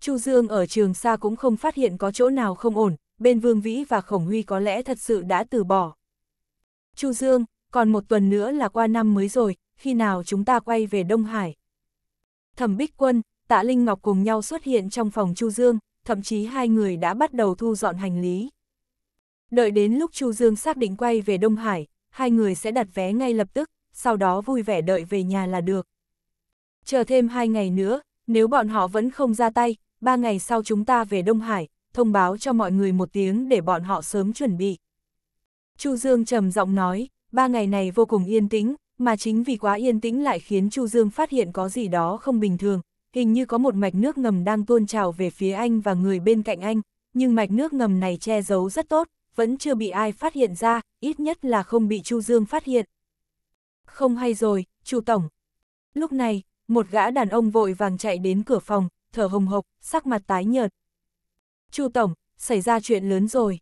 Chu Dương ở trường xa cũng không phát hiện có chỗ nào không ổn, bên Vương Vĩ và Khổng Huy có lẽ thật sự đã từ bỏ. Chu Dương, còn một tuần nữa là qua năm mới rồi, khi nào chúng ta quay về Đông Hải? Thẩm Bích Quân, Tạ Linh Ngọc cùng nhau xuất hiện trong phòng Chu Dương, thậm chí hai người đã bắt đầu thu dọn hành lý. Đợi đến lúc Chu Dương xác định quay về Đông Hải, hai người sẽ đặt vé ngay lập tức, sau đó vui vẻ đợi về nhà là được. Chờ thêm hai ngày nữa, nếu bọn họ vẫn không ra tay, ba ngày sau chúng ta về Đông Hải, thông báo cho mọi người một tiếng để bọn họ sớm chuẩn bị. Chu Dương trầm giọng nói, ba ngày này vô cùng yên tĩnh, mà chính vì quá yên tĩnh lại khiến Chu Dương phát hiện có gì đó không bình thường, hình như có một mạch nước ngầm đang tuôn trào về phía anh và người bên cạnh anh, nhưng mạch nước ngầm này che giấu rất tốt, vẫn chưa bị ai phát hiện ra, ít nhất là không bị Chu Dương phát hiện. Không hay rồi, Chu Tổng. Lúc này, một gã đàn ông vội vàng chạy đến cửa phòng, thở hồng hộc, sắc mặt tái nhợt. Chu Tổng, xảy ra chuyện lớn rồi.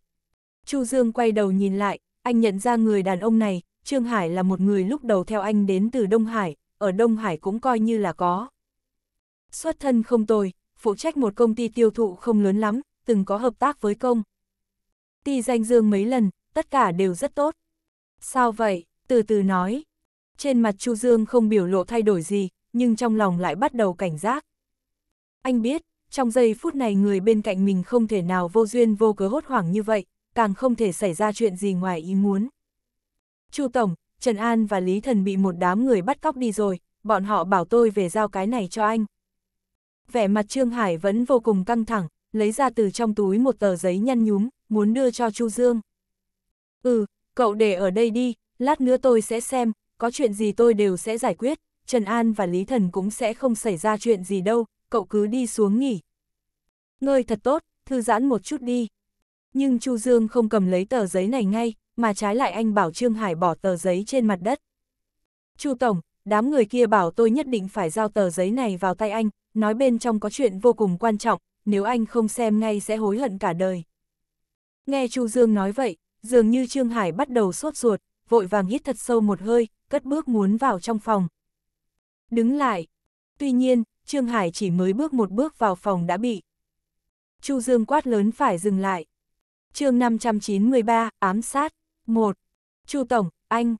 Chu Dương quay đầu nhìn lại, anh nhận ra người đàn ông này, Trương Hải là một người lúc đầu theo anh đến từ Đông Hải, ở Đông Hải cũng coi như là có. Xuất thân không tồi, phụ trách một công ty tiêu thụ không lớn lắm, từng có hợp tác với công ti danh dương mấy lần, tất cả đều rất tốt. Sao vậy? Từ từ nói. Trên mặt Chu Dương không biểu lộ thay đổi gì, nhưng trong lòng lại bắt đầu cảnh giác. Anh biết, trong giây phút này người bên cạnh mình không thể nào vô duyên vô cớ hốt hoảng như vậy, càng không thể xảy ra chuyện gì ngoài ý muốn. Chu Tổng, Trần An và Lý Thần bị một đám người bắt cóc đi rồi, bọn họ bảo tôi về giao cái này cho anh. Vẻ mặt Trương Hải vẫn vô cùng căng thẳng, lấy ra từ trong túi một tờ giấy nhăn nhúm, muốn đưa cho Chu Dương. Ừ, cậu để ở đây đi, lát nữa tôi sẽ xem, có chuyện gì tôi đều sẽ giải quyết, Trần An và Lý Thần cũng sẽ không xảy ra chuyện gì đâu, cậu cứ đi xuống nghỉ. ngơi thật tốt, thư giãn một chút đi. Nhưng Chu Dương không cầm lấy tờ giấy này ngay, mà trái lại anh bảo Trương Hải bỏ tờ giấy trên mặt đất. Chu Tổng, đám người kia bảo tôi nhất định phải giao tờ giấy này vào tay anh, nói bên trong có chuyện vô cùng quan trọng, nếu anh không xem ngay sẽ hối hận cả đời. Nghe Chu Dương nói vậy, dường như Trương Hải bắt đầu sốt ruột, vội vàng hít thật sâu một hơi, cất bước muốn vào trong phòng. Đứng lại. Tuy nhiên, Trương Hải chỉ mới bước một bước vào phòng đã bị. Chu Dương quát lớn phải dừng lại. chương 593, ám sát. 1. Chu Tổng, anh.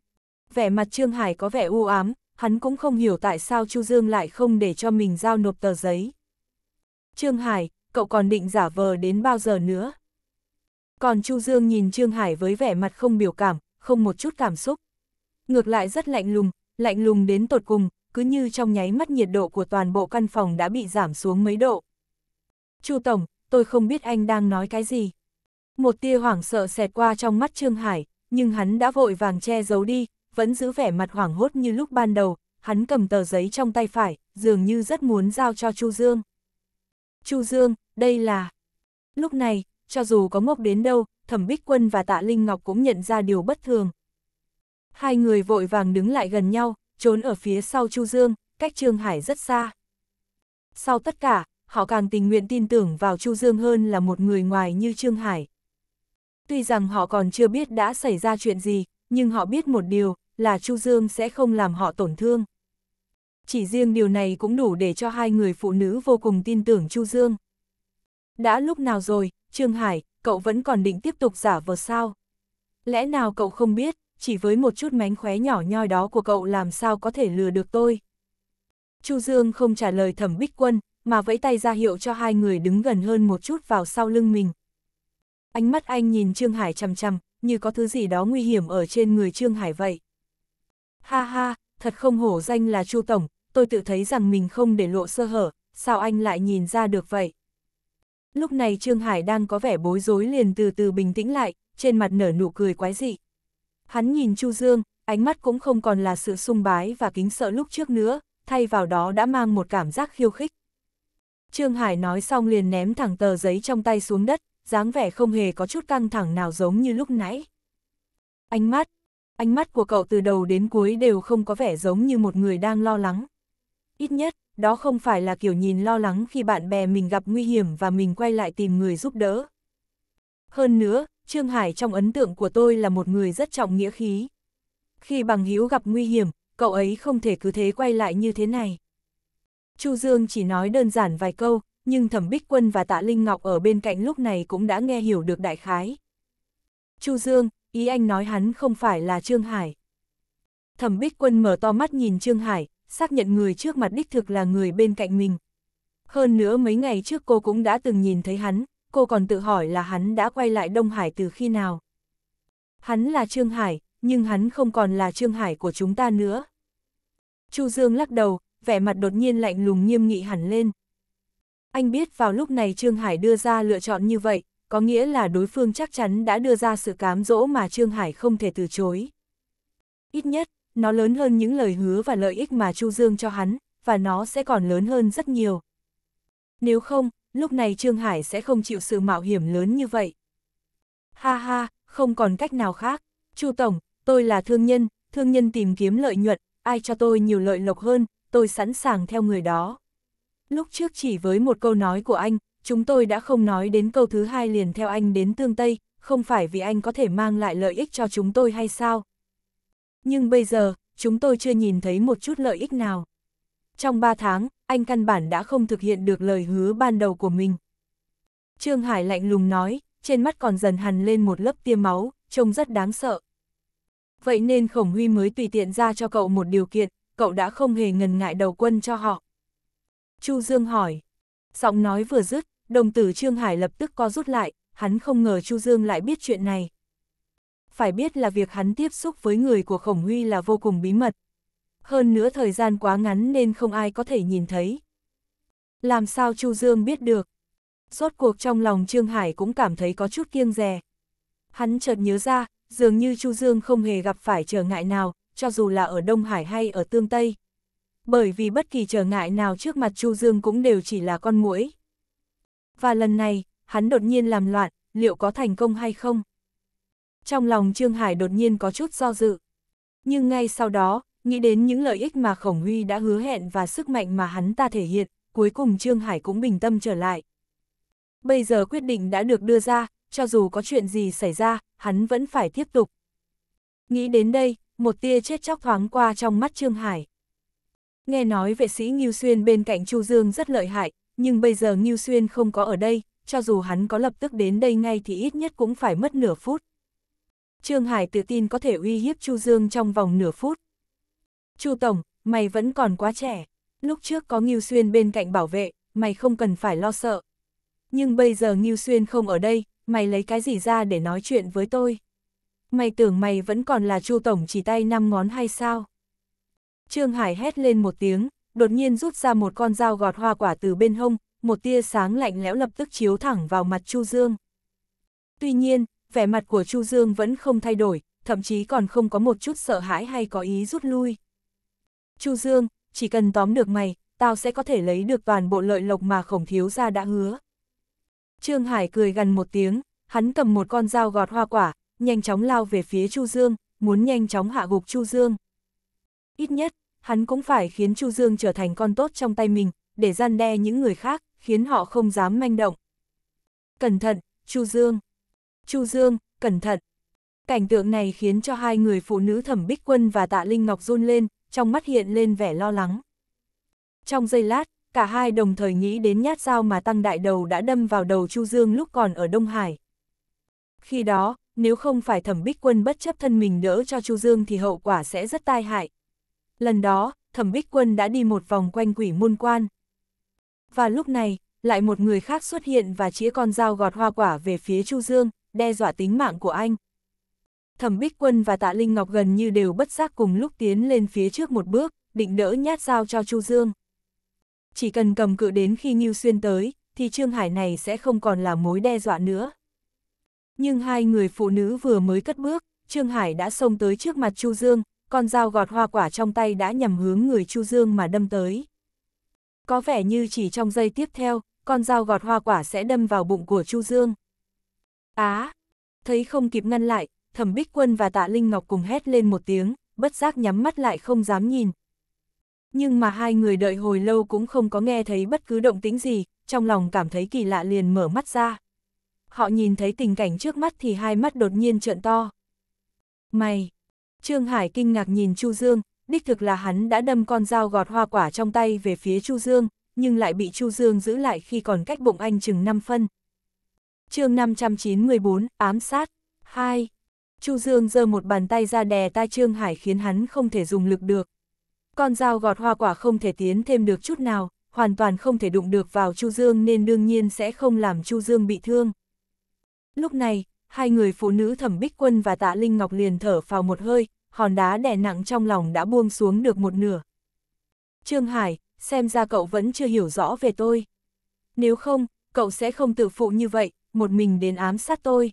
Vẻ mặt Trương Hải có vẻ u ám, hắn cũng không hiểu tại sao Chu Dương lại không để cho mình giao nộp tờ giấy. Trương Hải, cậu còn định giả vờ đến bao giờ nữa? Còn Chu Dương nhìn Trương Hải với vẻ mặt không biểu cảm, không một chút cảm xúc. Ngược lại rất lạnh lùng, lạnh lùng đến tột cùng, cứ như trong nháy mắt nhiệt độ của toàn bộ căn phòng đã bị giảm xuống mấy độ. Chu Tổng, tôi không biết anh đang nói cái gì. Một tia hoảng sợ xẹt qua trong mắt Trương Hải, nhưng hắn đã vội vàng che giấu đi, vẫn giữ vẻ mặt hoảng hốt như lúc ban đầu, hắn cầm tờ giấy trong tay phải, dường như rất muốn giao cho Chu Dương. Chu Dương, đây là... Lúc này, cho dù có ngốc đến đâu, Thẩm Bích Quân và Tạ Linh Ngọc cũng nhận ra điều bất thường. Hai người vội vàng đứng lại gần nhau, trốn ở phía sau Chu Dương, cách Trương Hải rất xa. Sau tất cả, họ càng tình nguyện tin tưởng vào Chu Dương hơn là một người ngoài như Trương Hải. Tuy rằng họ còn chưa biết đã xảy ra chuyện gì, nhưng họ biết một điều, là Chu Dương sẽ không làm họ tổn thương. Chỉ riêng điều này cũng đủ để cho hai người phụ nữ vô cùng tin tưởng Chu Dương. Đã lúc nào rồi, Trương Hải, cậu vẫn còn định tiếp tục giả vờ sao? Lẽ nào cậu không biết, chỉ với một chút mánh khóe nhỏ nhoi đó của cậu làm sao có thể lừa được tôi? Chu Dương không trả lời thẩm bích quân, mà vẫy tay ra hiệu cho hai người đứng gần hơn một chút vào sau lưng mình. Ánh mắt anh nhìn Trương Hải chằm chằm, như có thứ gì đó nguy hiểm ở trên người Trương Hải vậy. Ha ha, thật không hổ danh là Chu Tổng, tôi tự thấy rằng mình không để lộ sơ hở, sao anh lại nhìn ra được vậy? Lúc này Trương Hải đang có vẻ bối rối liền từ từ bình tĩnh lại, trên mặt nở nụ cười quái dị. Hắn nhìn Chu Dương, ánh mắt cũng không còn là sự sung bái và kính sợ lúc trước nữa, thay vào đó đã mang một cảm giác khiêu khích. Trương Hải nói xong liền ném thẳng tờ giấy trong tay xuống đất, dáng vẻ không hề có chút căng thẳng nào giống như lúc nãy. Ánh mắt, ánh mắt của cậu từ đầu đến cuối đều không có vẻ giống như một người đang lo lắng. Ít nhất, đó không phải là kiểu nhìn lo lắng khi bạn bè mình gặp nguy hiểm và mình quay lại tìm người giúp đỡ. Hơn nữa, Trương Hải trong ấn tượng của tôi là một người rất trọng nghĩa khí. Khi bằng hữu gặp nguy hiểm, cậu ấy không thể cứ thế quay lại như thế này. Chu Dương chỉ nói đơn giản vài câu, nhưng Thẩm Bích Quân và Tạ Linh Ngọc ở bên cạnh lúc này cũng đã nghe hiểu được đại khái. Chu Dương, ý anh nói hắn không phải là Trương Hải. Thẩm Bích Quân mở to mắt nhìn Trương Hải, xác nhận người trước mặt đích thực là người bên cạnh mình. Hơn nữa mấy ngày trước cô cũng đã từng nhìn thấy hắn, cô còn tự hỏi là hắn đã quay lại Đông Hải từ khi nào. Hắn là Trương Hải, nhưng hắn không còn là Trương Hải của chúng ta nữa. Chu Dương lắc đầu, vẻ mặt đột nhiên lạnh lùng nghiêm nghị hẳn lên. Anh biết vào lúc này Trương Hải đưa ra lựa chọn như vậy, có nghĩa là đối phương chắc chắn đã đưa ra sự cám dỗ mà Trương Hải không thể từ chối. Ít nhất, nó lớn hơn những lời hứa và lợi ích mà Chu Dương cho hắn, và nó sẽ còn lớn hơn rất nhiều. Nếu không, lúc này Trương Hải sẽ không chịu sự mạo hiểm lớn như vậy. Ha ha, không còn cách nào khác. Chu Tổng, tôi là thương nhân, thương nhân tìm kiếm lợi nhuận, ai cho tôi nhiều lợi lộc hơn, tôi sẵn sàng theo người đó. Lúc trước chỉ với một câu nói của anh, chúng tôi đã không nói đến câu thứ hai liền theo anh đến Tương Tây, không phải vì anh có thể mang lại lợi ích cho chúng tôi hay sao, nhưng bây giờ, chúng tôi chưa nhìn thấy một chút lợi ích nào. Trong 3 tháng, anh căn bản đã không thực hiện được lời hứa ban đầu của mình. Trương Hải lạnh lùng nói, trên mắt còn dần hằn lên một lớp tia máu, trông rất đáng sợ. Vậy nên Khổng Huy mới tùy tiện ra cho cậu một điều kiện, cậu đã không hề ngần ngại đầu quân cho họ. Chu Dương hỏi. Giọng nói vừa dứt, đồng tử Trương Hải lập tức co rút lại, hắn không ngờ Chu Dương lại biết chuyện này phải biết là việc hắn tiếp xúc với người của Khổng Huy là vô cùng bí mật. Hơn nữa thời gian quá ngắn nên không ai có thể nhìn thấy. Làm sao Chu Dương biết được? Rốt cuộc trong lòng Trương Hải cũng cảm thấy có chút kiêng rè. Hắn chợt nhớ ra, dường như Chu Dương không hề gặp phải trở ngại nào, cho dù là ở Đông Hải hay ở Tương Tây. Bởi vì bất kỳ trở ngại nào trước mặt Chu Dương cũng đều chỉ là con muỗi. Và lần này, hắn đột nhiên làm loạn, liệu có thành công hay không? trong lòng Trương Hải đột nhiên có chút do dự. Nhưng ngay sau đó, nghĩ đến những lợi ích mà Khổng Huy đã hứa hẹn và sức mạnh mà hắn ta thể hiện, cuối cùng Trương Hải cũng bình tâm trở lại. Bây giờ quyết định đã được đưa ra, cho dù có chuyện gì xảy ra, hắn vẫn phải tiếp tục. Nghĩ đến đây, một tia chết chóc thoáng qua trong mắt Trương Hải. Nghe nói vệ sĩ nghiêu Xuyên bên cạnh Chu Dương rất lợi hại, nhưng bây giờ nghiêu Xuyên không có ở đây, cho dù hắn có lập tức đến đây ngay thì ít nhất cũng phải mất nửa phút. Trương Hải tự tin có thể uy hiếp Chu Dương trong vòng nửa phút. Chu Tổng, mày vẫn còn quá trẻ. Lúc trước có Ngưu Xuyên bên cạnh bảo vệ, mày không cần phải lo sợ. Nhưng bây giờ Ngưu Xuyên không ở đây, mày lấy cái gì ra để nói chuyện với tôi? Mày tưởng mày vẫn còn là Chu Tổng chỉ tay năm ngón hay sao? Trương Hải hét lên một tiếng, đột nhiên rút ra một con dao gọt hoa quả từ bên hông, một tia sáng lạnh lẽo lập tức chiếu thẳng vào mặt Chu Dương. Tuy nhiên, vẻ mặt của Chu Dương vẫn không thay đổi, thậm chí còn không có một chút sợ hãi hay có ý rút lui. Chu Dương, chỉ cần tóm được mày, tao sẽ có thể lấy được toàn bộ lợi lộc mà khổng thiếu ra đã hứa. Trương Hải cười gần một tiếng, hắn cầm một con dao gọt hoa quả, nhanh chóng lao về phía Chu Dương, muốn nhanh chóng hạ gục Chu Dương. Ít nhất, hắn cũng phải khiến Chu Dương trở thành con tốt trong tay mình, để gian đe những người khác, khiến họ không dám manh động. Cẩn thận, Chu Dương. Chu Dương, cẩn thận. Cảnh tượng này khiến cho hai người phụ nữ thẩm bích quân và tạ Linh Ngọc run lên, trong mắt hiện lên vẻ lo lắng. Trong giây lát, cả hai đồng thời nghĩ đến nhát dao mà Tăng Đại Đầu đã đâm vào đầu Chu Dương lúc còn ở Đông Hải. Khi đó, nếu không phải thẩm bích quân bất chấp thân mình đỡ cho Chu Dương thì hậu quả sẽ rất tai hại. Lần đó, thẩm bích quân đã đi một vòng quanh quỷ môn quan. Và lúc này, lại một người khác xuất hiện và chĩa con dao gọt hoa quả về phía Chu Dương đe dọa tính mạng của anh. Thẩm Bích Quân và Tạ Linh Ngọc gần như đều bất giác cùng lúc tiến lên phía trước một bước, định đỡ nhát dao cho Chu Dương. Chỉ cần cầm cự đến khi Ngưu Xuyên tới, thì Trương Hải này sẽ không còn là mối đe dọa nữa. Nhưng hai người phụ nữ vừa mới cất bước, Trương Hải đã xông tới trước mặt Chu Dương, con dao gọt hoa quả trong tay đã nhằm hướng người Chu Dương mà đâm tới. Có vẻ như chỉ trong giây tiếp theo, con dao gọt hoa quả sẽ đâm vào bụng của Chu Dương. Á! À, thấy không kịp ngăn lại, thẩm bích quân và tạ Linh Ngọc cùng hét lên một tiếng, bất giác nhắm mắt lại không dám nhìn. Nhưng mà hai người đợi hồi lâu cũng không có nghe thấy bất cứ động tĩnh gì, trong lòng cảm thấy kỳ lạ liền mở mắt ra. Họ nhìn thấy tình cảnh trước mắt thì hai mắt đột nhiên trợn to. Mày! Trương Hải kinh ngạc nhìn Chu Dương, đích thực là hắn đã đâm con dao gọt hoa quả trong tay về phía Chu Dương, nhưng lại bị Chu Dương giữ lại khi còn cách bụng anh chừng 5 phân chương 594, ám sát. 2. Chu Dương giơ một bàn tay ra đè tai Trương Hải khiến hắn không thể dùng lực được. Con dao gọt hoa quả không thể tiến thêm được chút nào, hoàn toàn không thể đụng được vào Chu Dương nên đương nhiên sẽ không làm Chu Dương bị thương. Lúc này, hai người phụ nữ Thẩm Bích Quân và Tạ Linh Ngọc liền thở vào một hơi, hòn đá đè nặng trong lòng đã buông xuống được một nửa. Trương Hải, xem ra cậu vẫn chưa hiểu rõ về tôi. Nếu không, cậu sẽ không tự phụ như vậy, một mình đến ám sát tôi.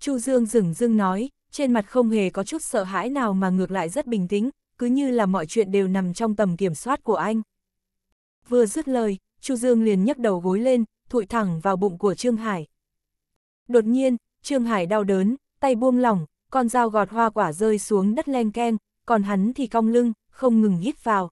Chu Dương dừng dưng nói, trên mặt không hề có chút sợ hãi nào mà ngược lại rất bình tĩnh, cứ như là mọi chuyện đều nằm trong tầm kiểm soát của anh. Vừa dứt lời, Chu Dương liền nhấc đầu gối lên, thụi thẳng vào bụng của Trương Hải. Đột nhiên, Trương Hải đau đớn, tay buông lỏng, con dao gọt hoa quả rơi xuống đất len keng, còn hắn thì cong lưng, không ngừng hít vào.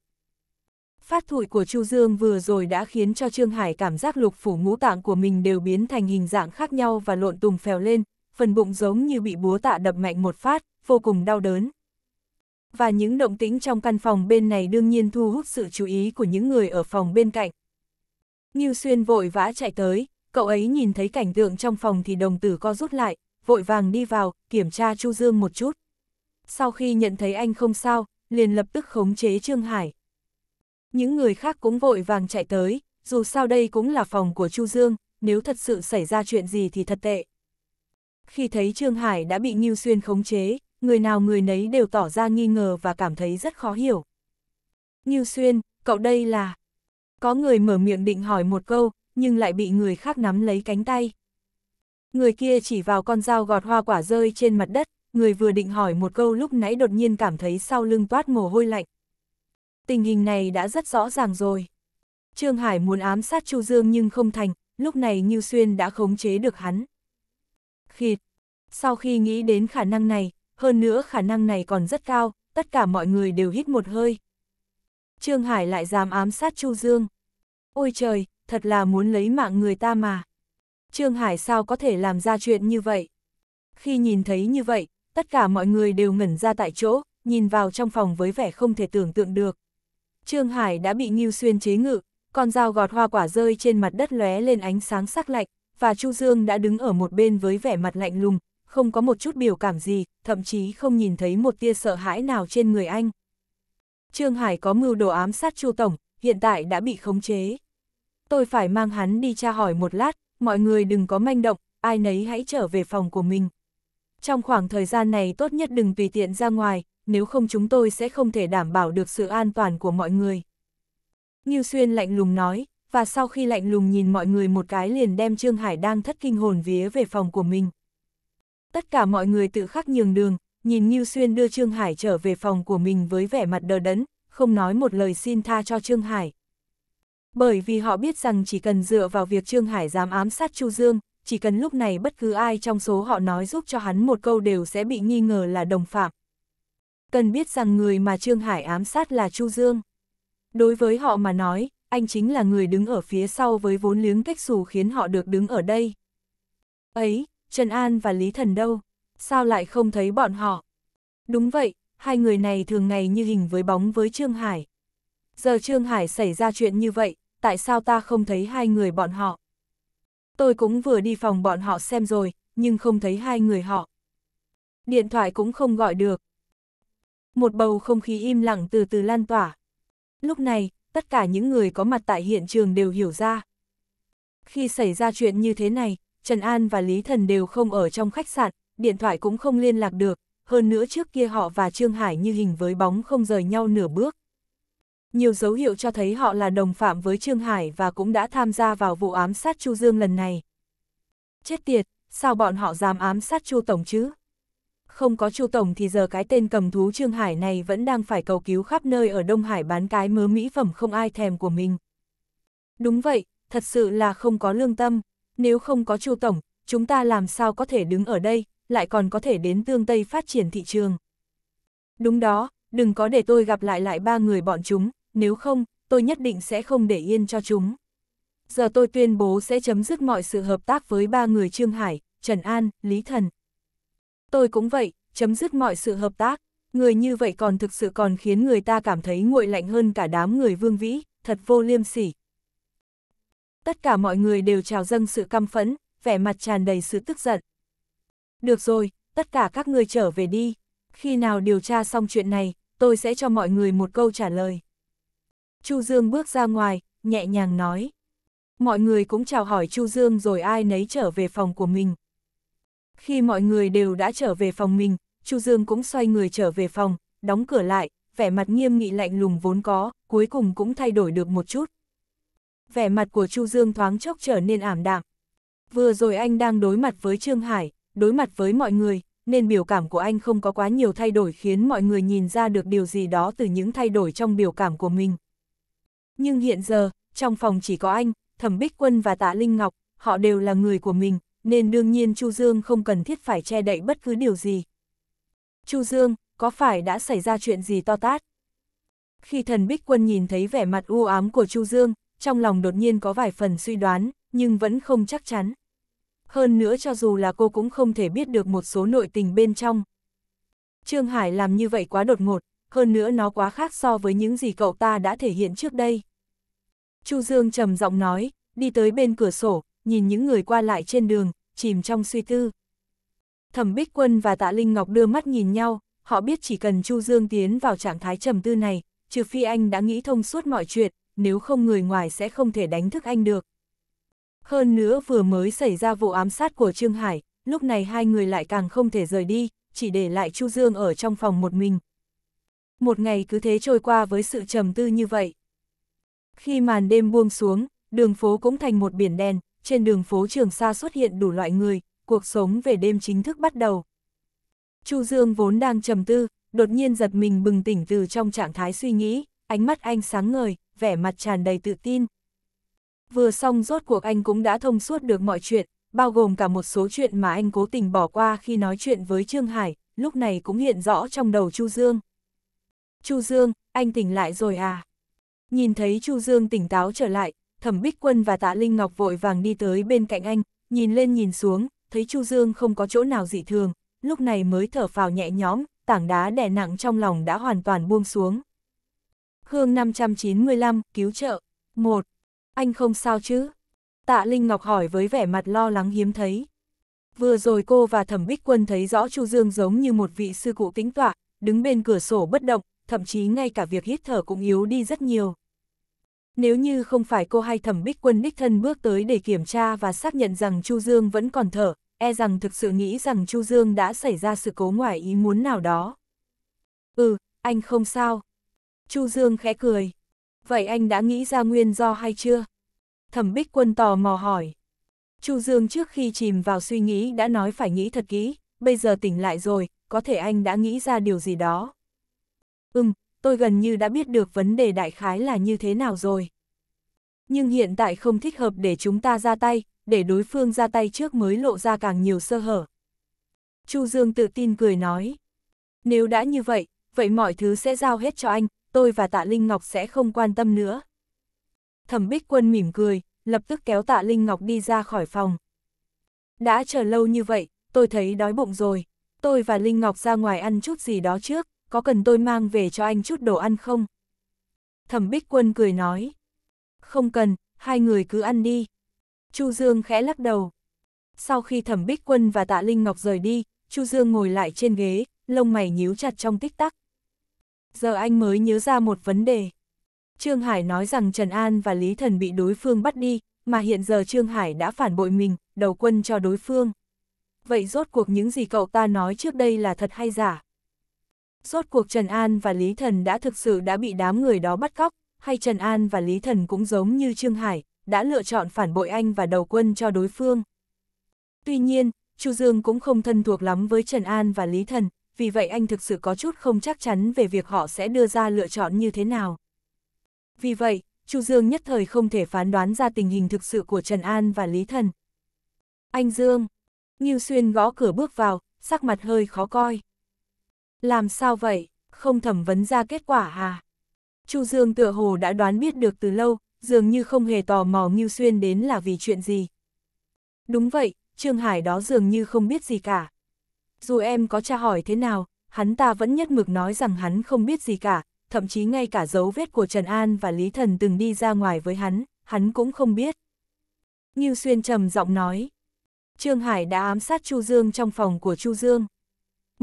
Phát thủi của Chu Dương vừa rồi đã khiến cho Trương Hải cảm giác lục phủ ngũ tạng của mình đều biến thành hình dạng khác nhau và lộn tùng phèo lên, phần bụng giống như bị búa tạ đập mạnh một phát, vô cùng đau đớn. Và những động tĩnh trong căn phòng bên này đương nhiên thu hút sự chú ý của những người ở phòng bên cạnh. Ngưu Xuyên vội vã chạy tới, cậu ấy nhìn thấy cảnh tượng trong phòng thì đồng tử co rút lại, vội vàng đi vào, kiểm tra Chu Dương một chút. Sau khi nhận thấy anh không sao, liền lập tức khống chế Trương Hải những người khác cũng vội vàng chạy tới, dù sao đây cũng là phòng của Chu Dương, nếu thật sự xảy ra chuyện gì thì thật tệ. Khi thấy Trương Hải đã bị Nghiêu Xuyên khống chế, người nào người nấy đều tỏ ra nghi ngờ và cảm thấy rất khó hiểu. Nghiêu Xuyên, cậu đây là... Có người mở miệng định hỏi một câu, nhưng lại bị người khác nắm lấy cánh tay. Người kia chỉ vào con dao gọt hoa quả rơi trên mặt đất, người vừa định hỏi một câu lúc nãy đột nhiên cảm thấy sau lưng toát mồ hôi lạnh. Tình hình này đã rất rõ ràng rồi. Trương Hải muốn ám sát Chu Dương nhưng không thành, lúc này Như Xuyên đã khống chế được hắn. Khịt! Sau khi nghĩ đến khả năng này, hơn nữa khả năng này còn rất cao, tất cả mọi người đều hít một hơi. Trương Hải lại dám ám sát Chu Dương. Ôi trời, thật là muốn lấy mạng người ta mà. Trương Hải sao có thể làm ra chuyện như vậy? Khi nhìn thấy như vậy, tất cả mọi người đều ngẩn ra tại chỗ, nhìn vào trong phòng với vẻ không thể tưởng tượng được. Trương Hải đã bị Ngưu Xuyên chế ngự, con dao gọt hoa quả rơi trên mặt đất lóe lên ánh sáng sắc lạnh, và Chu Dương đã đứng ở một bên với vẻ mặt lạnh lùng, không có một chút biểu cảm gì, thậm chí không nhìn thấy một tia sợ hãi nào trên người anh. Trương Hải có mưu đồ ám sát Chu Tổng, hiện tại đã bị khống chế. Tôi phải mang hắn đi tra hỏi một lát, mọi người đừng có manh động, ai nấy hãy trở về phòng của mình. Trong khoảng thời gian này tốt nhất đừng tùy tiện ra ngoài, nếu không chúng tôi sẽ không thể đảm bảo được sự an toàn của mọi người. Ngưu Xuyên lạnh lùng nói, và sau khi lạnh lùng nhìn mọi người một cái liền đem Trương Hải đang thất kinh hồn vía về phòng của mình. Tất cả mọi người tự khắc nhường đường, nhìn Ngưu Xuyên đưa Trương Hải trở về phòng của mình với vẻ mặt đờ đẫn, không nói một lời xin tha cho Trương Hải. Bởi vì họ biết rằng chỉ cần dựa vào việc Trương Hải dám ám sát Chu Dương, chỉ cần lúc này bất cứ ai trong số họ nói giúp cho hắn một câu đều sẽ bị nghi ngờ là đồng phạm cần biết rằng người mà Trương Hải ám sát là Chu Dương. Đối với họ mà nói, anh chính là người đứng ở phía sau với vốn liếng cách xù khiến họ được đứng ở đây. Ấy, Trần An và Lý Thần đâu? Sao lại không thấy bọn họ? Đúng vậy, hai người này thường ngày như hình với bóng với Trương Hải. Giờ Trương Hải xảy ra chuyện như vậy, tại sao ta không thấy hai người bọn họ? Tôi cũng vừa đi phòng bọn họ xem rồi, nhưng không thấy hai người họ. Điện thoại cũng không gọi được, một bầu không khí im lặng từ từ lan tỏa. Lúc này, tất cả những người có mặt tại hiện trường đều hiểu ra. Khi xảy ra chuyện như thế này, Trần An và Lý Thần đều không ở trong khách sạn, điện thoại cũng không liên lạc được, hơn nữa trước kia họ và Trương Hải như hình với bóng không rời nhau nửa bước. Nhiều dấu hiệu cho thấy họ là đồng phạm với Trương Hải và cũng đã tham gia vào vụ ám sát Chu Dương lần này. Chết tiệt, sao bọn họ dám ám sát Chu Tổng chứ? không có Chu Tổng thì giờ cái tên cầm thú Trương Hải này vẫn đang phải cầu cứu khắp nơi ở Đông Hải bán cái mớ mỹ phẩm không ai thèm của mình. Đúng vậy, thật sự là không có lương tâm, nếu không có Chu Tổng, chúng ta làm sao có thể đứng ở đây, lại còn có thể đến tương Tây phát triển thị trường. Đúng đó, đừng có để tôi gặp lại lại ba người bọn chúng, nếu không, tôi nhất định sẽ không để yên cho chúng. Giờ tôi tuyên bố sẽ chấm dứt mọi sự hợp tác với ba người Trương Hải, Trần An, Lý Thần, tôi cũng vậy, chấm dứt mọi sự hợp tác, người như vậy còn thực sự còn khiến người ta cảm thấy nguội lạnh hơn cả đám người vương vĩ, thật vô liêm sỉ. Tất cả mọi người đều trào dâng sự căm phẫn, vẻ mặt tràn đầy sự tức giận. Được rồi, tất cả các người trở về đi, khi nào điều tra xong chuyện này, tôi sẽ cho mọi người một câu trả lời. Chu Dương bước ra ngoài, nhẹ nhàng nói. Mọi người cũng chào hỏi Chu Dương rồi ai nấy trở về phòng của mình. Khi mọi người đều đã trở về phòng mình, Chu Dương cũng xoay người trở về phòng, đóng cửa lại, vẻ mặt nghiêm nghị lạnh lùng vốn có, cuối cùng cũng thay đổi được một chút. Vẻ mặt của Chu Dương thoáng chốc trở nên ảm đạm. Vừa rồi anh đang đối mặt với Trương Hải, đối mặt với mọi người, nên biểu cảm của anh không có quá nhiều thay đổi khiến mọi người nhìn ra được điều gì đó từ những thay đổi trong biểu cảm của mình. Nhưng hiện giờ, trong phòng chỉ có anh, Thẩm Bích Quân và Tạ Linh Ngọc, họ đều là người của mình, nên đương nhiên Chu Dương không cần thiết phải che đậy bất cứ điều gì. Chu Dương, có phải đã xảy ra chuyện gì to tát? Khi thần Bích Quân nhìn thấy vẻ mặt u ám của Chu Dương, trong lòng đột nhiên có vài phần suy đoán, nhưng vẫn không chắc chắn. Hơn nữa cho dù là cô cũng không thể biết được một số nội tình bên trong. Trương Hải làm như vậy quá đột ngột, hơn nữa nó quá khác so với những gì cậu ta đã thể hiện trước đây. Chu Dương trầm giọng nói, đi tới bên cửa sổ, nhìn những người qua lại trên đường, chìm trong suy tư. Thẩm Bích Quân và Tạ Linh Ngọc đưa mắt nhìn nhau, họ biết chỉ cần Chu Dương tiến vào trạng thái trầm tư này, trừ phi anh đã nghĩ thông suốt mọi chuyện, nếu không người ngoài sẽ không thể đánh thức anh được. Hơn nữa vừa mới xảy ra vụ ám sát của Trương Hải, lúc này hai người lại càng không thể rời đi, chỉ để lại Chu Dương ở trong phòng một mình. Một ngày cứ thế trôi qua với sự trầm tư như vậy. Khi màn đêm buông xuống, đường phố cũng thành một biển đèn, trên đường phố Trường Sa xuất hiện đủ loại người, cuộc sống về đêm chính thức bắt đầu. Chu Dương vốn đang trầm tư, đột nhiên giật mình bừng tỉnh từ trong trạng thái suy nghĩ, ánh mắt anh sáng ngời, vẻ mặt tràn đầy tự tin. Vừa xong rốt cuộc anh cũng đã thông suốt được mọi chuyện, bao gồm cả một số chuyện mà anh cố tình bỏ qua khi nói chuyện với Trương Hải, lúc này cũng hiện rõ trong đầu Chu Dương. Chu Dương, anh tỉnh lại rồi à? Nhìn thấy Chu Dương tỉnh táo trở lại, Thẩm Bích Quân và Tạ Linh Ngọc vội vàng đi tới bên cạnh anh, nhìn lên nhìn xuống, thấy Chu Dương không có chỗ nào dị thường, lúc này mới thở phào nhẹ nhõm, tảng đá đè nặng trong lòng đã hoàn toàn buông xuống. Hương 595, cứu trợ. 1. Anh không sao chứ? Tạ Linh Ngọc hỏi với vẻ mặt lo lắng hiếm thấy. Vừa rồi cô và Thẩm Bích Quân thấy rõ Chu Dương giống như một vị sư cụ tĩnh tọa, đứng bên cửa sổ bất động, thậm chí ngay cả việc hít thở cũng yếu đi rất nhiều. Nếu như không phải cô hay thẩm bích quân đích thân bước tới để kiểm tra và xác nhận rằng Chu Dương vẫn còn thở, e rằng thực sự nghĩ rằng Chu Dương đã xảy ra sự cố ngoài ý muốn nào đó. Ừ, anh không sao. Chu Dương khẽ cười. Vậy anh đã nghĩ ra nguyên do hay chưa? Thẩm bích quân tò mò hỏi. Chu Dương trước khi chìm vào suy nghĩ đã nói phải nghĩ thật kỹ, bây giờ tỉnh lại rồi, có thể anh đã nghĩ ra điều gì đó. Ừm, tôi gần như đã biết được vấn đề đại khái là như thế nào rồi. Nhưng hiện tại không thích hợp để chúng ta ra tay, để đối phương ra tay trước mới lộ ra càng nhiều sơ hở. Chu Dương tự tin cười nói. Nếu đã như vậy, vậy mọi thứ sẽ giao hết cho anh, tôi và tạ Linh Ngọc sẽ không quan tâm nữa. Thẩm Bích Quân mỉm cười, lập tức kéo tạ Linh Ngọc đi ra khỏi phòng. Đã chờ lâu như vậy, tôi thấy đói bụng rồi. Tôi và Linh Ngọc ra ngoài ăn chút gì đó trước, có cần tôi mang về cho anh chút đồ ăn không? Thẩm Bích Quân cười nói. Không cần, hai người cứ ăn đi. Chu Dương khẽ lắc đầu. Sau khi Thẩm Bích Quân và Tạ Linh Ngọc rời đi, Chu Dương ngồi lại trên ghế, lông mày nhíu chặt trong tích tắc. Giờ anh mới nhớ ra một vấn đề. Trương Hải nói rằng Trần An và Lý Thần bị đối phương bắt đi, mà hiện giờ Trương Hải đã phản bội mình, đầu quân cho đối phương. Vậy rốt cuộc những gì cậu ta nói trước đây là thật hay giả? Rốt cuộc Trần An và Lý Thần đã thực sự đã bị đám người đó bắt cóc, hay Trần An và Lý Thần cũng giống như Trương Hải, đã lựa chọn phản bội anh và đầu quân cho đối phương. Tuy nhiên, Chu Dương cũng không thân thuộc lắm với Trần An và Lý Thần, vì vậy anh thực sự có chút không chắc chắn về việc họ sẽ đưa ra lựa chọn như thế nào. Vì vậy, Chu Dương nhất thời không thể phán đoán ra tình hình thực sự của Trần An và Lý Thần. Anh Dương, Ngưu Xuyên gõ cửa bước vào, sắc mặt hơi khó coi. Làm sao vậy, không thẩm vấn ra kết quả à? Chu Dương tựa hồ đã đoán biết được từ lâu, dường như không hề tò mò Ngưu Xuyên đến là vì chuyện gì. Đúng vậy, Trương Hải đó dường như không biết gì cả. Dù em có tra hỏi thế nào, hắn ta vẫn nhất mực nói rằng hắn không biết gì cả, thậm chí ngay cả dấu vết của Trần An và Lý Thần từng đi ra ngoài với hắn, hắn cũng không biết. Ngưu Xuyên trầm giọng nói, Trương Hải đã ám sát Chu Dương trong phòng của Chu Dương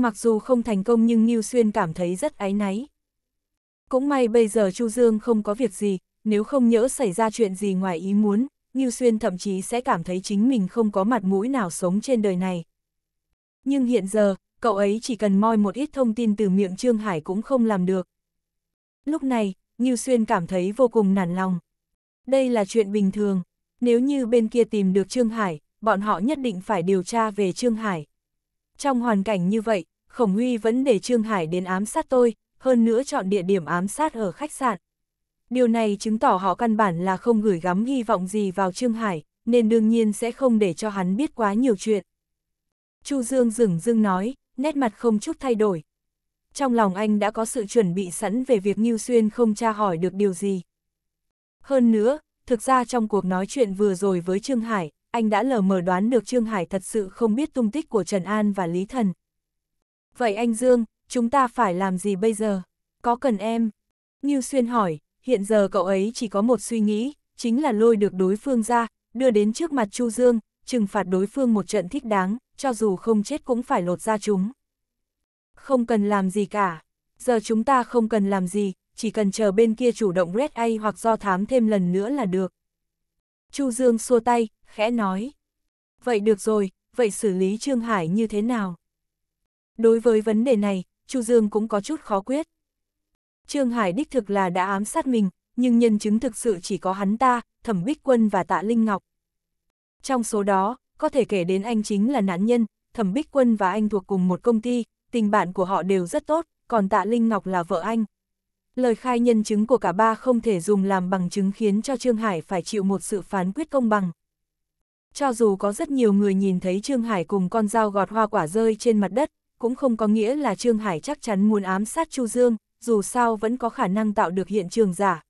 mặc dù không thành công nhưng Ngưu Xuyên cảm thấy rất áy náy. Cũng may bây giờ Chu Dương không có việc gì, nếu không nhỡ xảy ra chuyện gì ngoài ý muốn, Ngưu Xuyên thậm chí sẽ cảm thấy chính mình không có mặt mũi nào sống trên đời này. Nhưng hiện giờ, cậu ấy chỉ cần moi một ít thông tin từ miệng Trương Hải cũng không làm được. Lúc này, Ngưu Xuyên cảm thấy vô cùng nản lòng. Đây là chuyện bình thường, nếu như bên kia tìm được Trương Hải, bọn họ nhất định phải điều tra về Trương Hải. Trong hoàn cảnh như vậy, Khổng Huy vẫn để Trương Hải đến ám sát tôi, hơn nữa chọn địa điểm ám sát ở khách sạn. Điều này chứng tỏ họ căn bản là không gửi gắm hy vọng gì vào Trương Hải, nên đương nhiên sẽ không để cho hắn biết quá nhiều chuyện. Chu Dương dừng dưng nói, nét mặt không chút thay đổi. Trong lòng anh đã có sự chuẩn bị sẵn về việc Ngưu Xuyên không tra hỏi được điều gì. Hơn nữa, thực ra trong cuộc nói chuyện vừa rồi với Trương Hải, anh đã lờ mờ đoán được Trương Hải thật sự không biết tung tích của Trần An và Lý Thần. Vậy anh Dương, chúng ta phải làm gì bây giờ? Có cần em? Như Xuyên hỏi, hiện giờ cậu ấy chỉ có một suy nghĩ, chính là lôi được đối phương ra, đưa đến trước mặt Chu Dương, trừng phạt đối phương một trận thích đáng, cho dù không chết cũng phải lột ra chúng. Không cần làm gì cả, giờ chúng ta không cần làm gì, chỉ cần chờ bên kia chủ động Red A hoặc do thám thêm lần nữa là được. Chu Dương xua tay, khẽ nói. Vậy được rồi, vậy xử lý Trương Hải như thế nào? Đối với vấn đề này, Chu Dương cũng có chút khó quyết. Trương Hải đích thực là đã ám sát mình, nhưng nhân chứng thực sự chỉ có hắn ta, Thẩm Bích Quân và Tạ Linh Ngọc. Trong số đó, có thể kể đến anh chính là nạn nhân, Thẩm Bích Quân và anh thuộc cùng một công ty, tình bạn của họ đều rất tốt, còn Tạ Linh Ngọc là vợ anh. Lời khai nhân chứng của cả ba không thể dùng làm bằng chứng khiến cho Trương Hải phải chịu một sự phán quyết công bằng. Cho dù có rất nhiều người nhìn thấy Trương Hải cùng con dao gọt hoa quả rơi trên mặt đất, cũng không có nghĩa là Trương Hải chắc chắn muốn ám sát Chu Dương, dù sao vẫn có khả năng tạo được hiện trường giả.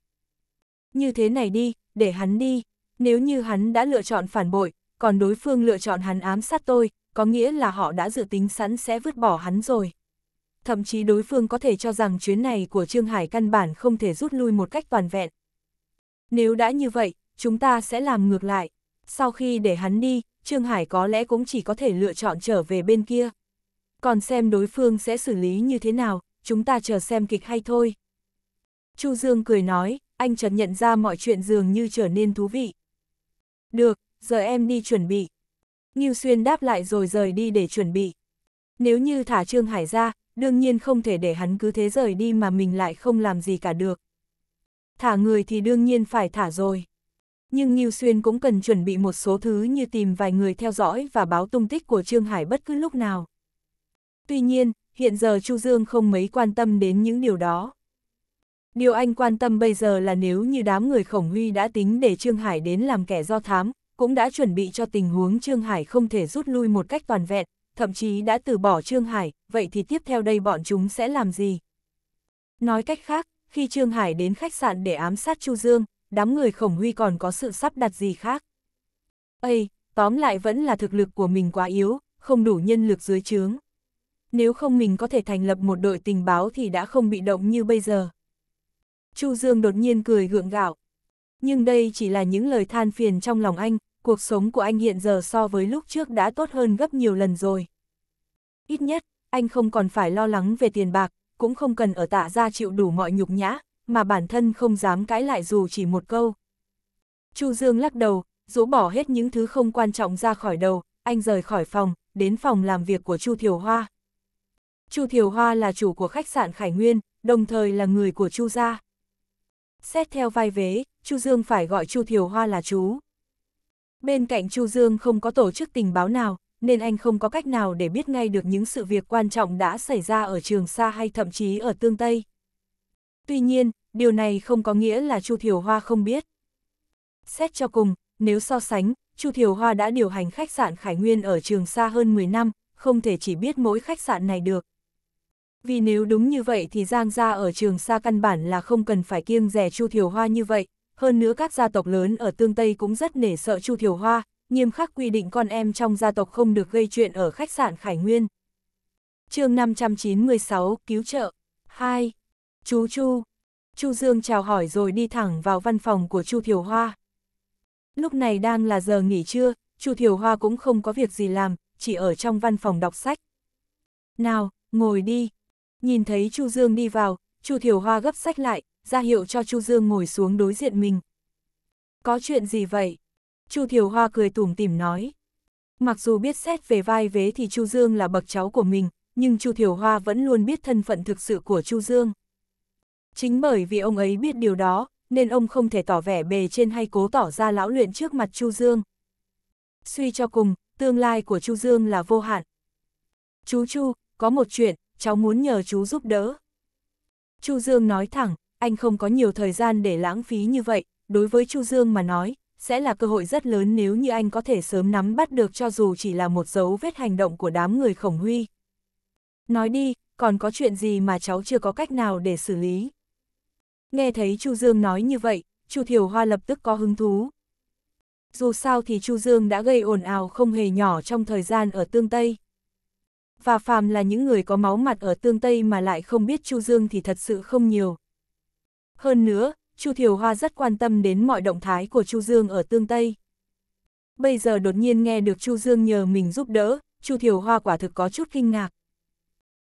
Như thế này đi, để hắn đi, nếu như hắn đã lựa chọn phản bội, còn đối phương lựa chọn hắn ám sát tôi, có nghĩa là họ đã dự tính sẵn sẽ vứt bỏ hắn rồi. Thậm chí đối phương có thể cho rằng chuyến này của Trương Hải căn bản không thể rút lui một cách toàn vẹn. Nếu đã như vậy, chúng ta sẽ làm ngược lại sau khi để hắn đi, Trương Hải có lẽ cũng chỉ có thể lựa chọn trở về bên kia. Còn xem đối phương sẽ xử lý như thế nào, chúng ta chờ xem kịch hay thôi. Chu Dương cười nói, anh chợt nhận ra mọi chuyện dường như trở nên thú vị. Được, giờ em đi chuẩn bị. Ngưu Xuyên đáp lại rồi rời đi để chuẩn bị. Nếu như thả Trương Hải ra, đương nhiên không thể để hắn cứ thế rời đi mà mình lại không làm gì cả được. Thả người thì đương nhiên phải thả rồi. Nhưng nhiêu Xuyên cũng cần chuẩn bị một số thứ như tìm vài người theo dõi và báo tung tích của Trương Hải bất cứ lúc nào. Tuy nhiên, hiện giờ Chu Dương không mấy quan tâm đến những điều đó. Điều anh quan tâm bây giờ là nếu như đám người khổng huy đã tính để Trương Hải đến làm kẻ do thám, cũng đã chuẩn bị cho tình huống Trương Hải không thể rút lui một cách toàn vẹn, thậm chí đã từ bỏ Trương Hải, vậy thì tiếp theo đây bọn chúng sẽ làm gì? Nói cách khác, khi Trương Hải đến khách sạn để ám sát Chu Dương, đám người khổng huy còn có sự sắp đặt gì khác. Ây, tóm lại vẫn là thực lực của mình quá yếu, không đủ nhân lực dưới chướng. Nếu không mình có thể thành lập một đội tình báo thì đã không bị động như bây giờ. Chu Dương đột nhiên cười gượng gạo. Nhưng đây chỉ là những lời than phiền trong lòng anh, cuộc sống của anh hiện giờ so với lúc trước đã tốt hơn gấp nhiều lần rồi. Ít nhất, anh không còn phải lo lắng về tiền bạc, cũng không cần ở tạ ra chịu đủ mọi nhục nhã, mà bản thân không dám cãi lại dù chỉ một câu. Chu Dương lắc đầu, rũ bỏ hết những thứ không quan trọng ra khỏi đầu, anh rời khỏi phòng, đến phòng làm việc của Chu Thiều Hoa. Chu Thiều Hoa là chủ của khách sạn Khải Nguyên, đồng thời là người của Chu gia. Xét theo vai vế, Chu Dương phải gọi Chu Thiều Hoa là chú. Bên cạnh Chu Dương không có tổ chức tình báo nào, nên anh không có cách nào để biết ngay được những sự việc quan trọng đã xảy ra ở Trường Sa hay thậm chí ở Tương Tây. Tuy nhiên, điều này không có nghĩa là Chu Thiều Hoa không biết. Xét cho cùng, nếu so sánh, Chu Thiều Hoa đã điều hành khách sạn Khải Nguyên ở Trường Sa hơn 10 năm, không thể chỉ biết mỗi khách sạn này được. Vì nếu đúng như vậy thì Giang gia ở Trường Sa căn bản là không cần phải kiêng rẻ Chu Thiều Hoa như vậy, hơn nữa các gia tộc lớn ở Tương Tây cũng rất nể sợ Chu Thiều Hoa, nghiêm khắc quy định con em trong gia tộc không được gây chuyện ở khách sạn Khải Nguyên. chương 596 Cứu trợ 2. Chú Chu Chu Dương chào hỏi rồi đi thẳng vào văn phòng của Chu Thiều Hoa. Lúc này đang là giờ nghỉ trưa, Chu Thiều Hoa cũng không có việc gì làm, chỉ ở trong văn phòng đọc sách. Nào, ngồi đi. Nhìn thấy Chu Dương đi vào, Chu Thiều Hoa gấp sách lại, ra hiệu cho Chu Dương ngồi xuống đối diện mình. Có chuyện gì vậy? Chu Thiều Hoa cười tủm tỉm nói. Mặc dù biết xét về vai vế thì Chu Dương là bậc cháu của mình, nhưng Chu Thiều Hoa vẫn luôn biết thân phận thực sự của Chu Dương. Chính bởi vì ông ấy biết điều đó, nên ông không thể tỏ vẻ bề trên hay cố tỏ ra lão luyện trước mặt Chu Dương. Suy cho cùng, tương lai của Chu Dương là vô hạn. Chú Chu, có một chuyện, cháu muốn nhờ chú giúp đỡ. Chu Dương nói thẳng, anh không có nhiều thời gian để lãng phí như vậy, đối với Chu Dương mà nói, sẽ là cơ hội rất lớn nếu như anh có thể sớm nắm bắt được cho dù chỉ là một dấu vết hành động của đám người khổng huy. Nói đi, còn có chuyện gì mà cháu chưa có cách nào để xử lý? Nghe thấy Chu Dương nói như vậy, Chu Thiểu Hoa lập tức có hứng thú. Dù sao thì Chu Dương đã gây ồn ào không hề nhỏ trong thời gian ở Tương Tây. Và phàm là những người có máu mặt ở Tương Tây mà lại không biết Chu Dương thì thật sự không nhiều. Hơn nữa, Chu Thiều Hoa rất quan tâm đến mọi động thái của Chu Dương ở Tương Tây. Bây giờ đột nhiên nghe được Chu Dương nhờ mình giúp đỡ, Chu Thiều Hoa quả thực có chút kinh ngạc.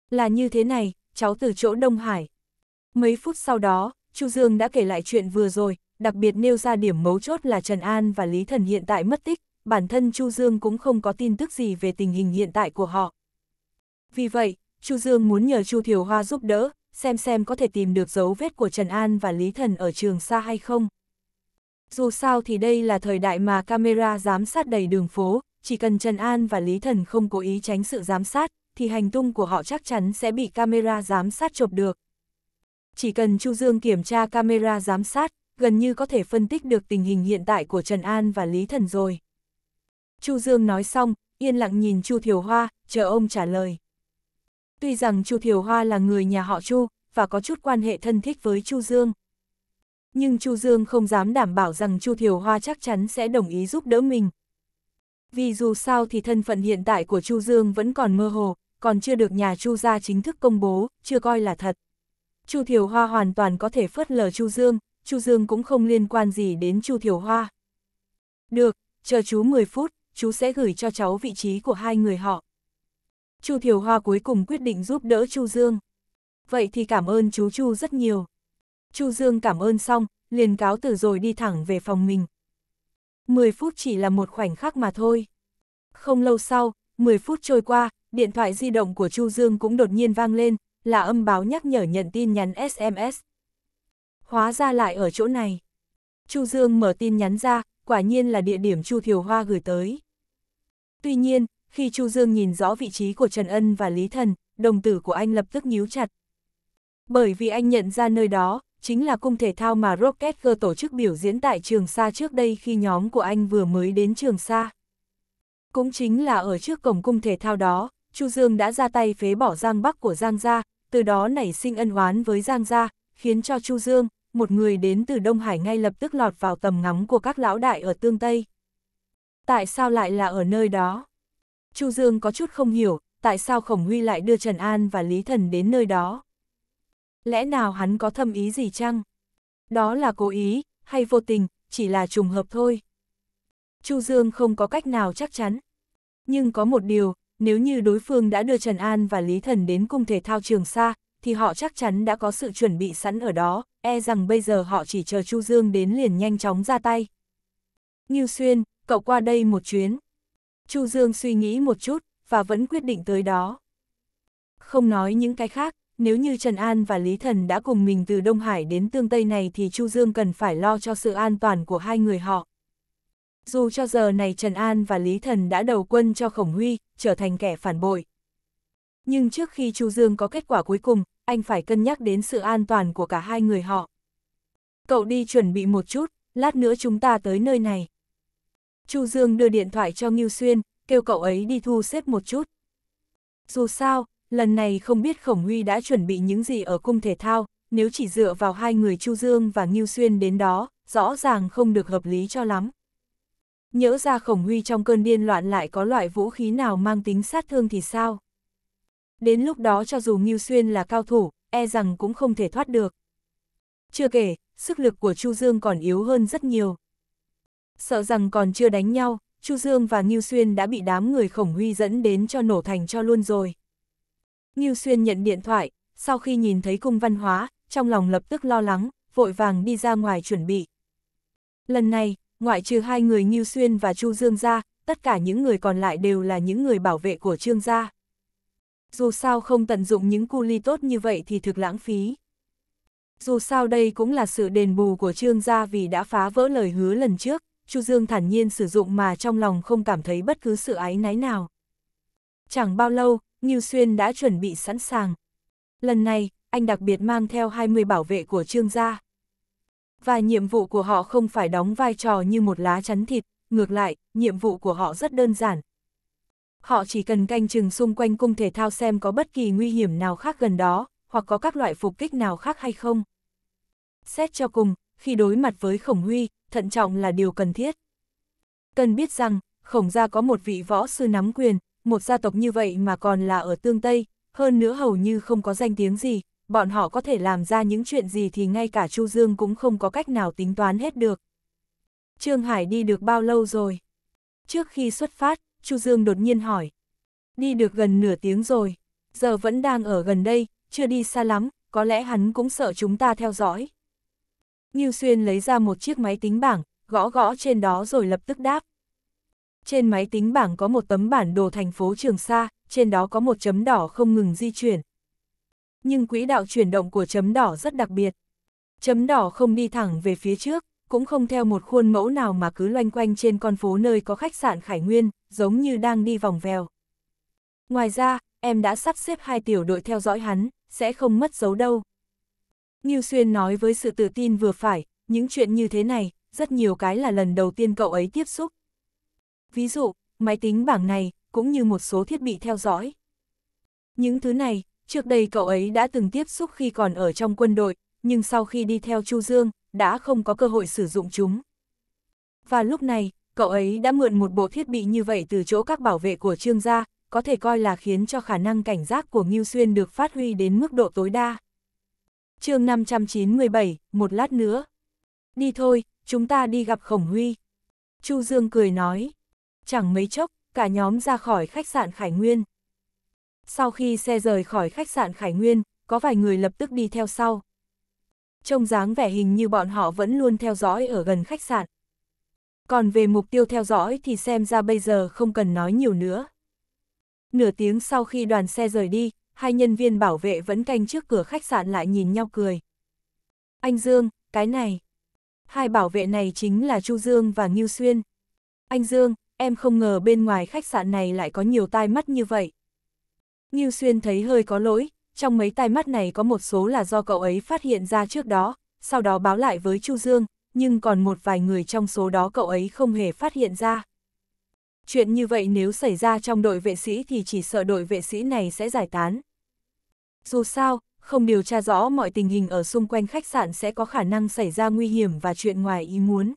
Là như thế này, cháu từ chỗ Đông Hải. Mấy phút sau đó, Chu Dương đã kể lại chuyện vừa rồi, đặc biệt nêu ra điểm mấu chốt là Trần An và Lý Thần hiện tại mất tích, bản thân Chu Dương cũng không có tin tức gì về tình hình hiện tại của họ. Vì vậy, Chu Dương muốn nhờ Chu Thiều Hoa giúp đỡ, xem xem có thể tìm được dấu vết của Trần An và Lý Thần ở trường xa hay không. Dù sao thì đây là thời đại mà camera giám sát đầy đường phố, chỉ cần Trần An và Lý Thần không cố ý tránh sự giám sát, thì hành tung của họ chắc chắn sẽ bị camera giám sát chụp được. Chỉ cần Chu Dương kiểm tra camera giám sát, gần như có thể phân tích được tình hình hiện tại của Trần An và Lý Thần rồi. Chu Dương nói xong, yên lặng nhìn Chu Thiều Hoa, chờ ông trả lời. Tuy rằng Chu Thiều Hoa là người nhà họ Chu và có chút quan hệ thân thích với Chu Dương, nhưng Chu Dương không dám đảm bảo rằng Chu Thiều Hoa chắc chắn sẽ đồng ý giúp đỡ mình. Vì dù sao thì thân phận hiện tại của Chu Dương vẫn còn mơ hồ, còn chưa được nhà Chu gia chính thức công bố, chưa coi là thật. Chu Thiều Hoa hoàn toàn có thể phớt lờ Chu Dương, Chu Dương cũng không liên quan gì đến Chu Thiều Hoa. Được, chờ chú 10 phút, chú sẽ gửi cho cháu vị trí của hai người họ. Chu Thiều Hoa cuối cùng quyết định giúp đỡ Chu Dương. Vậy thì cảm ơn chú Chu rất nhiều. Chu Dương cảm ơn xong, liền cáo từ rồi đi thẳng về phòng mình. 10 phút chỉ là một khoảnh khắc mà thôi. Không lâu sau, 10 phút trôi qua, điện thoại di động của Chu Dương cũng đột nhiên vang lên, là âm báo nhắc nhở nhận tin nhắn SMS. Hóa ra lại ở chỗ này. Chu Dương mở tin nhắn ra, quả nhiên là địa điểm Chu Thiều Hoa gửi tới. Tuy nhiên, khi Chu Dương nhìn rõ vị trí của Trần Ân và Lý Thần, đồng tử của anh lập tức nhíu chặt. Bởi vì anh nhận ra nơi đó, chính là cung thể thao mà Rocket Girl tổ chức biểu diễn tại Trường Sa trước đây khi nhóm của anh vừa mới đến Trường Sa. Cũng chính là ở trước cổng cung thể thao đó, Chu Dương đã ra tay phế bỏ Giang Bắc của Giang Gia, từ đó nảy sinh ân oán với Giang Gia, khiến cho Chu Dương, một người đến từ Đông Hải ngay lập tức lọt vào tầm ngắm của các lão đại ở Tương Tây. Tại sao lại là ở nơi đó? Chu Dương có chút không hiểu, tại sao Khổng Huy lại đưa Trần An và Lý Thần đến nơi đó? Lẽ nào hắn có thâm ý gì chăng? Đó là cố ý, hay vô tình, chỉ là trùng hợp thôi. Chu Dương không có cách nào chắc chắn. Nhưng có một điều, nếu như đối phương đã đưa Trần An và Lý Thần đến cung thể thao trường xa, thì họ chắc chắn đã có sự chuẩn bị sẵn ở đó, e rằng bây giờ họ chỉ chờ Chu Dương đến liền nhanh chóng ra tay. Ngưu Xuyên, cậu qua đây một chuyến. Chu Dương suy nghĩ một chút, và vẫn quyết định tới đó. Không nói những cái khác, nếu như Trần An và Lý Thần đã cùng mình từ Đông Hải đến Tương Tây này thì Chu Dương cần phải lo cho sự an toàn của hai người họ dù cho giờ này Trần An và Lý Thần đã đầu quân cho Khổng Huy, trở thành kẻ phản bội. Nhưng trước khi Chu Dương có kết quả cuối cùng, anh phải cân nhắc đến sự an toàn của cả hai người họ. Cậu đi chuẩn bị một chút, lát nữa chúng ta tới nơi này. Chu Dương đưa điện thoại cho Ngưu Xuyên, kêu cậu ấy đi thu xếp một chút. Dù sao, lần này không biết Khổng Huy đã chuẩn bị những gì ở cung thể thao, nếu chỉ dựa vào hai người Chu Dương và Ngưu Xuyên đến đó, rõ ràng không được hợp lý cho lắm. Nhỡ ra khổng huy trong cơn điên loạn lại có loại vũ khí nào mang tính sát thương thì sao? Đến lúc đó cho dù Ngưu Xuyên là cao thủ, e rằng cũng không thể thoát được. Chưa kể, sức lực của Chu Dương còn yếu hơn rất nhiều. Sợ rằng còn chưa đánh nhau, Chu Dương và Ngưu Xuyên đã bị đám người khổng huy dẫn đến cho nổ thành cho luôn rồi. Ngưu Xuyên nhận điện thoại, sau khi nhìn thấy cung văn hóa, trong lòng lập tức lo lắng, vội vàng đi ra ngoài chuẩn bị. Lần này, ngoại trừ hai người Ngưu Xuyên và Chu Dương gia, tất cả những người còn lại đều là những người bảo vệ của Trương gia. Dù sao không tận dụng những cu ly tốt như vậy thì thực lãng phí. Dù sao đây cũng là sự đền bù của Trương gia vì đã phá vỡ lời hứa lần trước, Chu Dương thản nhiên sử dụng mà trong lòng không cảm thấy bất cứ sự ái náy nào. Chẳng bao lâu, Ngưu Xuyên đã chuẩn bị sẵn sàng. Lần này, anh đặc biệt mang theo 20 bảo vệ của Trương gia. Và nhiệm vụ của họ không phải đóng vai trò như một lá chắn thịt, ngược lại, nhiệm vụ của họ rất đơn giản. Họ chỉ cần canh chừng xung quanh cung thể thao xem có bất kỳ nguy hiểm nào khác gần đó, hoặc có các loại phục kích nào khác hay không. Xét cho cùng, khi đối mặt với khổng huy, thận trọng là điều cần thiết. Cần biết rằng, khổng gia có một vị võ sư nắm quyền, một gia tộc như vậy mà còn là ở tương Tây, hơn nữa hầu như không có danh tiếng gì, bọn họ có thể làm ra những chuyện gì thì ngay cả Chu Dương cũng không có cách nào tính toán hết được. Trương Hải đi được bao lâu rồi? Trước khi xuất phát, Chu Dương đột nhiên hỏi. Đi được gần nửa tiếng rồi, giờ vẫn đang ở gần đây, chưa đi xa lắm, có lẽ hắn cũng sợ chúng ta theo dõi. Như Xuyên lấy ra một chiếc máy tính bảng, gõ gõ trên đó rồi lập tức đáp. Trên máy tính bảng có một tấm bản đồ thành phố Trường Sa, trên đó có một chấm đỏ không ngừng di chuyển, nhưng quỹ đạo chuyển động của chấm đỏ rất đặc biệt. Chấm đỏ không đi thẳng về phía trước, cũng không theo một khuôn mẫu nào mà cứ loanh quanh trên con phố nơi có khách sạn Khải Nguyên, giống như đang đi vòng vèo. Ngoài ra, em đã sắp xếp hai tiểu đội theo dõi hắn, sẽ không mất dấu đâu. Ngưu Xuyên nói với sự tự tin vừa phải, những chuyện như thế này, rất nhiều cái là lần đầu tiên cậu ấy tiếp xúc. Ví dụ, máy tính bảng này, cũng như một số thiết bị theo dõi. Những thứ này, Trước đây cậu ấy đã từng tiếp xúc khi còn ở trong quân đội, nhưng sau khi đi theo Chu Dương, đã không có cơ hội sử dụng chúng. Và lúc này, cậu ấy đã mượn một bộ thiết bị như vậy từ chỗ các bảo vệ của Trương gia, có thể coi là khiến cho khả năng cảnh giác của Ngưu Xuyên được phát huy đến mức độ tối đa. chương 597, một lát nữa. Đi thôi, chúng ta đi gặp Khổng Huy. Chu Dương cười nói. Chẳng mấy chốc, cả nhóm ra khỏi khách sạn Khải Nguyên sau khi xe rời khỏi khách sạn Khải Nguyên, có vài người lập tức đi theo sau. Trông dáng vẻ hình như bọn họ vẫn luôn theo dõi ở gần khách sạn. Còn về mục tiêu theo dõi thì xem ra bây giờ không cần nói nhiều nữa. Nửa tiếng sau khi đoàn xe rời đi, hai nhân viên bảo vệ vẫn canh trước cửa khách sạn lại nhìn nhau cười. Anh Dương, cái này. Hai bảo vệ này chính là Chu Dương và Ngưu Xuyên. Anh Dương, em không ngờ bên ngoài khách sạn này lại có nhiều tai mắt như vậy. Ngưu Xuyên thấy hơi có lỗi, trong mấy tai mắt này có một số là do cậu ấy phát hiện ra trước đó, sau đó báo lại với Chu Dương, nhưng còn một vài người trong số đó cậu ấy không hề phát hiện ra. Chuyện như vậy nếu xảy ra trong đội vệ sĩ thì chỉ sợ đội vệ sĩ này sẽ giải tán. Dù sao, không điều tra rõ mọi tình hình ở xung quanh khách sạn sẽ có khả năng xảy ra nguy hiểm và chuyện ngoài ý muốn.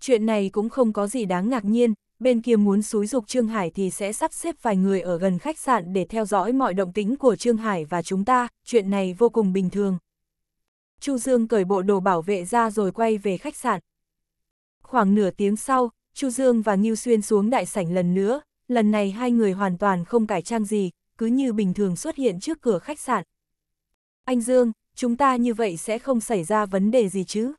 Chuyện này cũng không có gì đáng ngạc nhiên, bên kia muốn xúi dục Trương Hải thì sẽ sắp xếp vài người ở gần khách sạn để theo dõi mọi động tính của Trương Hải và chúng ta, chuyện này vô cùng bình thường. Chu Dương cởi bộ đồ bảo vệ ra rồi quay về khách sạn. Khoảng nửa tiếng sau, Chu Dương và Ngưu Xuyên xuống đại sảnh lần nữa, lần này hai người hoàn toàn không cải trang gì, cứ như bình thường xuất hiện trước cửa khách sạn. Anh Dương, chúng ta như vậy sẽ không xảy ra vấn đề gì chứ?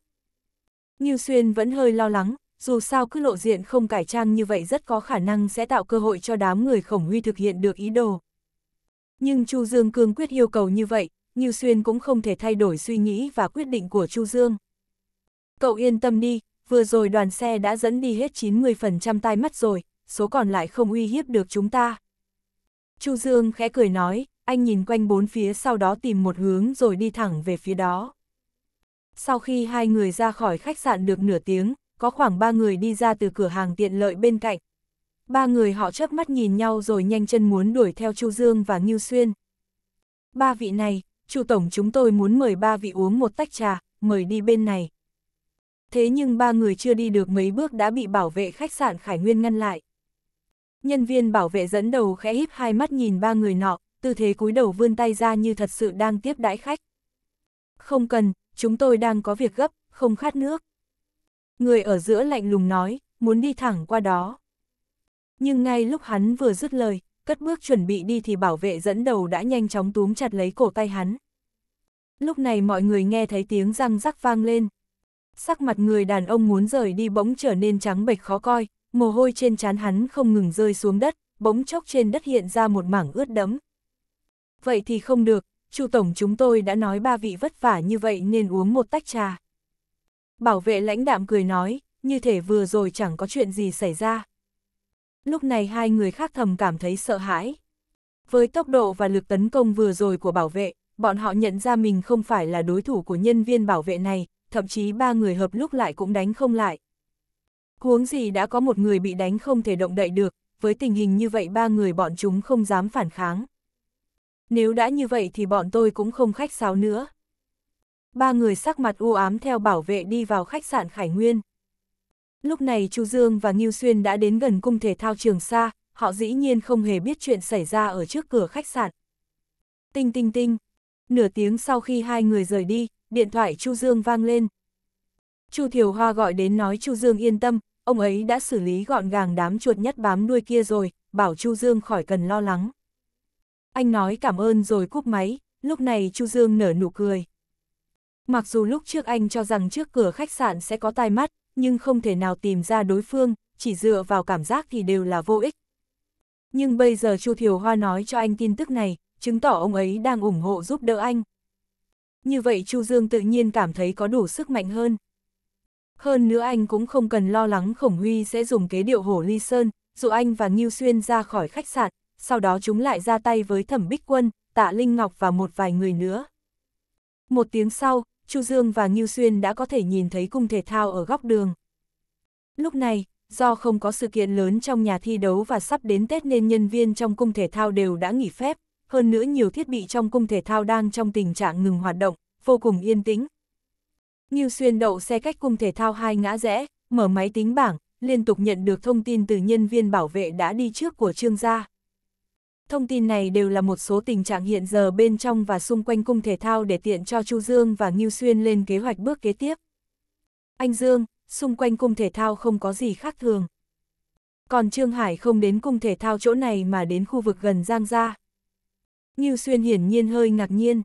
Ngưu Xuyên vẫn hơi lo lắng, dù sao cứ lộ diện không cải trang như vậy rất có khả năng sẽ tạo cơ hội cho đám người khổng huy thực hiện được ý đồ. Nhưng Chu Dương cương quyết yêu cầu như vậy, Như Xuyên cũng không thể thay đổi suy nghĩ và quyết định của Chu Dương. Cậu yên tâm đi, vừa rồi đoàn xe đã dẫn đi hết 90% tai mắt rồi, số còn lại không uy hiếp được chúng ta. Chu Dương khẽ cười nói, anh nhìn quanh bốn phía sau đó tìm một hướng rồi đi thẳng về phía đó. Sau khi hai người ra khỏi khách sạn được nửa tiếng, có khoảng ba người đi ra từ cửa hàng tiện lợi bên cạnh. Ba người họ chớp mắt nhìn nhau rồi nhanh chân muốn đuổi theo Chu Dương và Ngưu Xuyên. Ba vị này, Chu Tổng chúng tôi muốn mời ba vị uống một tách trà, mời đi bên này. Thế nhưng ba người chưa đi được mấy bước đã bị bảo vệ khách sạn Khải Nguyên ngăn lại. Nhân viên bảo vệ dẫn đầu khẽ híp hai mắt nhìn ba người nọ, tư thế cúi đầu vươn tay ra như thật sự đang tiếp đãi khách. Không cần, chúng tôi đang có việc gấp, không khát nước. Người ở giữa lạnh lùng nói, muốn đi thẳng qua đó. Nhưng ngay lúc hắn vừa dứt lời, cất bước chuẩn bị đi thì bảo vệ dẫn đầu đã nhanh chóng túm chặt lấy cổ tay hắn. Lúc này mọi người nghe thấy tiếng răng rắc vang lên. Sắc mặt người đàn ông muốn rời đi bỗng trở nên trắng bệch khó coi, mồ hôi trên trán hắn không ngừng rơi xuống đất, bỗng chốc trên đất hiện ra một mảng ướt đẫm. Vậy thì không được, chu tổng chúng tôi đã nói ba vị vất vả như vậy nên uống một tách trà. Bảo vệ lãnh đạm cười nói, như thể vừa rồi chẳng có chuyện gì xảy ra. Lúc này hai người khác thầm cảm thấy sợ hãi. Với tốc độ và lực tấn công vừa rồi của bảo vệ, bọn họ nhận ra mình không phải là đối thủ của nhân viên bảo vệ này, thậm chí ba người hợp lúc lại cũng đánh không lại. Huống gì đã có một người bị đánh không thể động đậy được, với tình hình như vậy ba người bọn chúng không dám phản kháng. Nếu đã như vậy thì bọn tôi cũng không khách sáo nữa. Ba người sắc mặt u ám theo bảo vệ đi vào khách sạn Khải Nguyên. Lúc này Chu Dương và Ngưu Xuyên đã đến gần cung thể thao Trường Sa, họ dĩ nhiên không hề biết chuyện xảy ra ở trước cửa khách sạn. Tinh tinh tinh, nửa tiếng sau khi hai người rời đi, điện thoại Chu Dương vang lên. Chu Thiều Hoa gọi đến nói Chu Dương yên tâm, ông ấy đã xử lý gọn gàng đám chuột nhất bám đuôi kia rồi, bảo Chu Dương khỏi cần lo lắng. Anh nói cảm ơn rồi cúp máy, lúc này Chu Dương nở nụ cười. Mặc dù lúc trước anh cho rằng trước cửa khách sạn sẽ có tai mắt, nhưng không thể nào tìm ra đối phương, chỉ dựa vào cảm giác thì đều là vô ích. Nhưng bây giờ Chu Thiều Hoa nói cho anh tin tức này, chứng tỏ ông ấy đang ủng hộ giúp đỡ anh. Như vậy Chu Dương tự nhiên cảm thấy có đủ sức mạnh hơn. Hơn nữa anh cũng không cần lo lắng Khổng Huy sẽ dùng kế điệu hổ ly sơn, dụ anh và Ngưu Xuyên ra khỏi khách sạn, sau đó chúng lại ra tay với Thẩm Bích Quân, Tạ Linh Ngọc và một vài người nữa. Một tiếng sau, Chu Dương và Ngưu Xuyên đã có thể nhìn thấy cung thể thao ở góc đường. Lúc này, do không có sự kiện lớn trong nhà thi đấu và sắp đến Tết nên nhân viên trong cung thể thao đều đã nghỉ phép, hơn nữa nhiều thiết bị trong cung thể thao đang trong tình trạng ngừng hoạt động, vô cùng yên tĩnh. Ngưu Xuyên đậu xe cách cung thể thao hai ngã rẽ, mở máy tính bảng, liên tục nhận được thông tin từ nhân viên bảo vệ đã đi trước của Trương gia. Thông tin này đều là một số tình trạng hiện giờ bên trong và xung quanh cung thể thao để tiện cho Chu Dương và Ngưu Xuyên lên kế hoạch bước kế tiếp. Anh Dương, xung quanh cung thể thao không có gì khác thường. Còn Trương Hải không đến cung thể thao chỗ này mà đến khu vực gần Giang Gia. Ngưu Xuyên hiển nhiên hơi ngạc nhiên.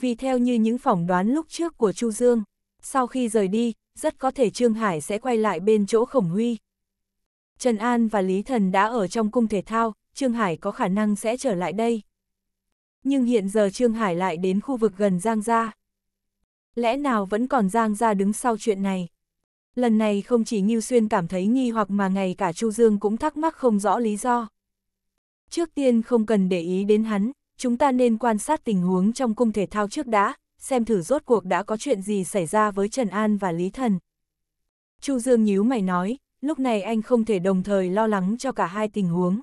Vì theo như những phỏng đoán lúc trước của Chu Dương, sau khi rời đi, rất có thể Trương Hải sẽ quay lại bên chỗ Khổng Huy. Trần An và Lý Thần đã ở trong cung thể thao, Trương Hải có khả năng sẽ trở lại đây. Nhưng hiện giờ Trương Hải lại đến khu vực gần Giang Gia. Lẽ nào vẫn còn Giang Gia đứng sau chuyện này? Lần này không chỉ Ngưu Xuyên cảm thấy nghi hoặc mà ngày cả Chu Dương cũng thắc mắc không rõ lý do. Trước tiên không cần để ý đến hắn, chúng ta nên quan sát tình huống trong cung thể thao trước đã, xem thử rốt cuộc đã có chuyện gì xảy ra với Trần An và Lý Thần. Chu Dương nhíu mày nói, lúc này anh không thể đồng thời lo lắng cho cả hai tình huống.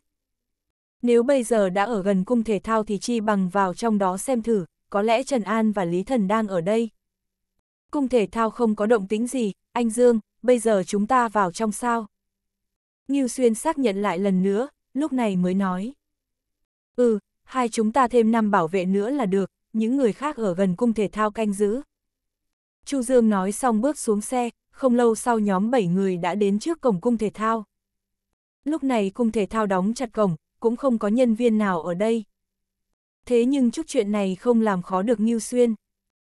Nếu bây giờ đã ở gần cung thể thao thì chi bằng vào trong đó xem thử, có lẽ Trần An và Lý Thần đang ở đây. Cung thể thao không có động tính gì, anh Dương, bây giờ chúng ta vào trong sao. Nghiêu Xuyên xác nhận lại lần nữa, lúc này mới nói. Ừ, hai chúng ta thêm năm bảo vệ nữa là được, những người khác ở gần cung thể thao canh giữ. Chu Dương nói xong bước xuống xe, không lâu sau nhóm 7 người đã đến trước cổng cung thể thao. Lúc này cung thể thao đóng chặt cổng, cũng không có nhân viên nào ở đây. Thế nhưng chút chuyện này không làm khó được Ngưu Xuyên.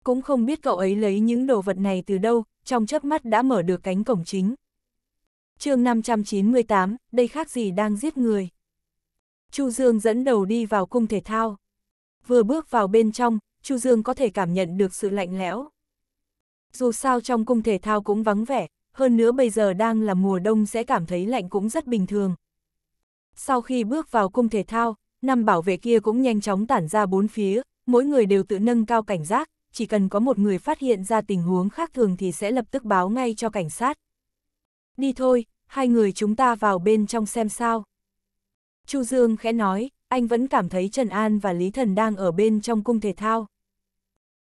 Cũng không biết cậu ấy lấy những đồ vật này từ đâu, trong chớp mắt đã mở được cánh cổng chính. chương 598, đây khác gì đang giết người. Chu Dương dẫn đầu đi vào cung thể thao. Vừa bước vào bên trong, Chu Dương có thể cảm nhận được sự lạnh lẽo. Dù sao trong cung thể thao cũng vắng vẻ, hơn nữa bây giờ đang là mùa đông sẽ cảm thấy lạnh cũng rất bình thường, sau khi bước vào cung thể thao, năm bảo vệ kia cũng nhanh chóng tản ra bốn phía, mỗi người đều tự nâng cao cảnh giác, chỉ cần có một người phát hiện ra tình huống khác thường thì sẽ lập tức báo ngay cho cảnh sát. Đi thôi, hai người chúng ta vào bên trong xem sao. Chu Dương khẽ nói, anh vẫn cảm thấy Trần An và Lý Thần đang ở bên trong cung thể thao.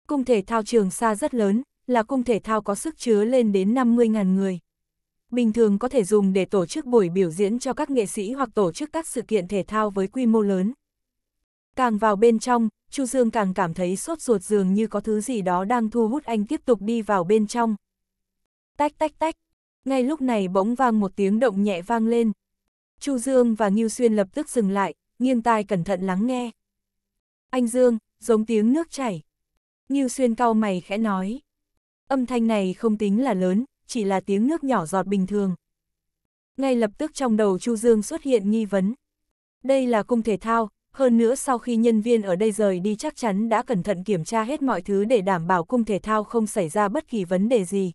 Cung thể thao trường xa rất lớn, là cung thể thao có sức chứa lên đến 50.000 người bình thường có thể dùng để tổ chức buổi biểu diễn cho các nghệ sĩ hoặc tổ chức các sự kiện thể thao với quy mô lớn. Càng vào bên trong, Chu Dương càng cảm thấy sốt ruột dường như có thứ gì đó đang thu hút anh tiếp tục đi vào bên trong. Tách tách tách, ngay lúc này bỗng vang một tiếng động nhẹ vang lên. Chu Dương và Ngưu Xuyên lập tức dừng lại, nghiêng tai cẩn thận lắng nghe. Anh Dương, giống tiếng nước chảy. Ngưu Xuyên cau mày khẽ nói. Âm thanh này không tính là lớn, chỉ là tiếng nước nhỏ giọt bình thường. Ngay lập tức trong đầu Chu Dương xuất hiện nghi vấn. Đây là cung thể thao, hơn nữa sau khi nhân viên ở đây rời đi chắc chắn đã cẩn thận kiểm tra hết mọi thứ để đảm bảo cung thể thao không xảy ra bất kỳ vấn đề gì.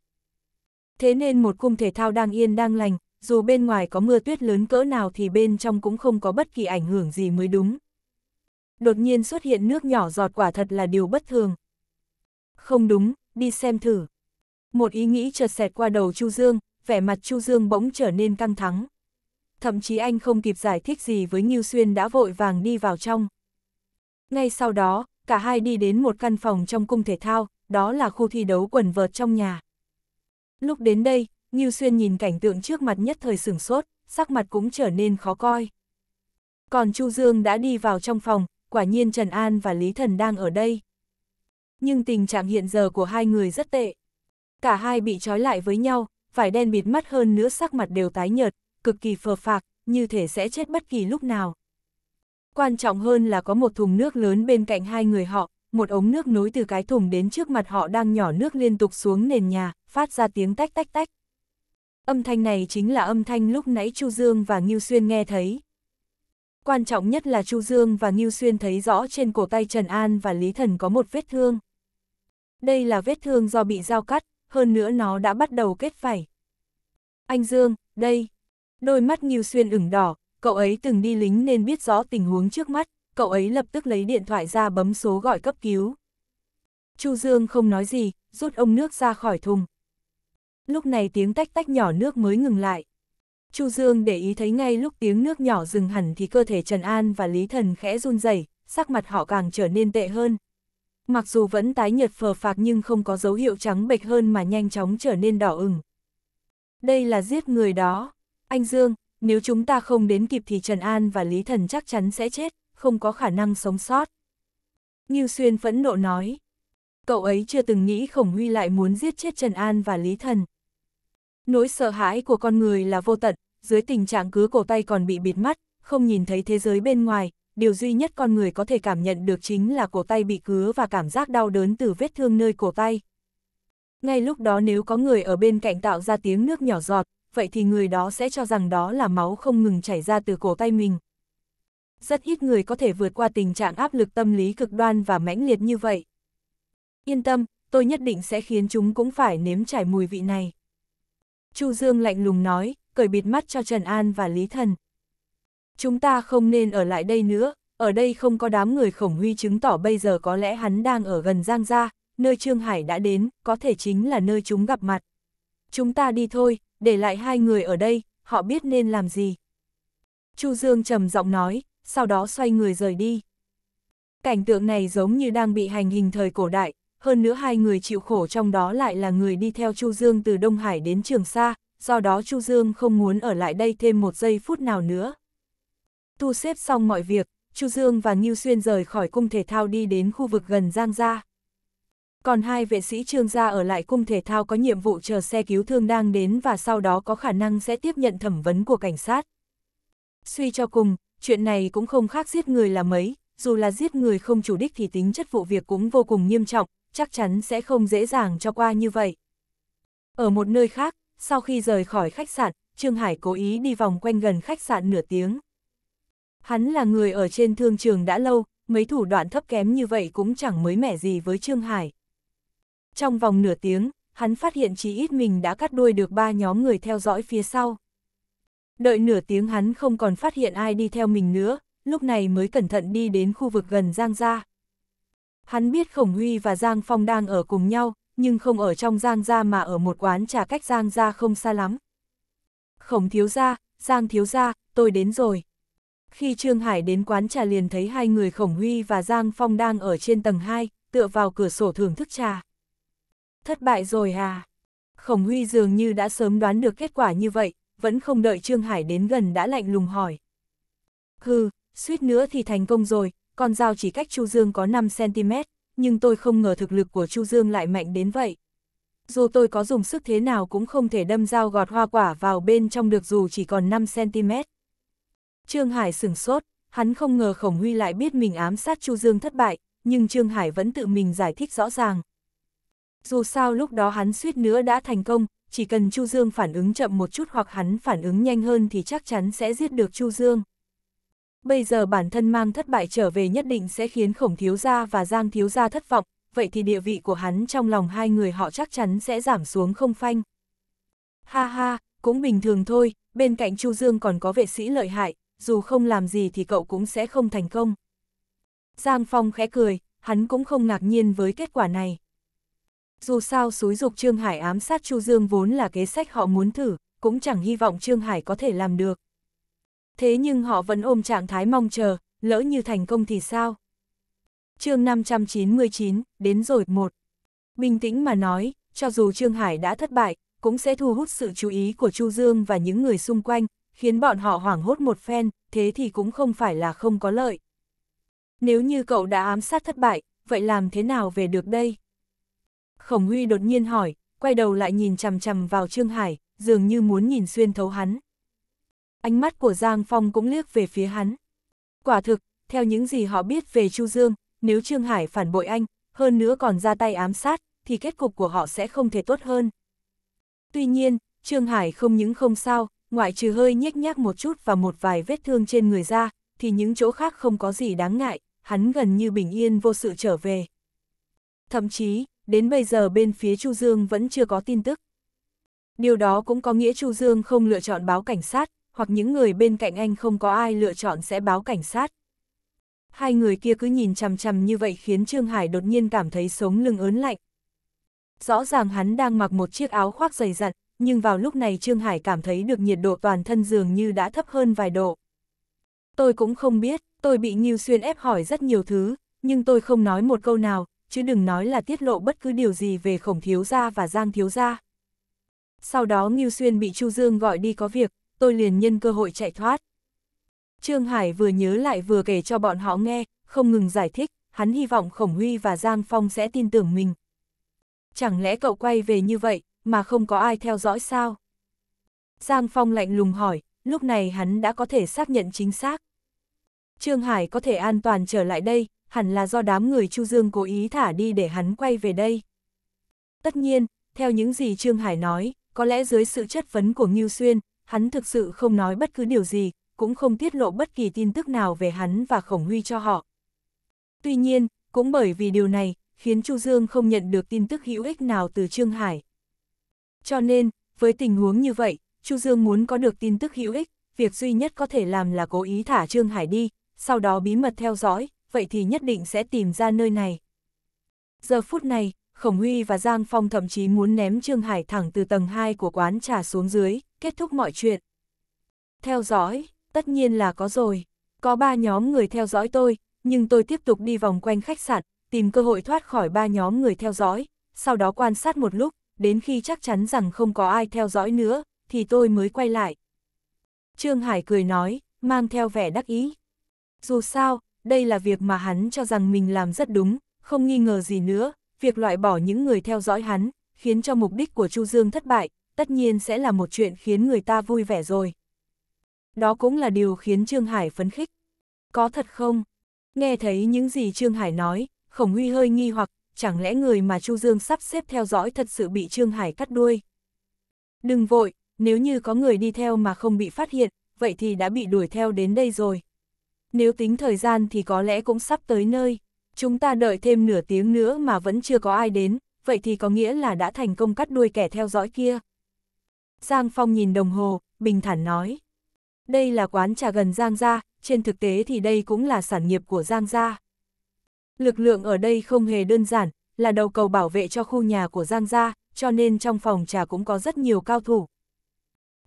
Thế nên một cung thể thao đang yên đang lành, dù bên ngoài có mưa tuyết lớn cỡ nào thì bên trong cũng không có bất kỳ ảnh hưởng gì mới đúng. Đột nhiên xuất hiện nước nhỏ giọt quả thật là điều bất thường. Không đúng, đi xem thử. Một ý nghĩ chợt xẹt qua đầu Chu Dương, vẻ mặt Chu Dương bỗng trở nên căng thẳng. Thậm chí anh không kịp giải thích gì với Ngưu Xuyên đã vội vàng đi vào trong. Ngay sau đó, cả hai đi đến một căn phòng trong cung thể thao, đó là khu thi đấu quần vợt trong nhà. Lúc đến đây, Ngưu Xuyên nhìn cảnh tượng trước mặt nhất thời sửng sốt, sắc mặt cũng trở nên khó coi. Còn Chu Dương đã đi vào trong phòng, quả nhiên Trần An và Lý Thần đang ở đây. Nhưng tình trạng hiện giờ của hai người rất tệ cả hai bị trói lại với nhau, phải đen bịt mắt hơn nữa sắc mặt đều tái nhợt, cực kỳ phờ phạc, như thể sẽ chết bất kỳ lúc nào. Quan trọng hơn là có một thùng nước lớn bên cạnh hai người họ, một ống nước nối từ cái thùng đến trước mặt họ đang nhỏ nước liên tục xuống nền nhà, phát ra tiếng tách tách tách. Âm thanh này chính là âm thanh lúc nãy Chu Dương và Ngưu Xuyên nghe thấy. Quan trọng nhất là Chu Dương và Ngưu Xuyên thấy rõ trên cổ tay Trần An và Lý Thần có một vết thương. Đây là vết thương do bị dao cắt, hơn nữa nó đã bắt đầu kết vảy. Anh Dương, đây. Đôi mắt Nghiêu Xuyên ửng đỏ, cậu ấy từng đi lính nên biết rõ tình huống trước mắt, cậu ấy lập tức lấy điện thoại ra bấm số gọi cấp cứu. Chu Dương không nói gì, rút ông nước ra khỏi thùng. Lúc này tiếng tách tách nhỏ nước mới ngừng lại. Chu Dương để ý thấy ngay lúc tiếng nước nhỏ dừng hẳn thì cơ thể Trần An và Lý Thần khẽ run rẩy, sắc mặt họ càng trở nên tệ hơn, mặc dù vẫn tái nhật phờ phạc nhưng không có dấu hiệu trắng bệch hơn mà nhanh chóng trở nên đỏ ửng. Đây là giết người đó. Anh Dương, nếu chúng ta không đến kịp thì Trần An và Lý Thần chắc chắn sẽ chết, không có khả năng sống sót. Ngưu Xuyên phẫn nộ nói. Cậu ấy chưa từng nghĩ Khổng Huy lại muốn giết chết Trần An và Lý Thần. Nỗi sợ hãi của con người là vô tận, dưới tình trạng cứ cổ tay còn bị bịt mắt, không nhìn thấy thế giới bên ngoài, điều duy nhất con người có thể cảm nhận được chính là cổ tay bị cứa và cảm giác đau đớn từ vết thương nơi cổ tay. Ngay lúc đó nếu có người ở bên cạnh tạo ra tiếng nước nhỏ giọt, vậy thì người đó sẽ cho rằng đó là máu không ngừng chảy ra từ cổ tay mình. Rất ít người có thể vượt qua tình trạng áp lực tâm lý cực đoan và mãnh liệt như vậy. Yên tâm, tôi nhất định sẽ khiến chúng cũng phải nếm trải mùi vị này. Chu Dương lạnh lùng nói, cởi bịt mắt cho Trần An và Lý Thần, chúng ta không nên ở lại đây nữa, ở đây không có đám người khổng huy chứng tỏ bây giờ có lẽ hắn đang ở gần Giang Gia, nơi Trương Hải đã đến, có thể chính là nơi chúng gặp mặt. Chúng ta đi thôi, để lại hai người ở đây, họ biết nên làm gì. Chu Dương trầm giọng nói, sau đó xoay người rời đi. Cảnh tượng này giống như đang bị hành hình thời cổ đại, hơn nữa hai người chịu khổ trong đó lại là người đi theo Chu Dương từ Đông Hải đến Trường Sa, do đó Chu Dương không muốn ở lại đây thêm một giây phút nào nữa thu xếp xong mọi việc, Chu Dương và Ngưu Xuyên rời khỏi cung thể thao đi đến khu vực gần Giang Gia. Còn hai vệ sĩ trương gia ở lại cung thể thao có nhiệm vụ chờ xe cứu thương đang đến và sau đó có khả năng sẽ tiếp nhận thẩm vấn của cảnh sát. Suy cho cùng, chuyện này cũng không khác giết người là mấy, dù là giết người không chủ đích thì tính chất vụ việc cũng vô cùng nghiêm trọng, chắc chắn sẽ không dễ dàng cho qua như vậy. Ở một nơi khác, sau khi rời khỏi khách sạn, Trương Hải cố ý đi vòng quanh gần khách sạn nửa tiếng. Hắn là người ở trên thương trường đã lâu, mấy thủ đoạn thấp kém như vậy cũng chẳng mới mẻ gì với Trương Hải. Trong vòng nửa tiếng, hắn phát hiện chỉ ít mình đã cắt đuôi được ba nhóm người theo dõi phía sau. Đợi nửa tiếng hắn không còn phát hiện ai đi theo mình nữa, lúc này mới cẩn thận đi đến khu vực gần Giang Gia. Hắn biết Khổng Huy và Giang Phong đang ở cùng nhau, nhưng không ở trong Giang Gia mà ở một quán trà cách Giang Gia không xa lắm. Khổng thiếu gia, Giang thiếu gia, tôi đến rồi. Khi Trương Hải đến quán trà liền thấy hai người Khổng Huy và Giang Phong đang ở trên tầng 2, tựa vào cửa sổ thưởng thức trà. Thất bại rồi à? Khổng Huy dường như đã sớm đoán được kết quả như vậy, vẫn không đợi Trương Hải đến gần đã lạnh lùng hỏi. Hừ, suýt nữa thì thành công rồi, con dao chỉ cách Chu Dương có 5cm, nhưng tôi không ngờ thực lực của Chu Dương lại mạnh đến vậy. Dù tôi có dùng sức thế nào cũng không thể đâm dao gọt hoa quả vào bên trong được dù chỉ còn 5cm. Trương Hải sừng sốt, hắn không ngờ Khổng Huy lại biết mình ám sát Chu Dương thất bại, nhưng Trương Hải vẫn tự mình giải thích rõ ràng. Dù sao lúc đó hắn suýt nữa đã thành công, chỉ cần Chu Dương phản ứng chậm một chút hoặc hắn phản ứng nhanh hơn thì chắc chắn sẽ giết được Chu Dương. Bây giờ bản thân mang thất bại trở về nhất định sẽ khiến Khổng Thiếu Gia và Giang Thiếu Gia thất vọng, vậy thì địa vị của hắn trong lòng hai người họ chắc chắn sẽ giảm xuống không phanh. Ha ha, cũng bình thường thôi, bên cạnh Chu Dương còn có vệ sĩ lợi hại, dù không làm gì thì cậu cũng sẽ không thành công. Giang Phong khẽ cười, hắn cũng không ngạc nhiên với kết quả này. Dù sao xúi dục Trương Hải ám sát Chu Dương vốn là kế sách họ muốn thử, cũng chẳng hy vọng Trương Hải có thể làm được. Thế nhưng họ vẫn ôm trạng thái mong chờ, lỡ như thành công thì sao? chương 599, đến rồi một. Bình tĩnh mà nói, cho dù Trương Hải đã thất bại, cũng sẽ thu hút sự chú ý của Chu Dương và những người xung quanh, khiến bọn họ hoảng hốt một phen, thế thì cũng không phải là không có lợi. Nếu như cậu đã ám sát thất bại, vậy làm thế nào về được đây? Khổng Huy đột nhiên hỏi, quay đầu lại nhìn chằm chằm vào Trương Hải, dường như muốn nhìn xuyên thấu hắn. Ánh mắt của Giang Phong cũng liếc về phía hắn. Quả thực, theo những gì họ biết về Chu Dương, nếu Trương Hải phản bội anh, hơn nữa còn ra tay ám sát, thì kết cục của họ sẽ không thể tốt hơn. Tuy nhiên, Trương Hải không những không sao, ngoại trừ hơi nhếch nhác một chút và một vài vết thương trên người ra, thì những chỗ khác không có gì đáng ngại, hắn gần như bình yên vô sự trở về. Thậm chí, đến bây giờ bên phía Chu Dương vẫn chưa có tin tức. Điều đó cũng có nghĩa Chu Dương không lựa chọn báo cảnh sát, hoặc những người bên cạnh anh không có ai lựa chọn sẽ báo cảnh sát. Hai người kia cứ nhìn chằm chằm như vậy khiến Trương Hải đột nhiên cảm thấy sống lưng ớn lạnh. Rõ ràng hắn đang mặc một chiếc áo khoác dày dặn, nhưng vào lúc này Trương Hải cảm thấy được nhiệt độ toàn thân dường như đã thấp hơn vài độ. Tôi cũng không biết, tôi bị Nghiêu Xuyên ép hỏi rất nhiều thứ, nhưng tôi không nói một câu nào, chứ đừng nói là tiết lộ bất cứ điều gì về khổng thiếu gia và giang thiếu gia. Sau đó Nghiêu Xuyên bị Chu Dương gọi đi có việc, tôi liền nhân cơ hội chạy thoát. Trương Hải vừa nhớ lại vừa kể cho bọn họ nghe, không ngừng giải thích, hắn hy vọng Khổng Huy và Giang Phong sẽ tin tưởng mình. Chẳng lẽ cậu quay về như vậy, mà không có ai theo dõi sao? Giang Phong lạnh lùng hỏi, lúc này hắn đã có thể xác nhận chính xác. Trương Hải có thể an toàn trở lại đây, hẳn là do đám người Chu Dương cố ý thả đi để hắn quay về đây. Tất nhiên, theo những gì Trương Hải nói, có lẽ dưới sự chất vấn của Ngưu Xuyên, hắn thực sự không nói bất cứ điều gì, cũng không tiết lộ bất kỳ tin tức nào về hắn và Khổng Huy cho họ. Tuy nhiên, cũng bởi vì điều này, khiến Chu Dương không nhận được tin tức hữu ích nào từ Trương Hải. Cho nên, với tình huống như vậy, Chu Dương muốn có được tin tức hữu ích, việc duy nhất có thể làm là cố ý thả Trương Hải đi, sau đó bí mật theo dõi, vậy thì nhất định sẽ tìm ra nơi này. Giờ phút này, Khổng Huy và Giang Phong thậm chí muốn ném Trương Hải thẳng từ tầng 2 của quán trà xuống dưới, kết thúc mọi chuyện. Theo dõi, tất nhiên là có rồi. Có ba nhóm người theo dõi tôi, nhưng tôi tiếp tục đi vòng quanh khách sạn, tìm cơ hội thoát khỏi ba nhóm người theo dõi, sau đó quan sát một lúc, đến khi chắc chắn rằng không có ai theo dõi nữa, thì tôi mới quay lại. Trương Hải cười nói, mang theo vẻ đắc ý. Dù sao, đây là việc mà hắn cho rằng mình làm rất đúng, không nghi ngờ gì nữa, việc loại bỏ những người theo dõi hắn, khiến cho mục đích của Chu Dương thất bại, tất nhiên sẽ là một chuyện khiến người ta vui vẻ rồi. Đó cũng là điều khiến Trương Hải phấn khích. Có thật không? Nghe thấy những gì Trương Hải nói, Khổng Huy hơi nghi hoặc chẳng lẽ người mà Chu Dương sắp xếp theo dõi thật sự bị Trương Hải cắt đuôi? Đừng vội, nếu như có người đi theo mà không bị phát hiện, vậy thì đã bị đuổi theo đến đây rồi. Nếu tính thời gian thì có lẽ cũng sắp tới nơi, chúng ta đợi thêm nửa tiếng nữa mà vẫn chưa có ai đến, vậy thì có nghĩa là đã thành công cắt đuôi kẻ theo dõi kia. Giang Phong nhìn đồng hồ, bình thản nói. Đây là quán trà gần Giang Gia, trên thực tế thì đây cũng là sản nghiệp của Giang Gia. Lực lượng ở đây không hề đơn giản, là đầu cầu bảo vệ cho khu nhà của Giang Gia, cho nên trong phòng trà cũng có rất nhiều cao thủ.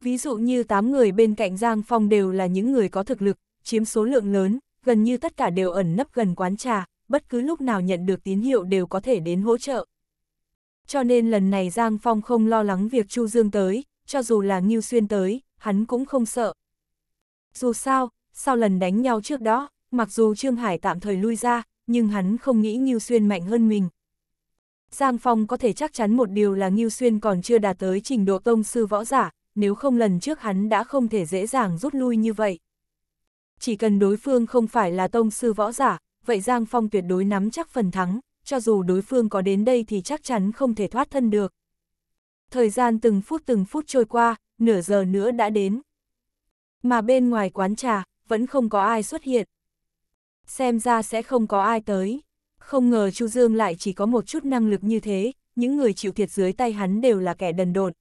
Ví dụ như 8 người bên cạnh Giang Phong đều là những người có thực lực, chiếm số lượng lớn, gần như tất cả đều ẩn nấp gần quán trà, bất cứ lúc nào nhận được tín hiệu đều có thể đến hỗ trợ. Cho nên lần này Giang Phong không lo lắng việc Chu Dương tới, cho dù là Ngưu Xuyên tới, hắn cũng không sợ. Dù sao, sau lần đánh nhau trước đó, mặc dù Trương Hải tạm thời lui ra, nhưng hắn không nghĩ Ngưu Xuyên mạnh hơn mình. Giang Phong có thể chắc chắn một điều là Ngưu Xuyên còn chưa đạt tới trình độ tông sư võ giả, nếu không lần trước hắn đã không thể dễ dàng rút lui như vậy. Chỉ cần đối phương không phải là tông sư võ giả, vậy Giang Phong tuyệt đối nắm chắc phần thắng, cho dù đối phương có đến đây thì chắc chắn không thể thoát thân được. Thời gian từng phút từng phút trôi qua, nửa giờ nữa đã đến. Mà bên ngoài quán trà, vẫn không có ai xuất hiện. Xem ra sẽ không có ai tới. Không ngờ Chu Dương lại chỉ có một chút năng lực như thế, những người chịu thiệt dưới tay hắn đều là kẻ đần độn.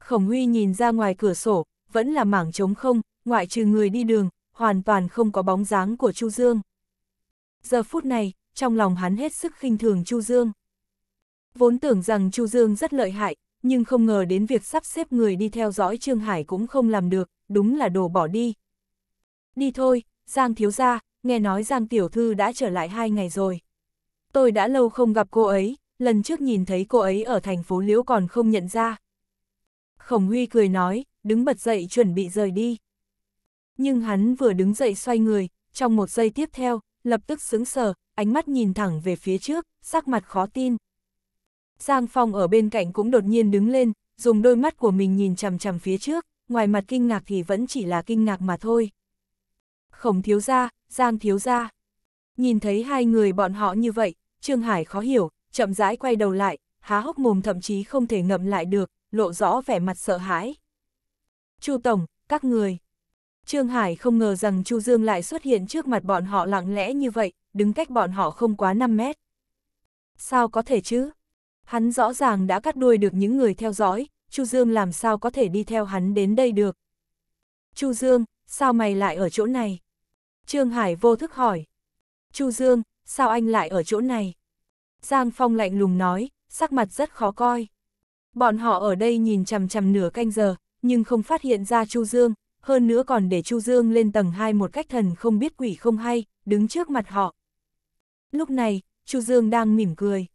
Khổng Huy nhìn ra ngoài cửa sổ, vẫn là mảng trống không, ngoại trừ người đi đường, hoàn toàn không có bóng dáng của Chu Dương. Giờ phút này, trong lòng hắn hết sức khinh thường Chu Dương. Vốn tưởng rằng Chu Dương rất lợi hại, nhưng không ngờ đến việc sắp xếp người đi theo dõi Trương Hải cũng không làm được, đúng là đồ bỏ đi. Đi thôi, Giang thiếu gia, nghe nói Giang Tiểu Thư đã trở lại hai ngày rồi. Tôi đã lâu không gặp cô ấy, lần trước nhìn thấy cô ấy ở thành phố Liễu còn không nhận ra. Khổng Huy cười nói, đứng bật dậy chuẩn bị rời đi. Nhưng hắn vừa đứng dậy xoay người, trong một giây tiếp theo, lập tức sững sờ, ánh mắt nhìn thẳng về phía trước, sắc mặt khó tin. Giang Phong ở bên cạnh cũng đột nhiên đứng lên, dùng đôi mắt của mình nhìn chằm chằm phía trước, ngoài mặt kinh ngạc thì vẫn chỉ là kinh ngạc mà thôi khổng thiếu gia, giang thiếu gia. Nhìn thấy hai người bọn họ như vậy, Trương Hải khó hiểu, chậm rãi quay đầu lại, há hốc mồm thậm chí không thể ngậm lại được, lộ rõ vẻ mặt sợ hãi. Chu Tổng, các người. Trương Hải không ngờ rằng Chu Dương lại xuất hiện trước mặt bọn họ lặng lẽ như vậy, đứng cách bọn họ không quá 5 mét. Sao có thể chứ? Hắn rõ ràng đã cắt đuôi được những người theo dõi, Chu Dương làm sao có thể đi theo hắn đến đây được? Chu Dương, sao mày lại ở chỗ này? Trương Hải vô thức hỏi. Chu Dương, sao anh lại ở chỗ này? Giang Phong lạnh lùng nói, sắc mặt rất khó coi. Bọn họ ở đây nhìn chằm chằm nửa canh giờ, nhưng không phát hiện ra Chu Dương, hơn nữa còn để Chu Dương lên tầng 2 một cách thần không biết quỷ không hay, đứng trước mặt họ. Lúc này, Chu Dương đang mỉm cười.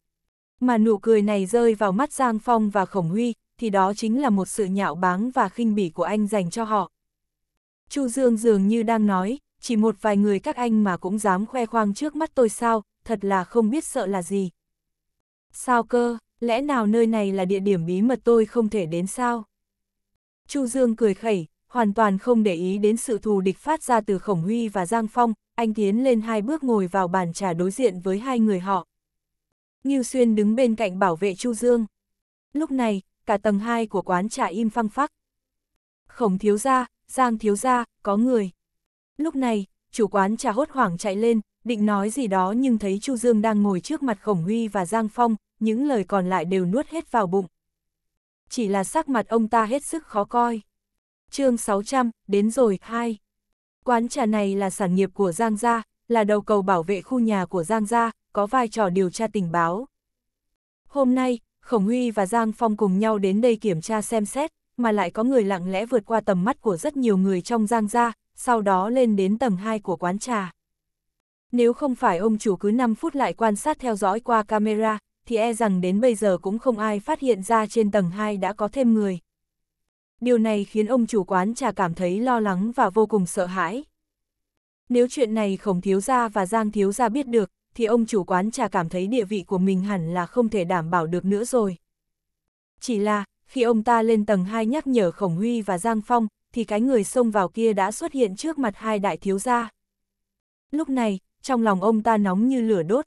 Mà nụ cười này rơi vào mắt Giang Phong và Khổng Huy, thì đó chính là một sự nhạo báng và khinh bỉ của anh dành cho họ. Chu Dương dường như đang nói, chỉ một vài người các anh mà cũng dám khoe khoang trước mắt tôi sao, thật là không biết sợ là gì. Sao cơ, lẽ nào nơi này là địa điểm bí mật tôi không thể đến sao? Chu Dương cười khẩy, hoàn toàn không để ý đến sự thù địch phát ra từ Khổng Huy và Giang Phong, anh tiến lên hai bước ngồi vào bàn trà đối diện với hai người họ. Ngưu Xuyên đứng bên cạnh bảo vệ Chu Dương. Lúc này, cả tầng 2 của quán trà im phăng phắc. Khổng thiếu gia, Giang thiếu gia, có người. Lúc này, chủ quán trà hốt hoảng chạy lên, định nói gì đó nhưng thấy Chu Dương đang ngồi trước mặt Khổng Huy và Giang Phong, những lời còn lại đều nuốt hết vào bụng. Chỉ là sắc mặt ông ta hết sức khó coi. chương 600, đến rồi, 2. Quán trà này là sản nghiệp của Giang Gia, là đầu cầu bảo vệ khu nhà của Giang Gia, có vai trò điều tra tình báo. Hôm nay, Khổng Huy và Giang Phong cùng nhau đến đây kiểm tra xem xét, mà lại có người lặng lẽ vượt qua tầm mắt của rất nhiều người trong Giang Gia, sau đó lên đến tầng 2 của quán trà. Nếu không phải ông chủ cứ 5 phút lại quan sát theo dõi qua camera, thì e rằng đến bây giờ cũng không ai phát hiện ra trên tầng 2 đã có thêm người. Điều này khiến ông chủ quán trà cảm thấy lo lắng và vô cùng sợ hãi. Nếu chuyện này Khổng Thiếu Gia và Giang Thiếu Gia biết được, thì ông chủ quán trà cảm thấy địa vị của mình hẳn là không thể đảm bảo được nữa rồi. Chỉ là, khi ông ta lên tầng 2 nhắc nhở Khổng Huy và Giang Phong, thì cái người xông vào kia đã xuất hiện trước mặt hai đại thiếu gia. Lúc này, trong lòng ông ta nóng như lửa đốt.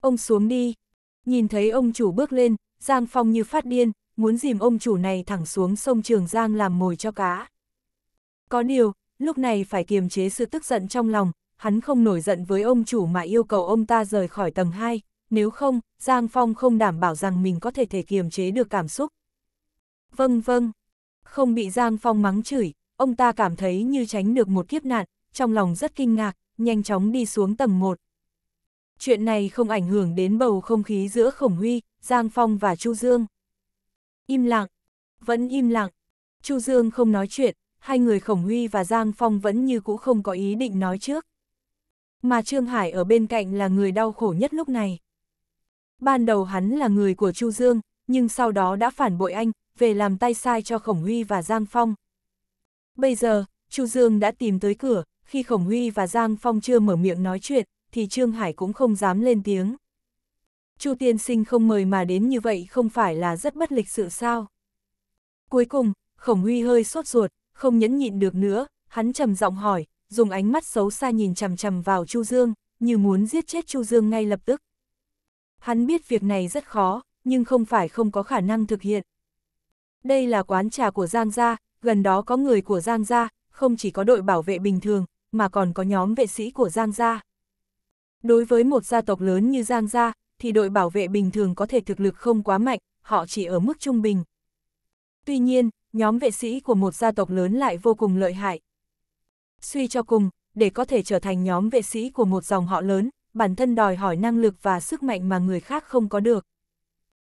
Ông xuống đi. Nhìn thấy ông chủ bước lên, Giang Phong như phát điên, muốn dìm ông chủ này thẳng xuống sông Trường Giang làm mồi cho cá. Có điều, lúc này phải kiềm chế sự tức giận trong lòng, hắn không nổi giận với ông chủ mà yêu cầu ông ta rời khỏi tầng 2, nếu không, Giang Phong không đảm bảo rằng mình có thể thể kiềm chế được cảm xúc. Vâng vâng. Không bị Giang Phong mắng chửi, ông ta cảm thấy như tránh được một kiếp nạn, trong lòng rất kinh ngạc, nhanh chóng đi xuống tầng 1. Chuyện này không ảnh hưởng đến bầu không khí giữa Khổng Huy, Giang Phong và Chu Dương. Im lặng, vẫn im lặng. Chu Dương không nói chuyện, hai người Khổng Huy và Giang Phong vẫn như cũ không có ý định nói trước. Mà Trương Hải ở bên cạnh là người đau khổ nhất lúc này. Ban đầu hắn là người của Chu Dương, nhưng sau đó đã phản bội anh, về làm tay sai cho Khổng Huy và Giang Phong. Bây giờ, Chu Dương đã tìm tới cửa, khi Khổng Huy và Giang Phong chưa mở miệng nói chuyện, thì Trương Hải cũng không dám lên tiếng. Chu tiên sinh không mời mà đến như vậy không phải là rất bất lịch sự sao? Cuối cùng, Khổng Huy hơi sốt ruột, không nhẫn nhịn được nữa, hắn trầm giọng hỏi, dùng ánh mắt xấu xa nhìn chằm chằm vào Chu Dương, như muốn giết chết Chu Dương ngay lập tức. Hắn biết việc này rất khó, nhưng không phải không có khả năng thực hiện đây là quán trà của Giang Gia, gần đó có người của Giang Gia, không chỉ có đội bảo vệ bình thường, mà còn có nhóm vệ sĩ của Giang Gia. Đối với một gia tộc lớn như Giang Gia, thì đội bảo vệ bình thường có thể thực lực không quá mạnh, họ chỉ ở mức trung bình. Tuy nhiên, nhóm vệ sĩ của một gia tộc lớn lại vô cùng lợi hại. Suy cho cùng, để có thể trở thành nhóm vệ sĩ của một dòng họ lớn, bản thân đòi hỏi năng lực và sức mạnh mà người khác không có được.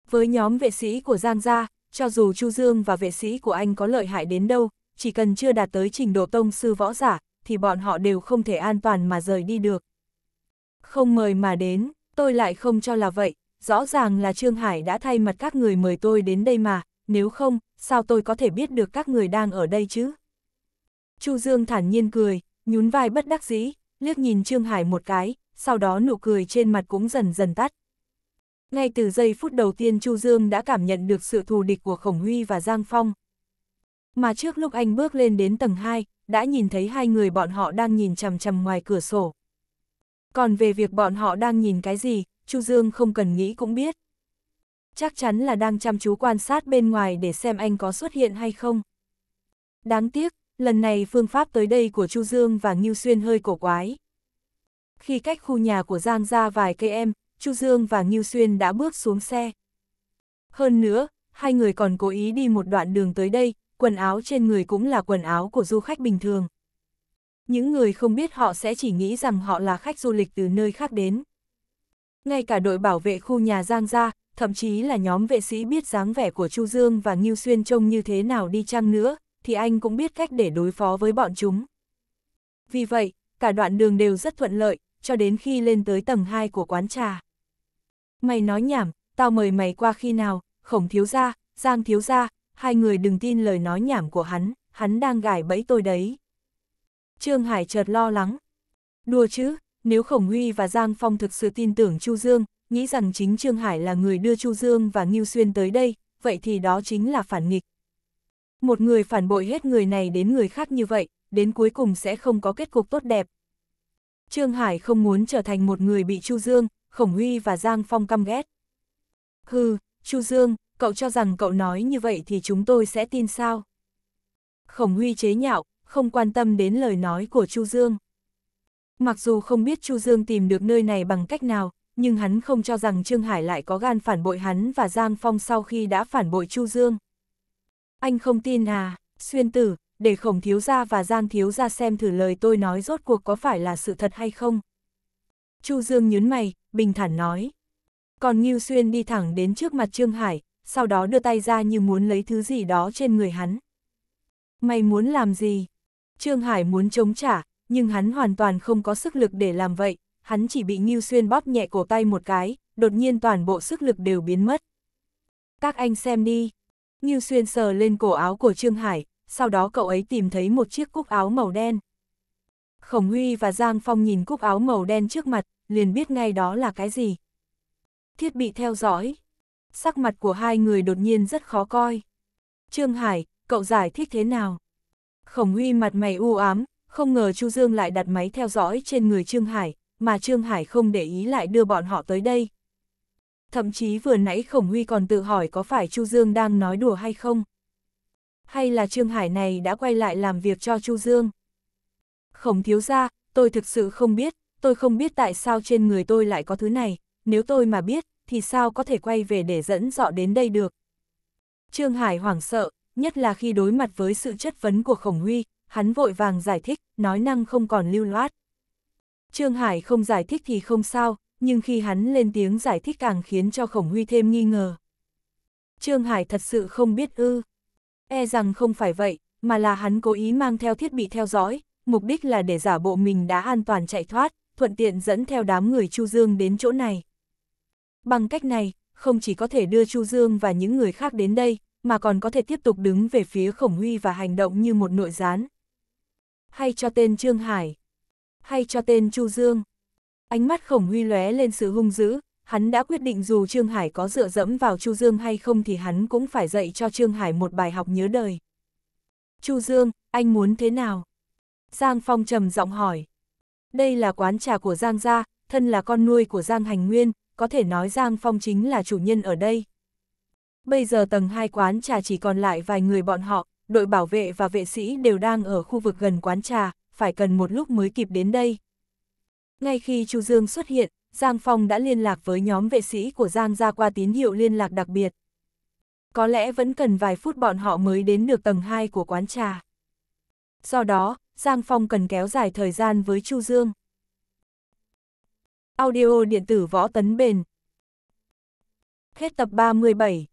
Với nhóm vệ sĩ của Giang Gia, cho dù Chu Dương và vệ sĩ của anh có lợi hại đến đâu, chỉ cần chưa đạt tới trình độ tông sư võ giả, thì bọn họ đều không thể an toàn mà rời đi được. Không mời mà đến, tôi lại không cho là vậy, rõ ràng là Trương Hải đã thay mặt các người mời tôi đến đây mà, nếu không, sao tôi có thể biết được các người đang ở đây chứ? Chu Dương thản nhiên cười, nhún vai bất đắc dĩ, liếc nhìn Trương Hải một cái, sau đó nụ cười trên mặt cũng dần dần tắt. Ngay từ giây phút đầu tiên Chu Dương đã cảm nhận được sự thù địch của Khổng Huy và Giang Phong. Mà trước lúc anh bước lên đến tầng 2, đã nhìn thấy hai người bọn họ đang nhìn chằm chằm ngoài cửa sổ. Còn về việc bọn họ đang nhìn cái gì, Chu Dương không cần nghĩ cũng biết. Chắc chắn là đang chăm chú quan sát bên ngoài để xem anh có xuất hiện hay không. Đáng tiếc, lần này phương pháp tới đây của Chu Dương và Ngưu Xuyên hơi cổ quái. Khi cách khu nhà của Giang ra vài cây em, Chu Dương và Ngưu Xuyên đã bước xuống xe. Hơn nữa, hai người còn cố ý đi một đoạn đường tới đây, quần áo trên người cũng là quần áo của du khách bình thường. Những người không biết họ sẽ chỉ nghĩ rằng họ là khách du lịch từ nơi khác đến. Ngay cả đội bảo vệ khu nhà Giang Gia, thậm chí là nhóm vệ sĩ biết dáng vẻ của Chu Dương và Ngưu Xuyên trông như thế nào đi chăng nữa, thì anh cũng biết cách để đối phó với bọn chúng. Vì vậy, cả đoạn đường đều rất thuận lợi, cho đến khi lên tới tầng 2 của quán trà. Mày nói nhảm, tao mời mày qua khi nào, khổng thiếu gia, giang thiếu gia, hai người đừng tin lời nói nhảm của hắn, hắn đang gài bẫy tôi đấy. Trương Hải chợt lo lắng. Đùa chứ, nếu Khổng Huy và Giang Phong thực sự tin tưởng Chu Dương, nghĩ rằng chính Trương Hải là người đưa Chu Dương và Ngưu Xuyên tới đây, vậy thì đó chính là phản nghịch. Một người phản bội hết người này đến người khác như vậy, đến cuối cùng sẽ không có kết cục tốt đẹp. Trương Hải không muốn trở thành một người bị Chu Dương, Khổng Huy và Giang Phong căm ghét. Hừ, Chu Dương, cậu cho rằng cậu nói như vậy thì chúng tôi sẽ tin sao? Khổng Huy chế nhạo, không quan tâm đến lời nói của Chu Dương. Mặc dù không biết Chu Dương tìm được nơi này bằng cách nào, nhưng hắn không cho rằng Trương Hải lại có gan phản bội hắn và Giang Phong sau khi đã phản bội Chu Dương. Anh không tin à, xuyên tử, để khổng thiếu gia và Giang thiếu gia xem thử lời tôi nói rốt cuộc có phải là sự thật hay không. Chu Dương nhớn mày, bình thản nói. Còn Ngưu Xuyên đi thẳng đến trước mặt Trương Hải, sau đó đưa tay ra như muốn lấy thứ gì đó trên người hắn. Mày muốn làm gì? Trương Hải muốn chống trả, nhưng hắn hoàn toàn không có sức lực để làm vậy, hắn chỉ bị Ngưu Xuyên bóp nhẹ cổ tay một cái, đột nhiên toàn bộ sức lực đều biến mất. Các anh xem đi. Ngưu Xuyên sờ lên cổ áo của Trương Hải, sau đó cậu ấy tìm thấy một chiếc cúc áo màu đen. Khổng Huy và Giang Phong nhìn cúc áo màu đen trước mặt, liền biết ngay đó là cái gì. Thiết bị theo dõi. Sắc mặt của hai người đột nhiên rất khó coi. Trương Hải, cậu giải thích thế nào? Khổng Huy mặt mày u ám, không ngờ Chu Dương lại đặt máy theo dõi trên người Trương Hải, mà Trương Hải không để ý lại đưa bọn họ tới đây. Thậm chí vừa nãy Khổng Huy còn tự hỏi có phải Chu Dương đang nói đùa hay không? Hay là Trương Hải này đã quay lại làm việc cho Chu Dương? Khổng thiếu ra, tôi thực sự không biết, tôi không biết tại sao trên người tôi lại có thứ này, nếu tôi mà biết, thì sao có thể quay về để dẫn dọ đến đây được. Trương Hải hoảng sợ, nhất là khi đối mặt với sự chất vấn của Khổng Huy, hắn vội vàng giải thích, nói năng không còn lưu loát. Trương Hải không giải thích thì không sao, nhưng khi hắn lên tiếng giải thích càng khiến cho Khổng Huy thêm nghi ngờ. Trương Hải thật sự không biết ư. E rằng không phải vậy, mà là hắn cố ý mang theo thiết bị theo dõi, mục đích là để giả bộ mình đã an toàn chạy thoát, thuận tiện dẫn theo đám người Chu Dương đến chỗ này. Bằng cách này, không chỉ có thể đưa Chu Dương và những người khác đến đây, mà còn có thể tiếp tục đứng về phía Khổng Huy và hành động như một nội gián. Hay cho tên Trương Hải, hay cho tên Chu Dương. Ánh mắt Khổng Huy lóe lên sự hung dữ, hắn đã quyết định dù Trương Hải có dựa dẫm vào Chu Dương hay không thì hắn cũng phải dạy cho Trương Hải một bài học nhớ đời. Chu Dương, anh muốn thế nào? Giang Phong trầm giọng hỏi đây là quán trà của Giang gia, thân là con nuôi của Giang Hành Nguyên, có thể nói Giang Phong chính là chủ nhân ở đây. Bây giờ tầng 2 quán trà chỉ còn lại vài người bọn họ, đội bảo vệ và vệ sĩ đều đang ở khu vực gần quán trà, phải cần một lúc mới kịp đến đây. Ngay khi Chu Dương xuất hiện, Giang Phong đã liên lạc với nhóm vệ sĩ của Giang Gia qua tín hiệu liên lạc đặc biệt. Có lẽ vẫn cần vài phút bọn họ mới đến được tầng 2 của quán trà. Do đó, Giang Phong cần kéo dài thời gian với Chu Dương. Audio điện tử võ tấn bền. Hết tập 37